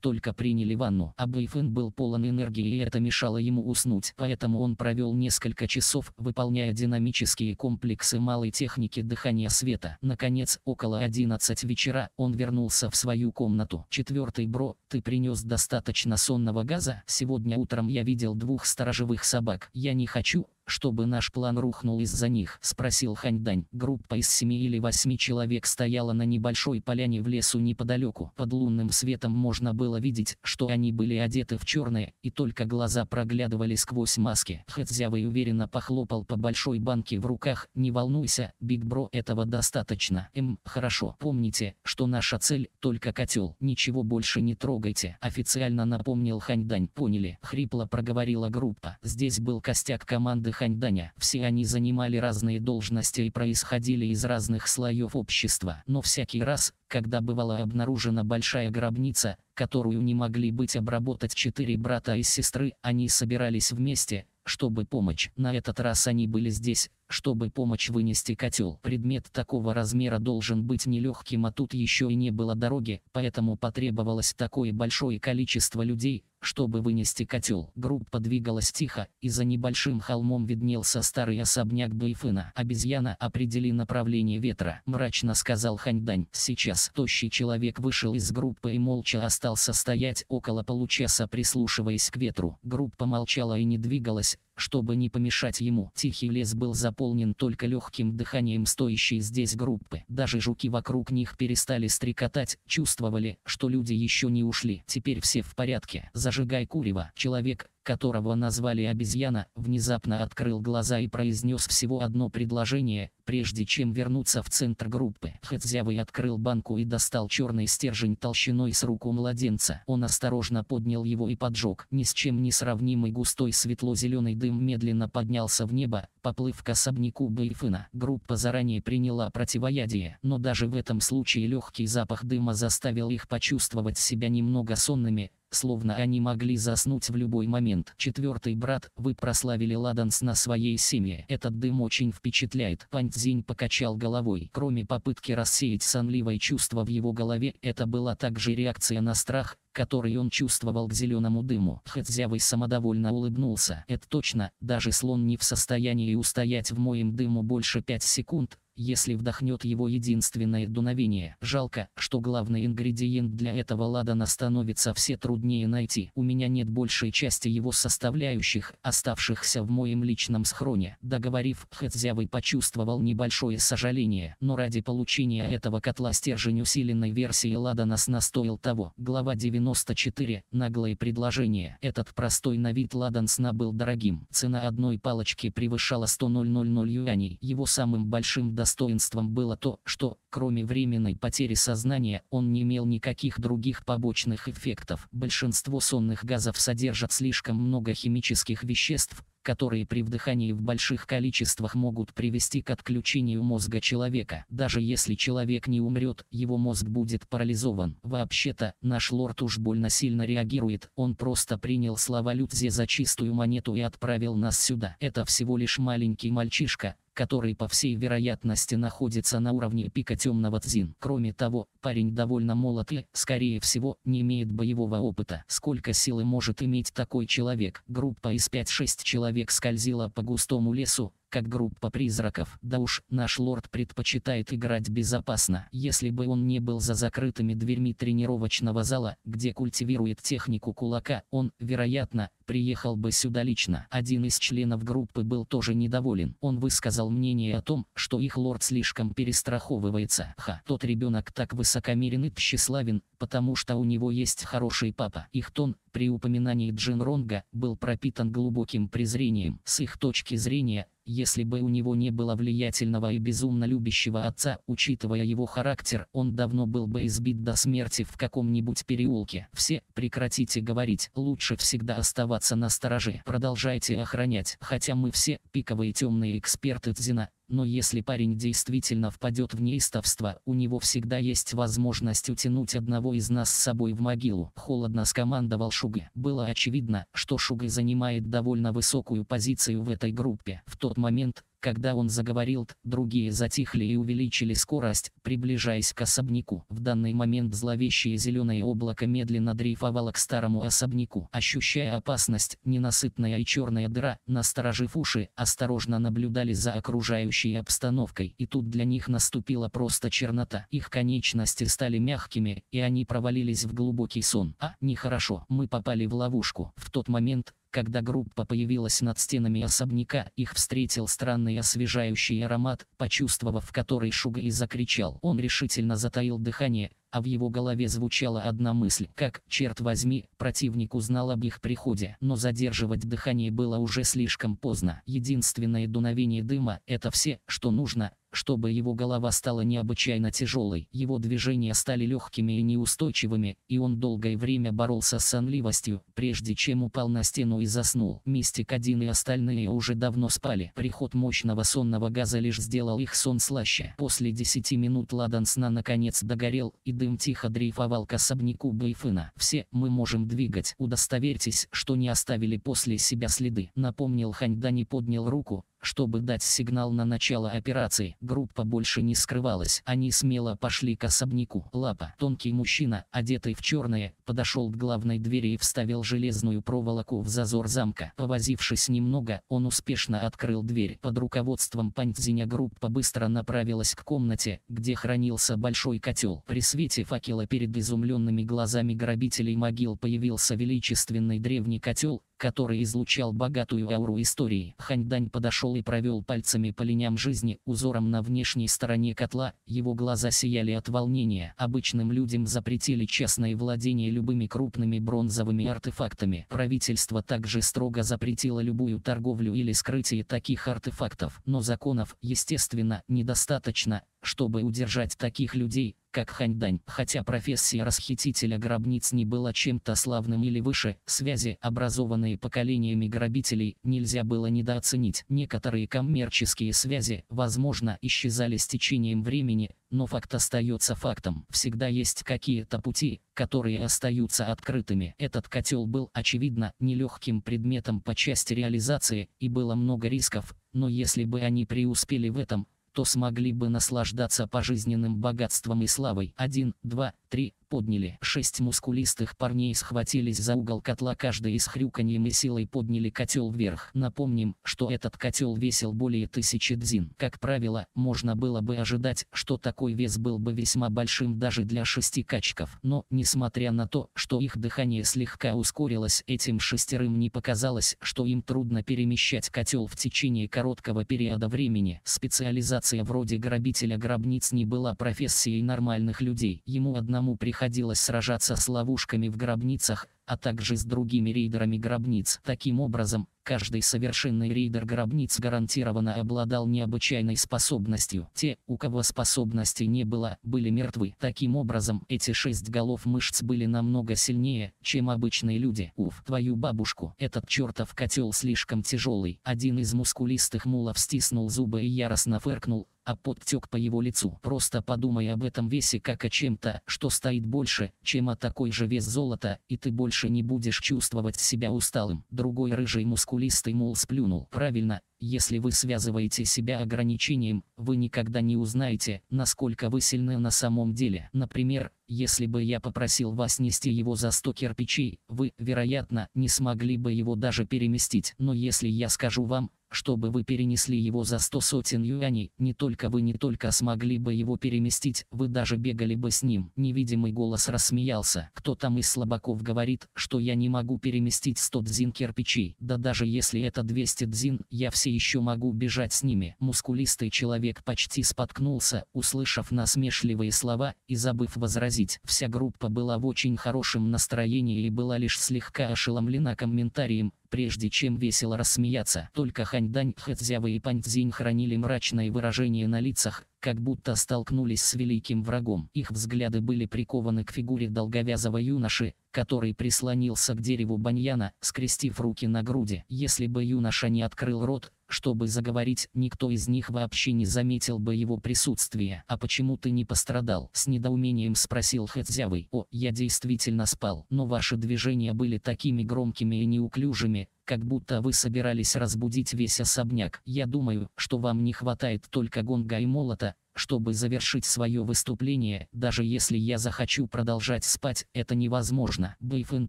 только приняли ванну. А Бэйфэн был полон энергии и это мешало ему уснуть, поэтому он провел несколько часов, выполняя динамические комплексы малой техники дыхания света. Наконец, около 11 вечера, он вернулся в свою комнату. Четвертый бро, ты принес достаточно сонного газа. Сегодня утром я видел двух сторожевых собак. Я не хочу, чтобы наш план рухнул из-за них?» – спросил Ханьдань. Группа из семи или восьми человек стояла на небольшой поляне в лесу неподалеку. Под лунным светом можно было видеть, что они были одеты в черное, и только глаза проглядывали сквозь маски. Хэцзявый уверенно похлопал по большой банке в руках. «Не волнуйся, Биг Бро, этого достаточно. М, «Эм, хорошо. Помните, что наша цель – только котел. Ничего больше не трогайте». Официально напомнил Ханьдань. «Поняли?» – хрипло проговорила группа. Здесь был костяк команды Ханьданя. Все они занимали разные должности и происходили из разных слоев общества. Но всякий раз, когда бывала обнаружена большая гробница, которую не могли быть обработать четыре брата и сестры, они собирались вместе, чтобы помочь. На этот раз они были здесь, чтобы помочь вынести котел, предмет такого размера должен быть нелегким, а тут еще и не было дороги, поэтому потребовалось такое большое количество людей, чтобы вынести котел. Группа двигалась тихо, и за небольшим холмом виднелся старый особняк Байфына. «Обезьяна, определи направление ветра», — мрачно сказал Ханьдань. Сейчас тощий человек вышел из группы и молча остался стоять около получаса, прислушиваясь к ветру. Группа молчала и не двигалась, чтобы не помешать ему. Тихий лес был заполнен только легким дыханием стоящей здесь группы. Даже жуки вокруг них перестали стрекотать, чувствовали, что люди еще не ушли. Теперь все в порядке. Зажигай курево, человек, которого назвали обезьяна, внезапно открыл глаза и произнес всего одно предложение, прежде чем вернуться в центр группы. Хэцзявый открыл банку и достал черный стержень толщиной с руку младенца. Он осторожно поднял его и поджег. Ни с чем не сравнимый густой светло-зеленый дым медленно поднялся в небо, поплыв к особняку Бэйфына. Группа заранее приняла противоядие, но даже в этом случае легкий запах дыма заставил их почувствовать себя немного сонными, словно они могли заснуть в любой момент. Четвертый брат, вы прославили Ладанс на своей семье. Этот дым очень впечатляет. Пантзинь покачал головой. Кроме попытки рассеять сонливое чувство в его голове, это была также реакция на страх, который он чувствовал к зеленому дыму. Хэтзявый самодовольно улыбнулся. Это точно, даже слон не в состоянии устоять в моем дыму больше 5 секунд, если вдохнет его единственное дуновение. Жалко, что главный ингредиент для этого ладана становится все труднее найти. У меня нет большей части его составляющих, оставшихся в моем личном схроне. Договорив, Хэтзявый почувствовал небольшое сожаление, но ради получения этого котла стержень усиленной версии ладана снастоил того. Глава 90 94. наглое предложение. Этот простой на вид ладан сна был дорогим. Цена одной палочки превышала 100 000 юаней. Его самым большим достоинством было то, что, кроме временной потери сознания, он не имел никаких других побочных эффектов. Большинство сонных газов содержат слишком много химических веществ, которые при вдыхании в больших количествах могут привести к отключению мозга человека. Даже если человек не умрет, его мозг будет парализован. Вообще-то, наш лорд уж больно сильно реагирует, он просто принял слова Людзе за чистую монету и отправил нас сюда. Это всего лишь маленький мальчишка, который по всей вероятности находится на уровне пика темного Цзин. Кроме того, парень довольно молод и, скорее всего, не имеет боевого опыта. Сколько силы может иметь такой человек? Группа из 5-6 человек скользила по густому лесу, как группа призраков. Да уж, наш лорд предпочитает играть безопасно. Если бы он не был за закрытыми дверьми тренировочного зала, где культивирует технику кулака, он, вероятно, приехал бы сюда лично. Один из членов группы был тоже недоволен. Он высказал мнение о том, что их лорд слишком перестраховывается. Ха, тот ребенок так высокомерен и тщеславен, потому что у него есть хороший папа. Их тон при упоминании Джин Джинронга был пропитан глубоким презрением. С их точки зрения, если бы у него не было влиятельного и безумно любящего отца, учитывая его характер, он давно был бы избит до смерти в каком-нибудь переулке. Все, прекратите говорить, лучше всегда оставаться на стороже. Продолжайте охранять. Хотя мы все, пиковые темные эксперты Дзина, но если парень действительно впадет в неистовство, у него всегда есть возможность утянуть одного из нас с собой в могилу. Холодно скомандовал Шуга. Было очевидно, что Шуга занимает довольно высокую позицию в этой группе. В тот момент, когда он заговорил, другие затихли и увеличили скорость, приближаясь к особняку. В данный момент зловещее зеленое облако медленно дрейфовало к старому особняку. Ощущая опасность, ненасытная и черная дыра, насторожив уши, осторожно наблюдали за окружающей обстановкой. И тут для них наступила просто чернота. Их конечности стали мягкими, и они провалились в глубокий сон. А, нехорошо, мы попали в ловушку. В тот момент, когда группа появилась над стенами особняка, их встретил странный освежающий аромат, почувствовав который Шуга и закричал. Он решительно затаил дыхание, а в его голове звучала одна мысль. Как, черт возьми, противник узнал об их приходе. Но задерживать дыхание было уже слишком поздно. Единственное дуновение дыма – это все, что нужно, чтобы его голова стала необычайно тяжелой. Его движения стали легкими и неустойчивыми, и он долгое время боролся с сонливостью, прежде чем упал на стену и заснул. Мистик один и остальные уже давно спали. Приход мощного сонного газа лишь сделал их сон слаще. После 10 минут ладан сна наконец догорел, и дым тихо дрейфовал к особняку Бейфына. Все мы можем двигать. Удостоверьтесь, что не оставили после себя следы. Напомнил Ханьда не поднял руку, чтобы дать сигнал на начало операции, группа больше не скрывалась. Они смело пошли к особняку. Лапа, тонкий мужчина, одетый в черное, подошел к главной двери и вставил железную проволоку в зазор замка. Повозившись немного, он успешно открыл дверь. Под руководством Пантзиня группа быстро направилась к комнате, где хранился большой котел. При свете факела перед изумленными глазами грабителей могил появился величественный древний котел, который излучал богатую ауру истории. Ханьдань подошел и провел пальцами по линям жизни, узором на внешней стороне котла, его глаза сияли от волнения. Обычным людям запретили частное владение любыми крупными бронзовыми артефактами. Правительство также строго запретило любую торговлю или скрытие таких артефактов. Но законов, естественно, недостаточно, чтобы удержать таких людей, как Ханьдань. Хотя профессия расхитителя гробниц не была чем-то славным или выше, связи, образованные поколениями грабителей, нельзя было недооценить. Некоторые коммерческие связи, возможно, исчезали с течением времени, но факт остается фактом. Всегда есть какие-то пути, которые остаются открытыми. Этот котел был, очевидно, нелегким предметом по части реализации, и было много рисков, но если бы они преуспели в этом, то смогли бы наслаждаться пожизненным богатством и славой. 1, 2, 3, подняли. Шесть мускулистых парней схватились за угол котла каждый из хрюканьем и силой подняли котел вверх. Напомним, что этот котел весил более тысячи дзин. Как правило, можно было бы ожидать, что такой вес был бы весьма большим даже для шести качков. Но, несмотря на то, что их дыхание слегка ускорилось, этим шестерым не показалось, что им трудно перемещать котел в течение короткого периода времени. Специализация вроде грабителя гробниц не была профессией нормальных людей. Ему одному приходилось приходилось сражаться с ловушками в гробницах, а также с другими рейдерами гробниц. Таким образом, каждый совершенный рейдер гробниц гарантированно обладал необычайной способностью. Те, у кого способности не было, были мертвы. Таким образом, эти шесть голов мышц были намного сильнее, чем обычные люди. Уф, твою бабушку, этот чертов котел слишком тяжелый. Один из мускулистых мулов стиснул зубы и яростно фыркнул, а пот по его лицу. Просто подумай об этом весе как о чем-то, что стоит больше, чем о такой же вес золота, и ты больше больше не будешь чувствовать себя усталым. Другой рыжий мускулистый мул сплюнул. Правильно, если вы связываете себя ограничением, вы никогда не узнаете, насколько вы сильны на самом деле. Например, если бы я попросил вас нести его за 100 кирпичей, вы, вероятно, не смогли бы его даже переместить. Но если я скажу вам, чтобы вы перенесли его за 100 сотен юаней, не только вы не только смогли бы его переместить, вы даже бегали бы с ним. Невидимый голос рассмеялся. Кто там из слабаков говорит, что я не могу переместить 100 дзин кирпичей? Да даже если это 200 дзин, я все еще могу бежать с ними. Мускулистый человек почти споткнулся, услышав насмешливые слова и забыв возразить. Вся группа была в очень хорошем настроении и была лишь слегка ошеломлена комментарием, прежде чем весело рассмеяться. Только Хань Дань Хэцзява и Пань Цзинь хранили мрачное выражение на лицах, как будто столкнулись с великим врагом. Их взгляды были прикованы к фигуре долговязого юноши, который прислонился к дереву баньяна, скрестив руки на груди. Если бы юноша не открыл рот, чтобы заговорить, никто из них вообще не заметил бы его присутствие. «А почему ты не пострадал?» С недоумением спросил Хэцзявый. «О, я действительно спал, но ваши движения были такими громкими и неуклюжими, как будто вы собирались разбудить весь особняк. Я думаю, что вам не хватает только гонга и молота, чтобы завершить свое выступление, даже если я захочу продолжать спать, это невозможно. Бейфен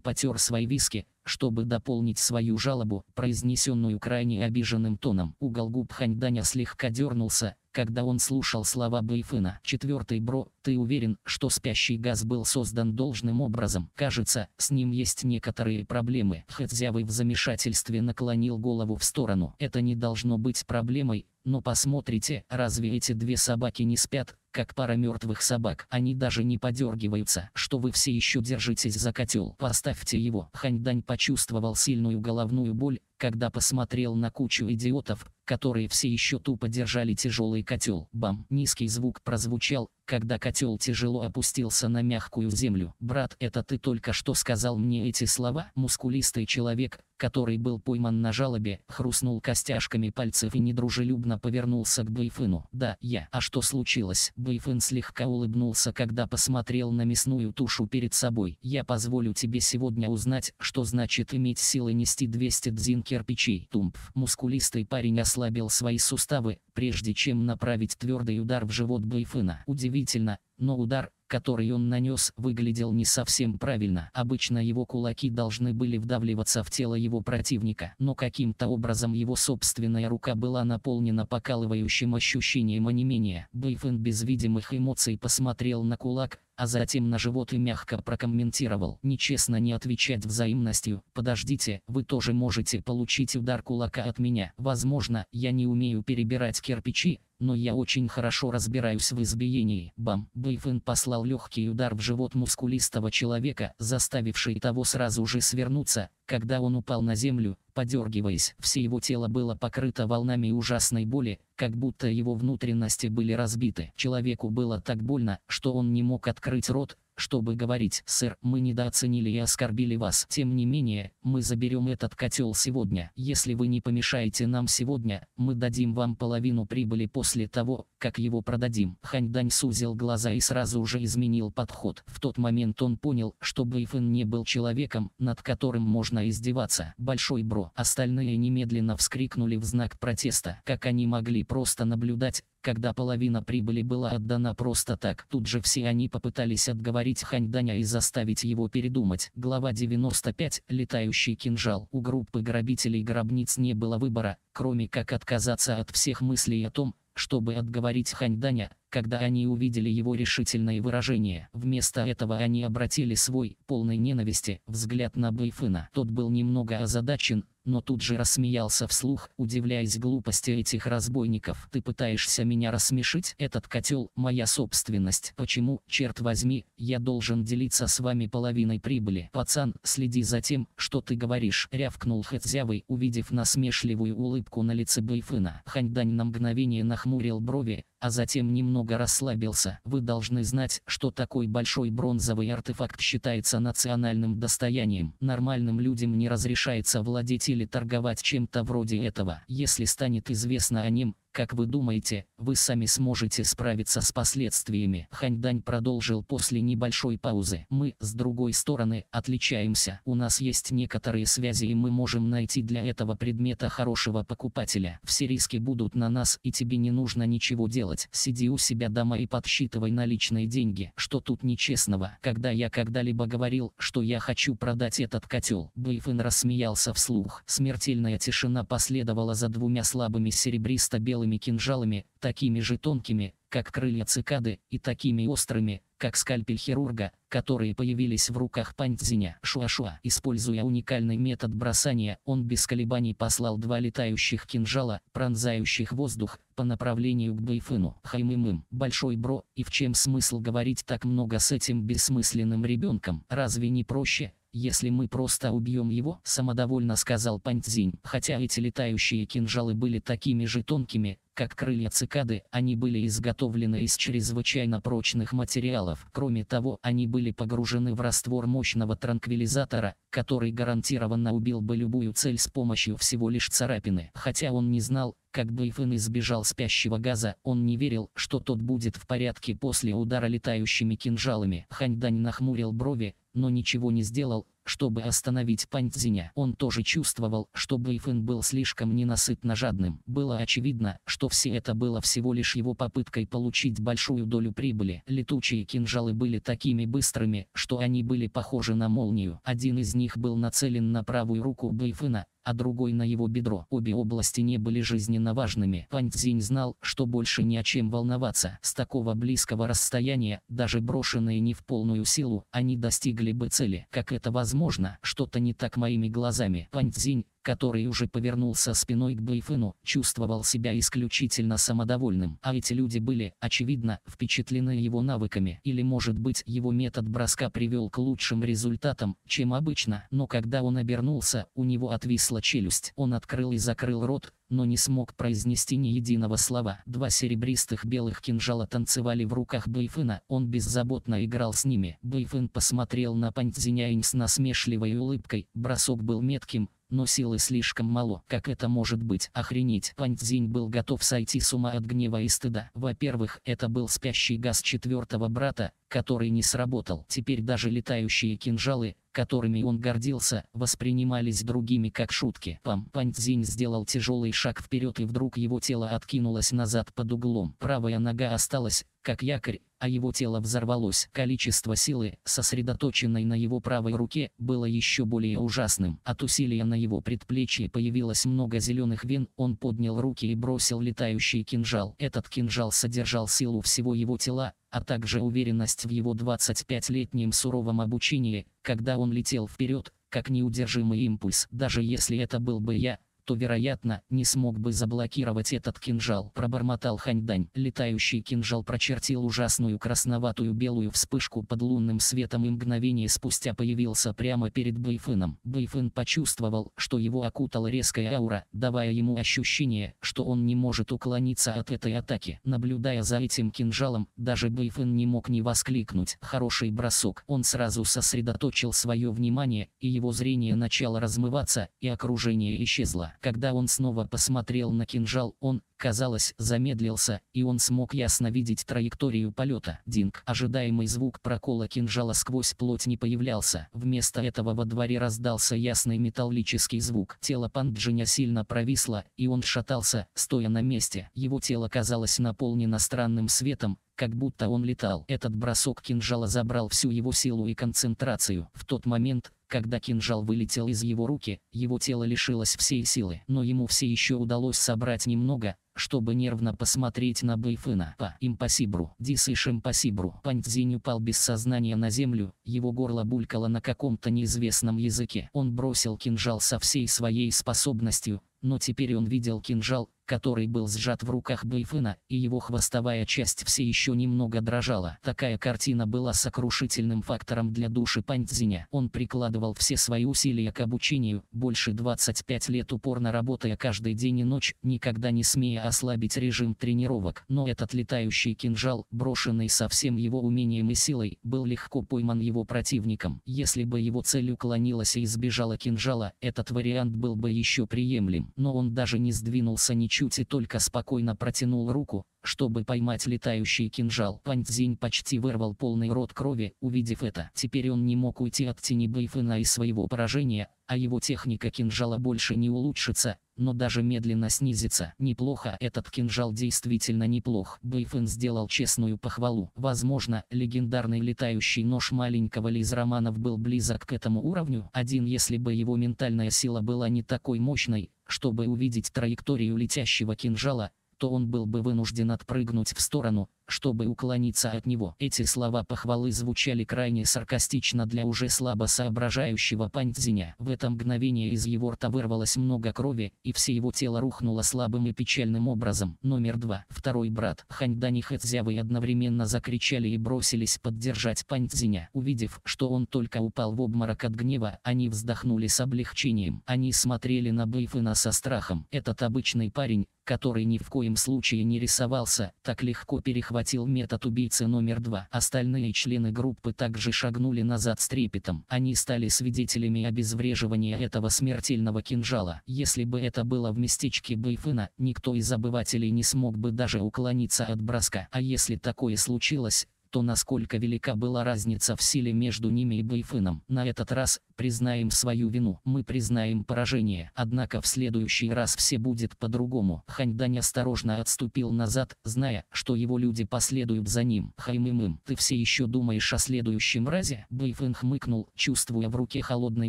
потер свои виски, чтобы дополнить свою жалобу, произнесенную крайне обиженным тоном. Угол губ Ханьданя слегка дернулся, когда он слушал слова Бейфына. Четвертый бро, ты уверен, что спящий газ был создан должным образом? Кажется, с ним есть некоторые проблемы. Хэцзявый в замешательстве наклонил голову в сторону. Это не должно быть проблемой, но посмотрите, разве эти две собаки не спят, как пара мертвых собак? Они даже не подергиваются, что вы все еще держитесь за котел. Поставьте его. Ханьдань почувствовал сильную головную боль, когда посмотрел на кучу идиотов, которые все еще тупо держали тяжелый котел. Бам! Низкий звук прозвучал, когда котел тяжело опустился на мягкую землю. «Брат, это ты только что сказал мне эти слова?» Мускулистый человек, который был пойман на жалобе, хрустнул костяшками пальцев и недружелюбно повернулся к Бэйфыну. «Да, я. А что случилось?» Бэйфын слегка улыбнулся, когда посмотрел на мясную тушу перед собой. «Я позволю тебе сегодня узнать, что значит иметь силы нести 200 дзин кирпичей». Тумп. Мускулистый парень ослабил свои суставы, прежде чем направить твердый удар в живот Бэйфына. Удив удивительно, но удар, который он нанес, выглядел не совсем правильно. Обычно его кулаки должны были вдавливаться в тело его противника, но каким-то образом его собственная рука была наполнена покалывающим ощущением онемения. А Бейфен без видимых эмоций посмотрел на кулак, а затем на живот и мягко прокомментировал. «Нечестно не отвечать взаимностью. Подождите, вы тоже можете получить удар кулака от меня. Возможно, я не умею перебирать кирпичи, но я очень хорошо разбираюсь в избиении. Бам! Бэйфэн послал легкий удар в живот мускулистого человека, заставивший того сразу же свернуться, когда он упал на землю, подергиваясь. Все его тело было покрыто волнами ужасной боли, как будто его внутренности были разбиты. Человеку было так больно, что он не мог открыть рот, чтобы говорить, сэр, мы недооценили и оскорбили вас. Тем не менее, мы заберем этот котел сегодня. Если вы не помешаете нам сегодня, мы дадим вам половину прибыли после того, как его продадим. Ханьдань сузил глаза и сразу же изменил подход. В тот момент он понял, что Бэйфэн не был человеком, над которым можно издеваться. Большой бро. Остальные немедленно вскрикнули в знак протеста. Как они могли просто наблюдать, когда половина прибыли была отдана просто так, тут же все они попытались отговорить Ханьданя и заставить его передумать. Глава 95. Летающий кинжал. У группы грабителей гробниц не было выбора, кроме как отказаться от всех мыслей о том, чтобы отговорить Ханьданя, когда они увидели его решительное выражение. Вместо этого они обратили свой, полный ненависти, взгляд на Бэйфына. Тот был немного озадачен, но тут же рассмеялся вслух, удивляясь глупости этих разбойников. «Ты пытаешься меня рассмешить? Этот котел – моя собственность. Почему, черт возьми, я должен делиться с вами половиной прибыли? Пацан, следи за тем, что ты говоришь», – рявкнул Хэцзявый, увидев насмешливую улыбку на лице Бэйфына. Ханьдань на мгновение нахмурил брови, а затем немного расслабился. Вы должны знать, что такой большой бронзовый артефакт считается национальным достоянием. Нормальным людям не разрешается владеть или торговать чем-то вроде этого. Если станет известно о нем, как вы думаете, вы сами сможете справиться с последствиями? Ханьдань продолжил после небольшой паузы. Мы, с другой стороны, отличаемся. У нас есть некоторые связи и мы можем найти для этого предмета хорошего покупателя. Все риски будут на нас и тебе не нужно ничего делать. Сиди у себя дома и подсчитывай наличные деньги. Что тут нечестного? Когда я когда-либо говорил, что я хочу продать этот котел? Бэйфен рассмеялся вслух. Смертельная тишина последовала за двумя слабыми серебристо-белыми белыми кинжалами, такими же тонкими, как крылья цикады, и такими острыми, как скальпель хирурга, которые появились в руках Паньцзиня. Шуашуа, используя уникальный метод бросания, он без колебаний послал два летающих кинжала, пронзающих воздух, по направлению к Бэйфыну. Хаймымым, большой бро, и в чем смысл говорить так много с этим бессмысленным ребенком? Разве не проще, если мы просто убьем его», — самодовольно сказал Паньцзинь. Хотя эти летающие кинжалы были такими же тонкими, как крылья цикады, они были изготовлены из чрезвычайно прочных материалов. Кроме того, они были погружены в раствор мощного транквилизатора, который гарантированно убил бы любую цель с помощью всего лишь царапины. Хотя он не знал, как Бэйфэн избежал спящего газа, он не верил, что тот будет в порядке после удара летающими кинжалами. Ханьдань нахмурил брови, но ничего не сделал, чтобы остановить Паньцзиня. Он тоже чувствовал, что Бэйфэн был слишком ненасытно жадным. Было очевидно, что все это было всего лишь его попыткой получить большую долю прибыли. Летучие кинжалы были такими быстрыми, что они были похожи на молнию. Один из них был нацелен на правую руку Бэйфэна, а другой на его бедро. Обе области не были жизненно важными. Пань Цзинь знал, что больше ни о чем волноваться. С такого близкого расстояния, даже брошенные не в полную силу, они достигли бы цели. Как это возможно? Что-то не так моими глазами. Пань Цзинь который уже повернулся спиной к Бэйфену, чувствовал себя исключительно самодовольным. А эти люди были, очевидно, впечатлены его навыками. Или может быть его метод броска привел к лучшим результатам, чем обычно. Но когда он обернулся, у него отвисла челюсть. Он открыл и закрыл рот, но не смог произнести ни единого слова. Два серебристых белых кинжала танцевали в руках Бэйфена, он беззаботно играл с ними. Бэйфен посмотрел на Пантзиняин с насмешливой улыбкой, бросок был метким, но силы слишком мало. Как это может быть? Охренеть. Паньцзинь был готов сойти с ума от гнева и стыда. Во-первых, это был спящий газ четвертого брата, который не сработал. Теперь даже летающие кинжалы, которыми он гордился, воспринимались другими как шутки. Пам Паньцзинь сделал тяжелый шаг вперед и вдруг его тело откинулось назад под углом. Правая нога осталась, как якорь, а его тело взорвалось. Количество силы, сосредоточенной на его правой руке, было еще более ужасным. От усилия на его предплечье появилось много зеленых вен, он поднял руки и бросил летающий кинжал. Этот кинжал содержал силу всего его тела, а также уверенность в его 25-летнем суровом обучении, когда он летел вперед, как неудержимый импульс. Даже если это был бы я, то, вероятно, не смог бы заблокировать этот кинжал. Пробормотал Ханьдань. Летающий кинжал прочертил ужасную красноватую белую вспышку под лунным светом и мгновение спустя появился прямо перед Бэйфыном. Бэйфын почувствовал, что его окутала резкая аура, давая ему ощущение, что он не может уклониться от этой атаки. Наблюдая за этим кинжалом, даже Бэйфын не мог не воскликнуть. Хороший бросок. Он сразу сосредоточил свое внимание, и его зрение начало размываться, и окружение исчезло. Когда он снова посмотрел на кинжал, он, казалось, замедлился, и он смог ясно видеть траекторию полета. Динг. Ожидаемый звук прокола кинжала сквозь плоть не появлялся. Вместо этого во дворе раздался ясный металлический звук. Тело Панджиня сильно провисло, и он шатался, стоя на месте. Его тело казалось наполнено странным светом, как будто он летал. Этот бросок кинжала забрал всю его силу и концентрацию. В тот момент, когда кинжал вылетел из его руки, его тело лишилось всей силы, но ему все еще удалось собрать немного, чтобы нервно посмотреть на Бэйфына. По импосибру, дисыш импосибру. Паньцзинь упал без сознания на землю, его горло булькало на каком-то неизвестном языке. Он бросил кинжал со всей своей способностью, но теперь он видел кинжал, который был сжат в руках Бэйфына, и его хвостовая часть все еще немного дрожала. Такая картина была сокрушительным фактором для души Паньцзиня. Он прикладывал все свои усилия к обучению, больше 25 лет упорно работая каждый день и ночь, никогда не смея ослабить режим тренировок. Но этот летающий кинжал, брошенный со всем его умением и силой, был легко пойман его противником. Если бы его цель уклонилась и избежала кинжала, этот вариант был бы еще приемлем но он даже не сдвинулся ничуть и только спокойно протянул руку, чтобы поймать летающий кинжал. Паньцзинь почти вырвал полный рот крови, увидев это. Теперь он не мог уйти от тени Бэйфена и своего поражения, а его техника кинжала больше не улучшится, но даже медленно снизится. Неплохо, этот кинжал действительно неплох. Бэйфен сделал честную похвалу. Возможно, легендарный летающий нож маленького Ли из романов был близок к этому уровню. Один если бы его ментальная сила была не такой мощной, чтобы увидеть траекторию летящего кинжала, то он был бы вынужден отпрыгнуть в сторону, чтобы уклониться от него. Эти слова похвалы звучали крайне саркастично для уже слабо соображающего Паньцзиня. В это мгновение из его рта вырвалось много крови, и все его тело рухнуло слабым и печальным образом. Номер два. Второй брат. Ханьдань и Хэцзявы одновременно закричали и бросились поддержать Паньцзиня. Увидев, что он только упал в обморок от гнева, они вздохнули с облегчением. Они смотрели на Бэйфына со страхом. Этот обычный парень, который ни в коем случае не рисовался, так легко перехватил подхватил метод убийцы номер два. Остальные члены группы также шагнули назад с трепетом. Они стали свидетелями обезвреживания этого смертельного кинжала. Если бы это было в местечке Бэйфына, никто из обывателей не смог бы даже уклониться от броска. А если такое случилось, то насколько велика была разница в силе между ними и Бэйфыном. На этот раз признаем свою вину, мы признаем поражение. Однако в следующий раз все будет по-другому. Ханьдань осторожно отступил назад, зная, что его люди последуют за ним. Хаймимым, ты все еще думаешь о следующем разе? Бэйфэн хмыкнул, чувствуя в руке холодный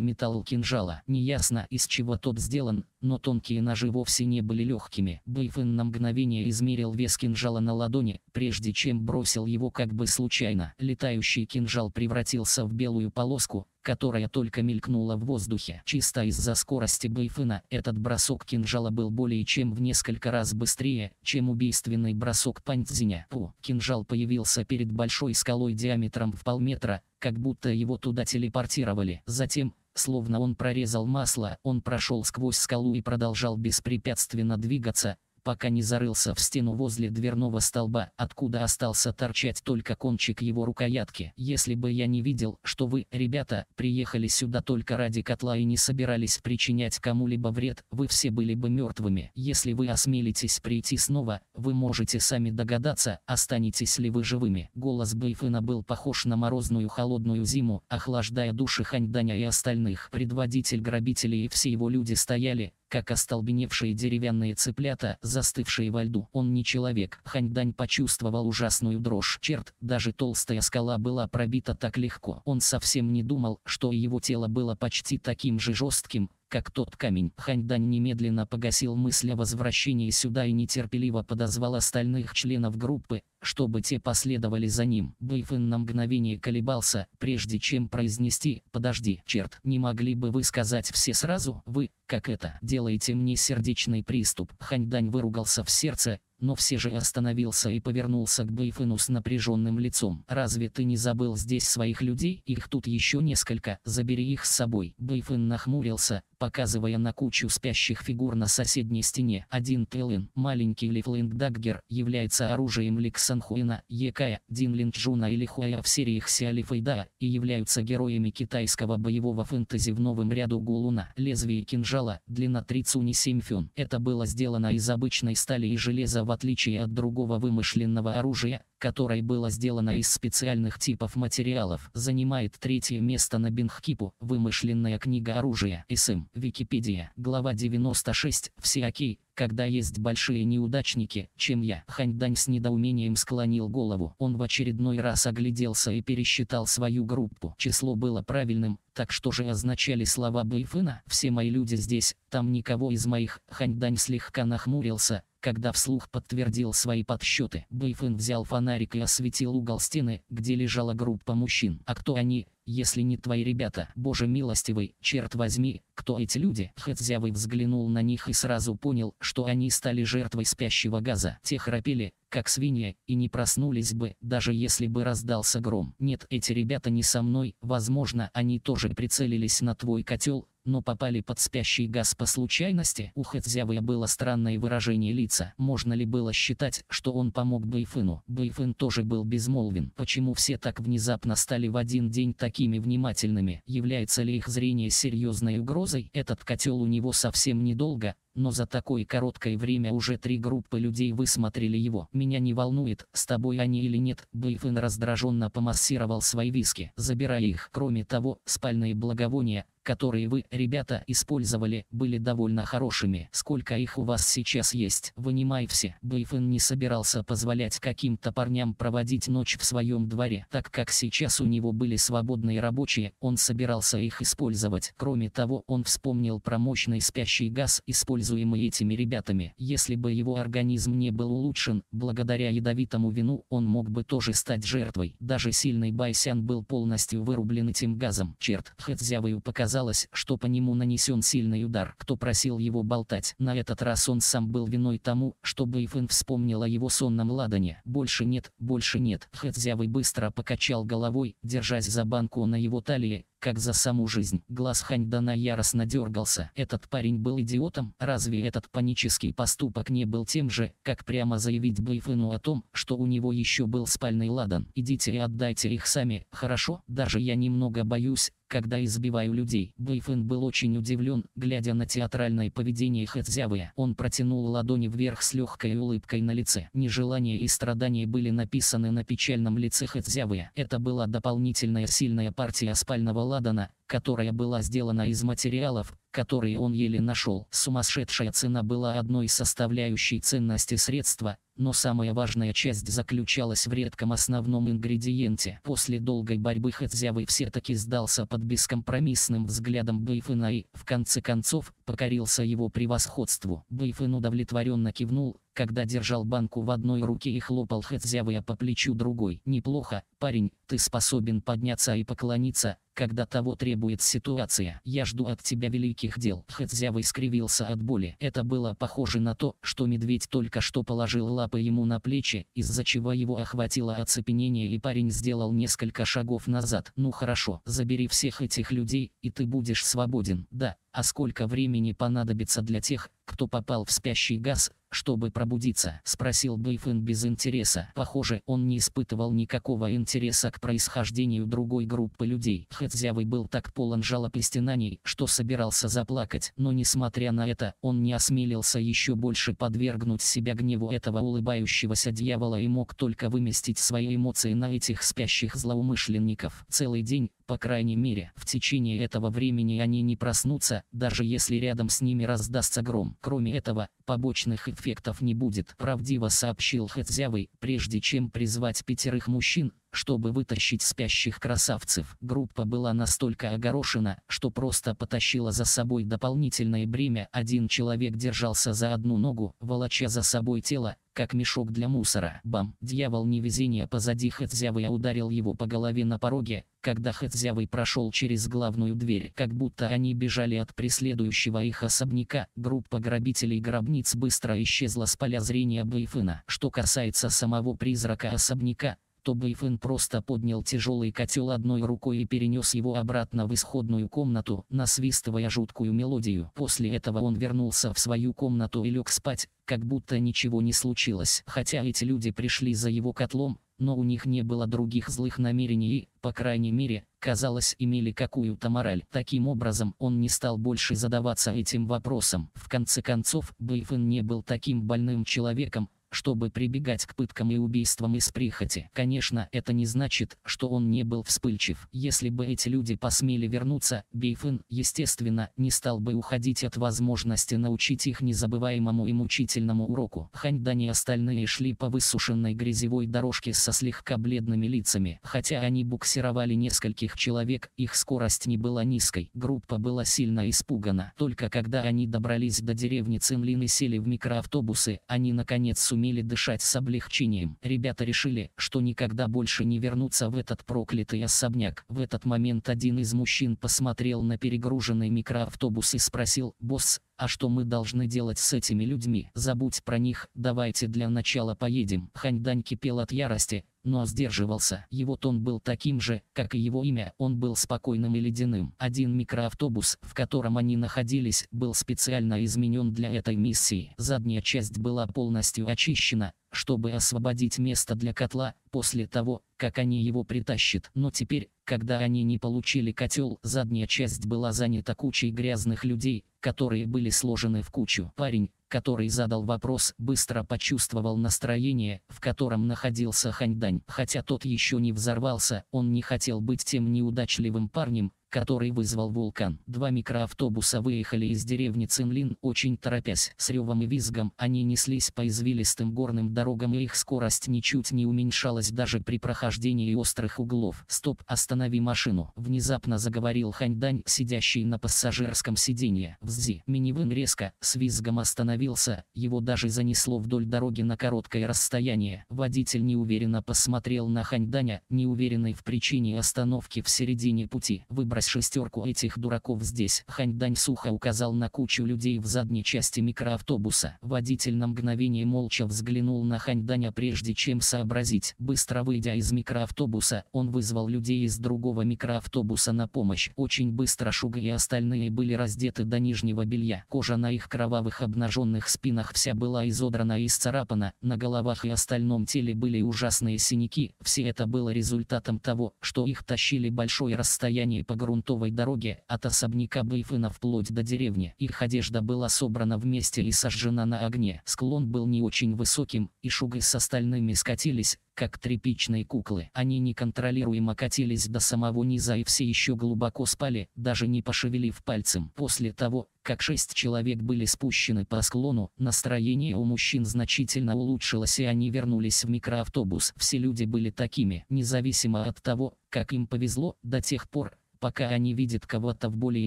металл кинжала. Неясно, из чего тот сделан, но тонкие ножи вовсе не были легкими. Бэйфэн на мгновение измерил вес кинжала на ладони, прежде чем бросил его как бы случайно. Летающий кинжал превратился в белую полоску, которая только мелькнула в воздухе. Чисто из-за скорости Бэйфена этот бросок кинжала был более чем в несколько раз быстрее, чем убийственный бросок Паньцзиня. Пу, кинжал появился перед большой скалой диаметром в полметра, как будто его туда телепортировали. Затем, словно он прорезал масло, он прошел сквозь скалу и продолжал беспрепятственно двигаться, пока не зарылся в стену возле дверного столба, откуда остался торчать только кончик его рукоятки. Если бы я не видел, что вы, ребята, приехали сюда только ради котла и не собирались причинять кому-либо вред, вы все были бы мертвыми. Если вы осмелитесь прийти снова, вы можете сами догадаться, останетесь ли вы живыми. Голос Бэйфына был похож на морозную холодную зиму, охлаждая души Ханьданя и остальных. Предводитель грабителей и все его люди стояли, как остолбеневшие деревянные цыплята, застывшие во льду. Он не человек. Ханьдань почувствовал ужасную дрожь. Черт, даже толстая скала была пробита так легко. Он совсем не думал, что его тело было почти таким же жестким, как тот камень. Ханьдань немедленно погасил мысль о возвращении сюда и нетерпеливо подозвал остальных членов группы, чтобы те последовали за ним. Бэйфэн на мгновение колебался, прежде чем произнести «Подожди, черт, не могли бы вы сказать все сразу? Вы, как это, делаете мне сердечный приступ?» Ханьдань выругался в сердце, но все же остановился и повернулся к Бэйфену с напряженным лицом. «Разве ты не забыл здесь своих людей? Их тут еще несколько, забери их с собой». Бэйфен нахмурился, показывая на кучу спящих фигур на соседней стене. Один Пелин, маленький Лифлинг Даггер, является оружием Ликсанхуина, Екая, Динлинджуна Джуна или Хуая в сериях Сиалифейда и являются героями китайского боевого фэнтези в новом ряду Гулуна. Лезвие кинжала, длина 3 цуни фюн. Это было сделано из обычной стали и железа в отличие от другого вымышленного оружия, которой было сделано из специальных типов материалов, занимает третье место на Бенхкипу, вымышленная книга оружия, СМ, Википедия, глава 96, всякий, когда есть большие неудачники, чем я. Ханьдань с недоумением склонил голову. Он в очередной раз огляделся и пересчитал свою группу. Число было правильным, так что же означали слова Бэйфына? Все мои люди здесь, там никого из моих. Ханьдань слегка нахмурился, когда вслух подтвердил свои подсчеты, Бэйфэн взял фонарик и осветил угол стены, где лежала группа мужчин. А кто они, если не твои ребята, боже милостивый, черт возьми, кто эти люди? Хэцзявый взглянул на них и сразу понял, что они стали жертвой спящего газа. Те храпели, как свинья, и не проснулись бы, даже если бы раздался гром. Нет, эти ребята не со мной, возможно, они тоже прицелились на твой котел, но попали под спящий газ по случайности. У Хэцзявы было странное выражение лица. Можно ли было считать, что он помог Бэйфыну? Бэйфын тоже был безмолвен. Почему все так внезапно стали в один день так такими внимательными. Является ли их зрение серьезной угрозой? Этот котел у него совсем недолго, но за такое короткое время уже три группы людей высмотрели его. Меня не волнует, с тобой они или нет, Бейфен раздраженно помассировал свои виски, забирая их. Кроме того, спальные благовония, которые вы, ребята, использовали, были довольно хорошими. Сколько их у вас сейчас есть? Вынимай все. Бейфен не собирался позволять каким-то парням проводить ночь в своем дворе. Так как сейчас у него были свободные рабочие, он собирался их использовать. Кроме того, он вспомнил про мощный спящий газ, использованный используемый этими ребятами. Если бы его организм не был улучшен, благодаря ядовитому вину он мог бы тоже стать жертвой. Даже сильный Байсян был полностью вырублен этим газом. Черт, Хэцзявою показалось, что по нему нанесен сильный удар. Кто просил его болтать? На этот раз он сам был виной тому, чтобы Ифэн вспомнила его сонном ладане. Больше нет, больше нет. Хэцзявый быстро покачал головой, держась за банку на его талии, как за саму жизнь. Глаз Ханьдана яростно дергался. Этот парень был идиотом, разве этот панический поступок не был тем же, как прямо заявить Бэйфену о том, что у него еще был спальный ладан. Идите и отдайте их сами, хорошо? Даже я немного боюсь, когда избиваю людей. Бэйфэн был очень удивлен, глядя на театральное поведение Хэцзявы. Он протянул ладони вверх с легкой улыбкой на лице. Нежелание и страдания были написаны на печальном лице Хэцзявы. Это была дополнительная сильная партия спального ладана, которая была сделана из материалов, которые он еле нашел. Сумасшедшая цена была одной составляющей ценности средства, но самая важная часть заключалась в редком основном ингредиенте. После долгой борьбы Хэтзявы все-таки сдался под бескомпромиссным взглядом Бэйфена и, в конце концов, покорился его превосходству. Бэйфен удовлетворенно кивнул, когда держал банку в одной руке и хлопал Хэтзявы по плечу другой. «Неплохо, парень, ты способен подняться и поклониться, когда того требует ситуация. Я жду от тебя великих дел». Хэтзявы скривился от боли. Это было похоже на то, что медведь только что положил лапу лапы ему на плечи, из-за чего его охватило оцепенение и парень сделал несколько шагов назад. «Ну хорошо, забери всех этих людей, и ты будешь свободен». «Да, а сколько времени понадобится для тех, кто попал в спящий газ, чтобы пробудиться?» – спросил Бэйфэн без интереса. Похоже, он не испытывал никакого интереса к происхождению другой группы людей. Хэтзявый был так полон жалоб и стенаний, что собирался заплакать, но несмотря на это, он не осмелился еще больше подвергнуть себя гневу этого улыбающегося дьявола и мог только выместить свои эмоции на этих спящих злоумышленников. Целый день, по крайней мере, в течение этого времени они не проснутся, даже если рядом с ними раздастся гром. Кроме этого, побочных эффектов не будет, правдиво сообщил Хэцзявый, прежде чем призвать пятерых мужчин, чтобы вытащить спящих красавцев. Группа была настолько огорошена, что просто потащила за собой дополнительное бремя. Один человек держался за одну ногу, волоча за собой тело, как мешок для мусора. Бам! Дьявол невезения позади Хэцзявы ударил его по голове на пороге, когда Хэцзявый прошел через главную дверь. Как будто они бежали от преследующего их особняка, группа грабителей гробниц быстро исчезла с поля зрения Бэйфына. Что касается самого призрака особняка, то Бэйфэн просто поднял тяжелый котел одной рукой и перенес его обратно в исходную комнату, насвистывая жуткую мелодию. После этого он вернулся в свою комнату и лег спать, как будто ничего не случилось. Хотя эти люди пришли за его котлом, но у них не было других злых намерений и, по крайней мере, казалось, имели какую-то мораль. Таким образом, он не стал больше задаваться этим вопросом. В конце концов, Бэйфен не был таким больным человеком, чтобы прибегать к пыткам и убийствам из прихоти. Конечно, это не значит, что он не был вспыльчив. Если бы эти люди посмели вернуться, Бейфын, естественно, не стал бы уходить от возможности научить их незабываемому и мучительному уроку. Ханьдан и остальные шли по высушенной грязевой дорожке со слегка бледными лицами. Хотя они буксировали нескольких человек, их скорость не была низкой. Группа была сильно испугана. Только когда они добрались до деревни Цинлин и сели в микроавтобусы, они наконец сумели умели дышать с облегчением. Ребята решили, что никогда больше не вернутся в этот проклятый особняк. В этот момент один из мужчин посмотрел на перегруженный микроавтобус и спросил, «Босс, а что мы должны делать с этими людьми? Забудь про них, давайте для начала поедем». Ханьдань кипел от ярости, но сдерживался. Его тон был таким же, как и его имя, он был спокойным и ледяным. Один микроавтобус, в котором они находились, был специально изменен для этой миссии. Задняя часть была полностью очищена, чтобы освободить место для котла, после того, как они его притащат. Но теперь, когда они не получили котел, задняя часть была занята кучей грязных людей, которые были сложены в кучу. Парень, который задал вопрос, быстро почувствовал настроение, в котором находился Ханьдань. Хотя тот еще не взорвался, он не хотел быть тем неудачливым парнем, который вызвал вулкан. Два микроавтобуса выехали из деревни Цинлин, очень торопясь. С ревом и визгом они неслись по извилистым горным дорогам и их скорость ничуть не уменьшалась даже при прохождении острых углов. «Стоп, останови машину!» – внезапно заговорил Ханьдань, сидящий на пассажирском сиденье. Взди! Минивэн резко, с визгом остановился, его даже занесло вдоль дороги на короткое расстояние. Водитель неуверенно посмотрел на Ханьданя, неуверенный в причине остановки в середине пути. Выбросил собралась шестерку этих дураков здесь. Хань Дань сухо указал на кучу людей в задней части микроавтобуса. Водитель на мгновение молча взглянул на Хань Даня прежде чем сообразить. Быстро выйдя из микроавтобуса, он вызвал людей из другого микроавтобуса на помощь. Очень быстро Шуга и остальные были раздеты до нижнего белья. Кожа на их кровавых обнаженных спинах вся была изодрана и исцарапана, на головах и остальном теле были ужасные синяки. Все это было результатом того, что их тащили большое расстояние по груди грунтовой дороге от особняка Бейфына вплоть до деревни. Их одежда была собрана вместе и сожжена на огне. Склон был не очень высоким, и Шугай с остальными скатились, как тряпичные куклы. Они неконтролируемо катились до самого низа и все еще глубоко спали, даже не пошевелив пальцем. После того, как шесть человек были спущены по склону, настроение у мужчин значительно улучшилось и они вернулись в микроавтобус. Все люди были такими, независимо от того, как им повезло, до тех пор, Пока они видят кого-то в более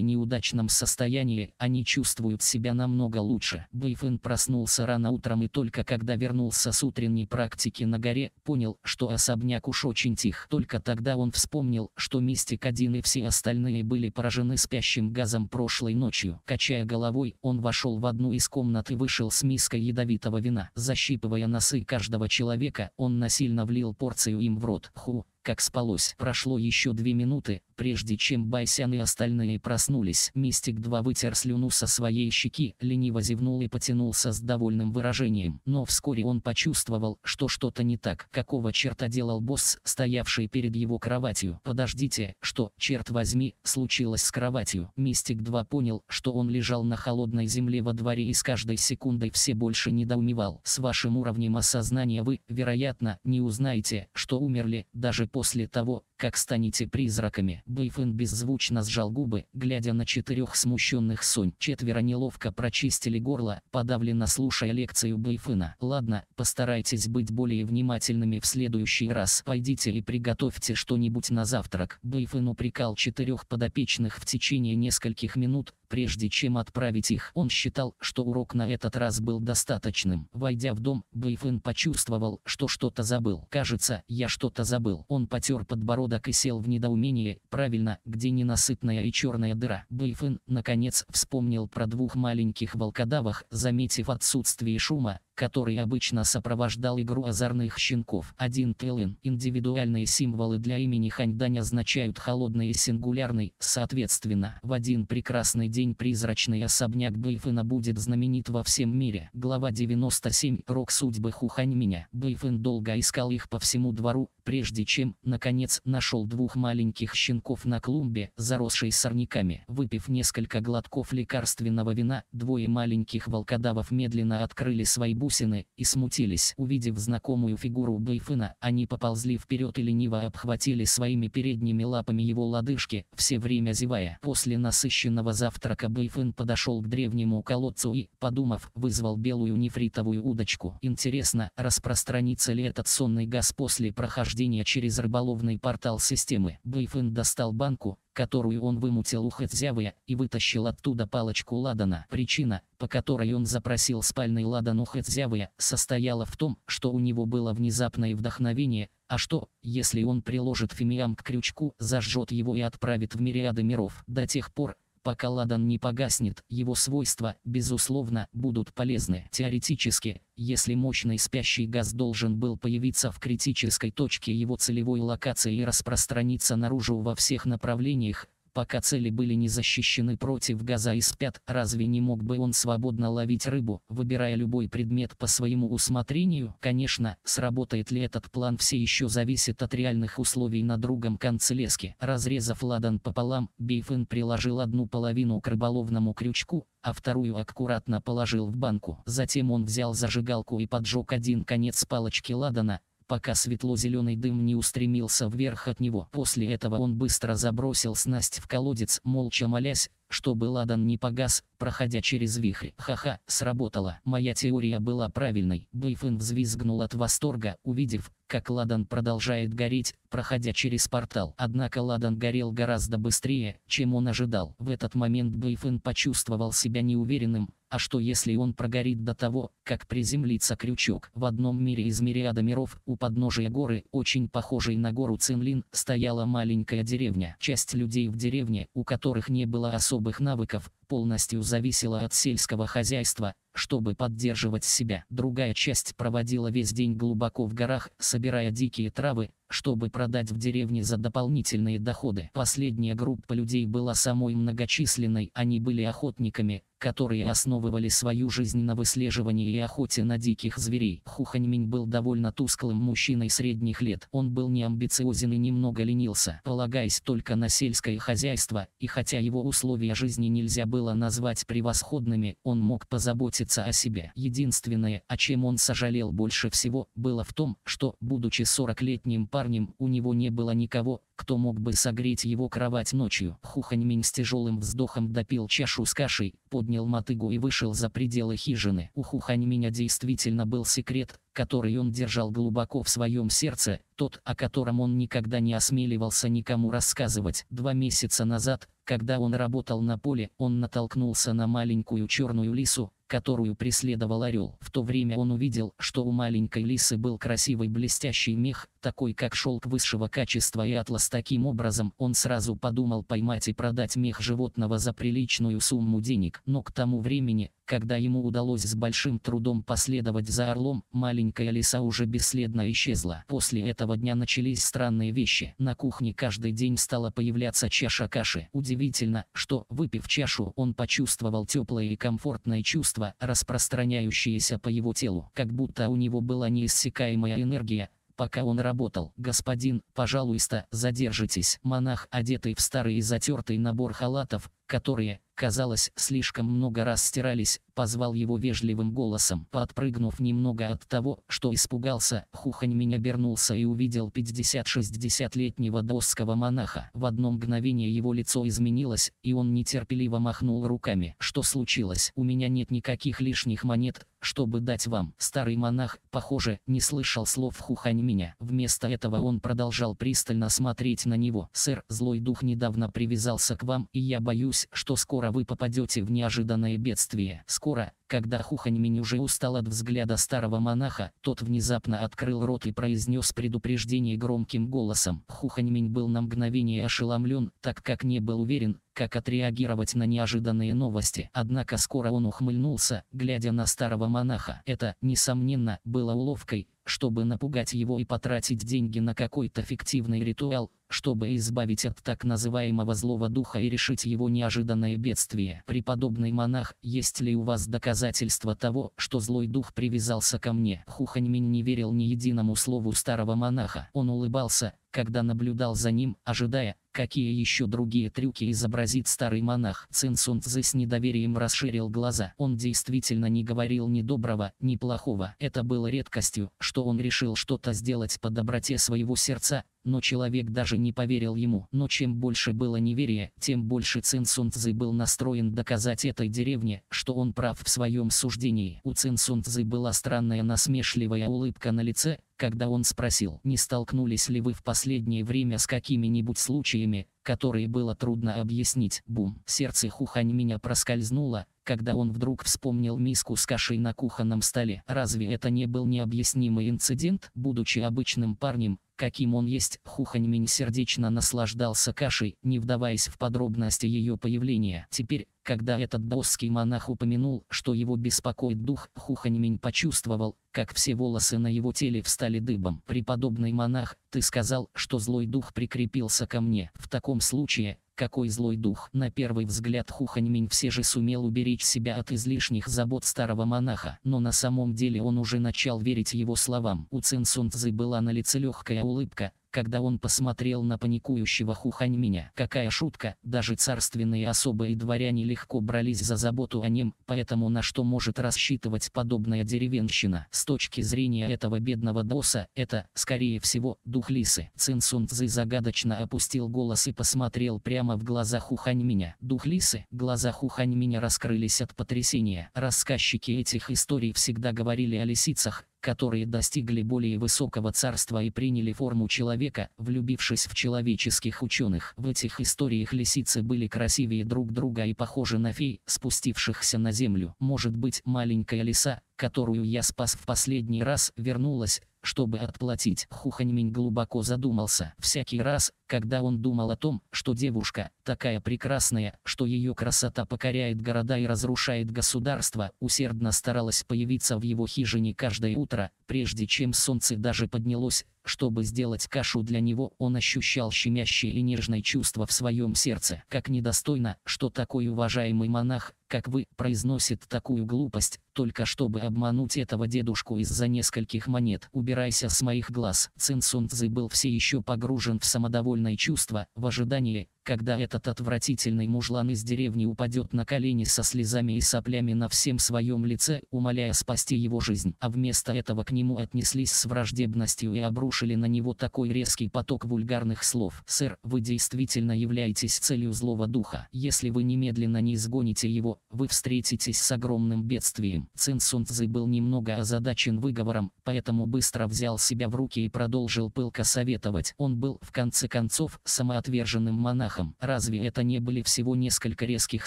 неудачном состоянии, они чувствуют себя намного лучше. Бэйфэн проснулся рано утром и только когда вернулся с утренней практики на горе, понял, что особняк уж очень тих. Только тогда он вспомнил, что Мистик один и все остальные были поражены спящим газом прошлой ночью. Качая головой, он вошел в одну из комнат и вышел с миской ядовитого вина. Защипывая носы каждого человека, он насильно влил порцию им в рот. Ху, как спалось. Прошло еще две минуты, прежде чем Байсян и остальные проснулись. Мистик-2 вытер слюну со своей щеки, лениво зевнул и потянулся с довольным выражением. Но вскоре он почувствовал, что что-то не так. Какого черта делал босс, стоявший перед его кроватью? Подождите, что, черт возьми, случилось с кроватью? Мистик-2 понял, что он лежал на холодной земле во дворе и с каждой секундой все больше недоумевал. С вашим уровнем осознания вы, вероятно, не узнаете, что умерли, даже после того, как станете призраками. Бэйфэн беззвучно сжал губы, глядя на четырех смущенных Сонь. Четверо неловко прочистили горло, подавленно слушая лекцию Бэйфэна. Ладно, постарайтесь быть более внимательными в следующий раз. Пойдите и приготовьте что-нибудь на завтрак. Бэйфэн упрекал четырех подопечных в течение нескольких минут, прежде чем отправить их. Он считал, что урок на этот раз был достаточным. Войдя в дом, Бэйфэн почувствовал, что что-то забыл. Кажется, я что-то забыл. Он он потер подбородок и сел в недоумении, правильно, где ненасытная и черная дыра. Бэйфен, наконец, вспомнил про двух маленьких волкодавах, заметив отсутствие шума, который обычно сопровождал игру озорных щенков. 1 Телын. Индивидуальные символы для имени Ханьдань означают холодный и сингулярный, соответственно. В один прекрасный день призрачный особняк Бэйфена будет знаменит во всем мире. Глава 97. Рок судьбы Хуханьминя. Бэйфен долго искал их по всему двору, прежде чем, наконец, нашел двух маленьких щенков на клумбе, заросшей сорняками. Выпив несколько глотков лекарственного вина, двое маленьких волкодавов медленно открыли свои будущие бусины, и смутились. Увидев знакомую фигуру Бэйфына, они поползли вперед и лениво обхватили своими передними лапами его лодыжки, все время зевая. После насыщенного завтрака Бэйфын подошел к древнему колодцу и, подумав, вызвал белую нефритовую удочку. Интересно, распространится ли этот сонный газ после прохождения через рыболовный портал системы. Бэйфын достал банку, которую он вымутил у Хэцзявы и вытащил оттуда палочку ладана. Причина, по которой он запросил спальный ладан у Хэцзявы, состояла в том, что у него было внезапное вдохновение, а что, если он приложит фимиам к крючку, зажжет его и отправит в мириады миров? До тех пор, Пока ладан не погаснет, его свойства, безусловно, будут полезны. Теоретически, если мощный спящий газ должен был появиться в критической точке его целевой локации и распространиться наружу во всех направлениях, Пока цели были не защищены против газа и спят, разве не мог бы он свободно ловить рыбу, выбирая любой предмет по своему усмотрению? Конечно, сработает ли этот план все еще зависит от реальных условий на другом конце лески. Разрезав ладан пополам, Бейфен приложил одну половину к рыболовному крючку, а вторую аккуратно положил в банку. Затем он взял зажигалку и поджег один конец палочки ладана, пока светло-зеленый дым не устремился вверх от него. После этого он быстро забросил снасть в колодец, молча молясь, чтобы ладан не погас, проходя через вихрь. Ха-ха, сработало. Моя теория была правильной. Бэйфэн взвизгнул от восторга, увидев, как ладан продолжает гореть, проходя через портал. Однако ладан горел гораздо быстрее, чем он ожидал. В этот момент Бэйфэн почувствовал себя неуверенным, а что если он прогорит до того, как приземлится крючок? В одном мире из мириада миров, у подножия горы, очень похожей на гору Цинлин, стояла маленькая деревня. Часть людей в деревне, у которых не было особых навыков, полностью зависела от сельского хозяйства, чтобы поддерживать себя. Другая часть проводила весь день глубоко в горах, собирая дикие травы, чтобы продать в деревне за дополнительные доходы. Последняя группа людей была самой многочисленной, они были охотниками, которые основывали свою жизнь на выслеживании и охоте на диких зверей. Хуханьминь был довольно тусклым мужчиной средних лет. Он был неамбициозен и немного ленился, полагаясь только на сельское хозяйство, и хотя его условия жизни нельзя было назвать превосходными, он мог позаботиться заботиться о себе. Единственное, о чем он сожалел больше всего, было в том, что, будучи 40-летним парнем, у него не было никого, кто мог бы согреть его кровать ночью. Хуханьминь с тяжелым вздохом допил чашу с кашей, поднял мотыгу и вышел за пределы хижины. У Хуханьминя действительно был секрет, который он держал глубоко в своем сердце, тот, о котором он никогда не осмеливался никому рассказывать. Два месяца назад, когда он работал на поле, он натолкнулся на маленькую черную лису, которую преследовал орел. В то время он увидел, что у маленькой лисы был красивый блестящий мех, такой как шелк высшего качества и атлас. Таким образом, он сразу подумал поймать и продать мех животного за приличную сумму денег. Но к тому времени, когда ему удалось с большим трудом последовать за орлом, маленькая лиса уже бесследно исчезла. После этого дня начались странные вещи. На кухне каждый день стала появляться чаша каши. Удивительно, что, выпив чашу, он почувствовал теплое и комфортное чувство, распространяющееся по его телу. Как будто у него была неиссякаемая энергия, пока он работал. «Господин, пожалуйста, задержитесь». Монах, одетый в старый и затертый набор халатов, которые, казалось, слишком много раз стирались, позвал его вежливым голосом. Подпрыгнув немного от того, что испугался, меня обернулся и увидел 50-60-летнего досского монаха. В одно мгновение его лицо изменилось, и он нетерпеливо махнул руками. «Что случилось? У меня нет никаких лишних монет, чтобы дать вам». Старый монах, похоже, не слышал слов Хухань меня. Вместо этого он продолжал пристально смотреть на него. «Сэр, злой дух недавно привязался к вам, и я боюсь, что скоро скоро вы попадете в неожиданное бедствие. Скоро, когда Хухань уже устал от взгляда старого монаха, тот внезапно открыл рот и произнес предупреждение громким голосом. Хухань был на мгновение ошеломлен, так как не был уверен, как отреагировать на неожиданные новости. Однако скоро он ухмыльнулся, глядя на старого монаха. Это, несомненно, было уловкой, чтобы напугать его и потратить деньги на какой-то фиктивный ритуал, чтобы избавить от так называемого злого духа и решить его неожиданное бедствие. Преподобный монах, есть ли у вас доказательства? доказательство того, что злой дух привязался ко мне. Хуханьмин не верил ни единому слову старого монаха. Он улыбался, когда наблюдал за ним, ожидая, какие еще другие трюки изобразит старый монах. Цин Сун Цзы с недоверием расширил глаза. Он действительно не говорил ни доброго, ни плохого. Это было редкостью, что он решил что-то сделать по доброте своего сердца, но человек даже не поверил ему. Но чем больше было неверия, тем больше Цин Сунцзы был настроен доказать этой деревне, что он прав в своем суждении. У Цин Сунцзы была странная насмешливая улыбка на лице, когда он спросил, не столкнулись ли вы в последнее время с какими-нибудь случаями, которые было трудно объяснить. Бум! Сердце Хухань меня проскользнуло, когда он вдруг вспомнил миску с кашей на кухонном столе. Разве это не был необъяснимый инцидент, будучи обычным парнем, каким он есть, Хуханьмин сердечно наслаждался кашей, не вдаваясь в подробности ее появления. Теперь, когда этот даосский монах упомянул, что его беспокоит дух, Хуханьмин почувствовал, как все волосы на его теле встали дыбом. «Преподобный монах, ты сказал, что злой дух прикрепился ко мне. В таком случае, какой злой дух! На первый взгляд Хуханьминь все же сумел уберечь себя от излишних забот старого монаха, но на самом деле он уже начал верить его словам. У Цин Сунцзы была на лице легкая улыбка, когда он посмотрел на паникующего Хуханьминя. Какая шутка, даже царственные особые дворяне легко брались за заботу о нем, поэтому на что может рассчитывать подобная деревенщина. С точки зрения этого бедного доса, это, скорее всего, дух лисы. Цин Сун Цзы загадочно опустил голос и посмотрел прямо в глаза Хуханьминя. Дух лисы? Глаза Хуханьминя раскрылись от потрясения. Рассказчики этих историй всегда говорили о лисицах, которые достигли более высокого царства и приняли форму человека, влюбившись в человеческих ученых. В этих историях лисицы были красивее друг друга и похожи на фей, спустившихся на землю. Может быть, маленькая лиса, которую я спас в последний раз, вернулась, чтобы отплатить. Хуханьмень глубоко задумался. Всякий раз, когда он думал о том, что девушка, такая прекрасная, что ее красота покоряет города и разрушает государство, усердно старалась появиться в его хижине каждое утро, прежде чем солнце даже поднялось, чтобы сделать кашу для него, он ощущал щемящее и нежное чувство в своем сердце. Как недостойно, что такой уважаемый монах, как вы, произносит такую глупость, только чтобы обмануть этого дедушку из-за нескольких монет. Убирайся с моих глаз. Цин Сун Цзы был все еще погружен в самодовольство невольное чувство в ожидании, когда этот отвратительный мужлан из деревни упадет на колени со слезами и соплями на всем своем лице, умоляя спасти его жизнь. А вместо этого к нему отнеслись с враждебностью и обрушили на него такой резкий поток вульгарных слов. «Сэр, вы действительно являетесь целью злого духа. Если вы немедленно не изгоните его, вы встретитесь с огромным бедствием». Цин Сун Цзы был немного озадачен выговором, поэтому быстро взял себя в руки и продолжил пылко советовать. Он был, в конце концов, самоотверженным монахом страхом. Разве это не были всего несколько резких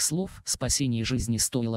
слов? Спасение жизни стоило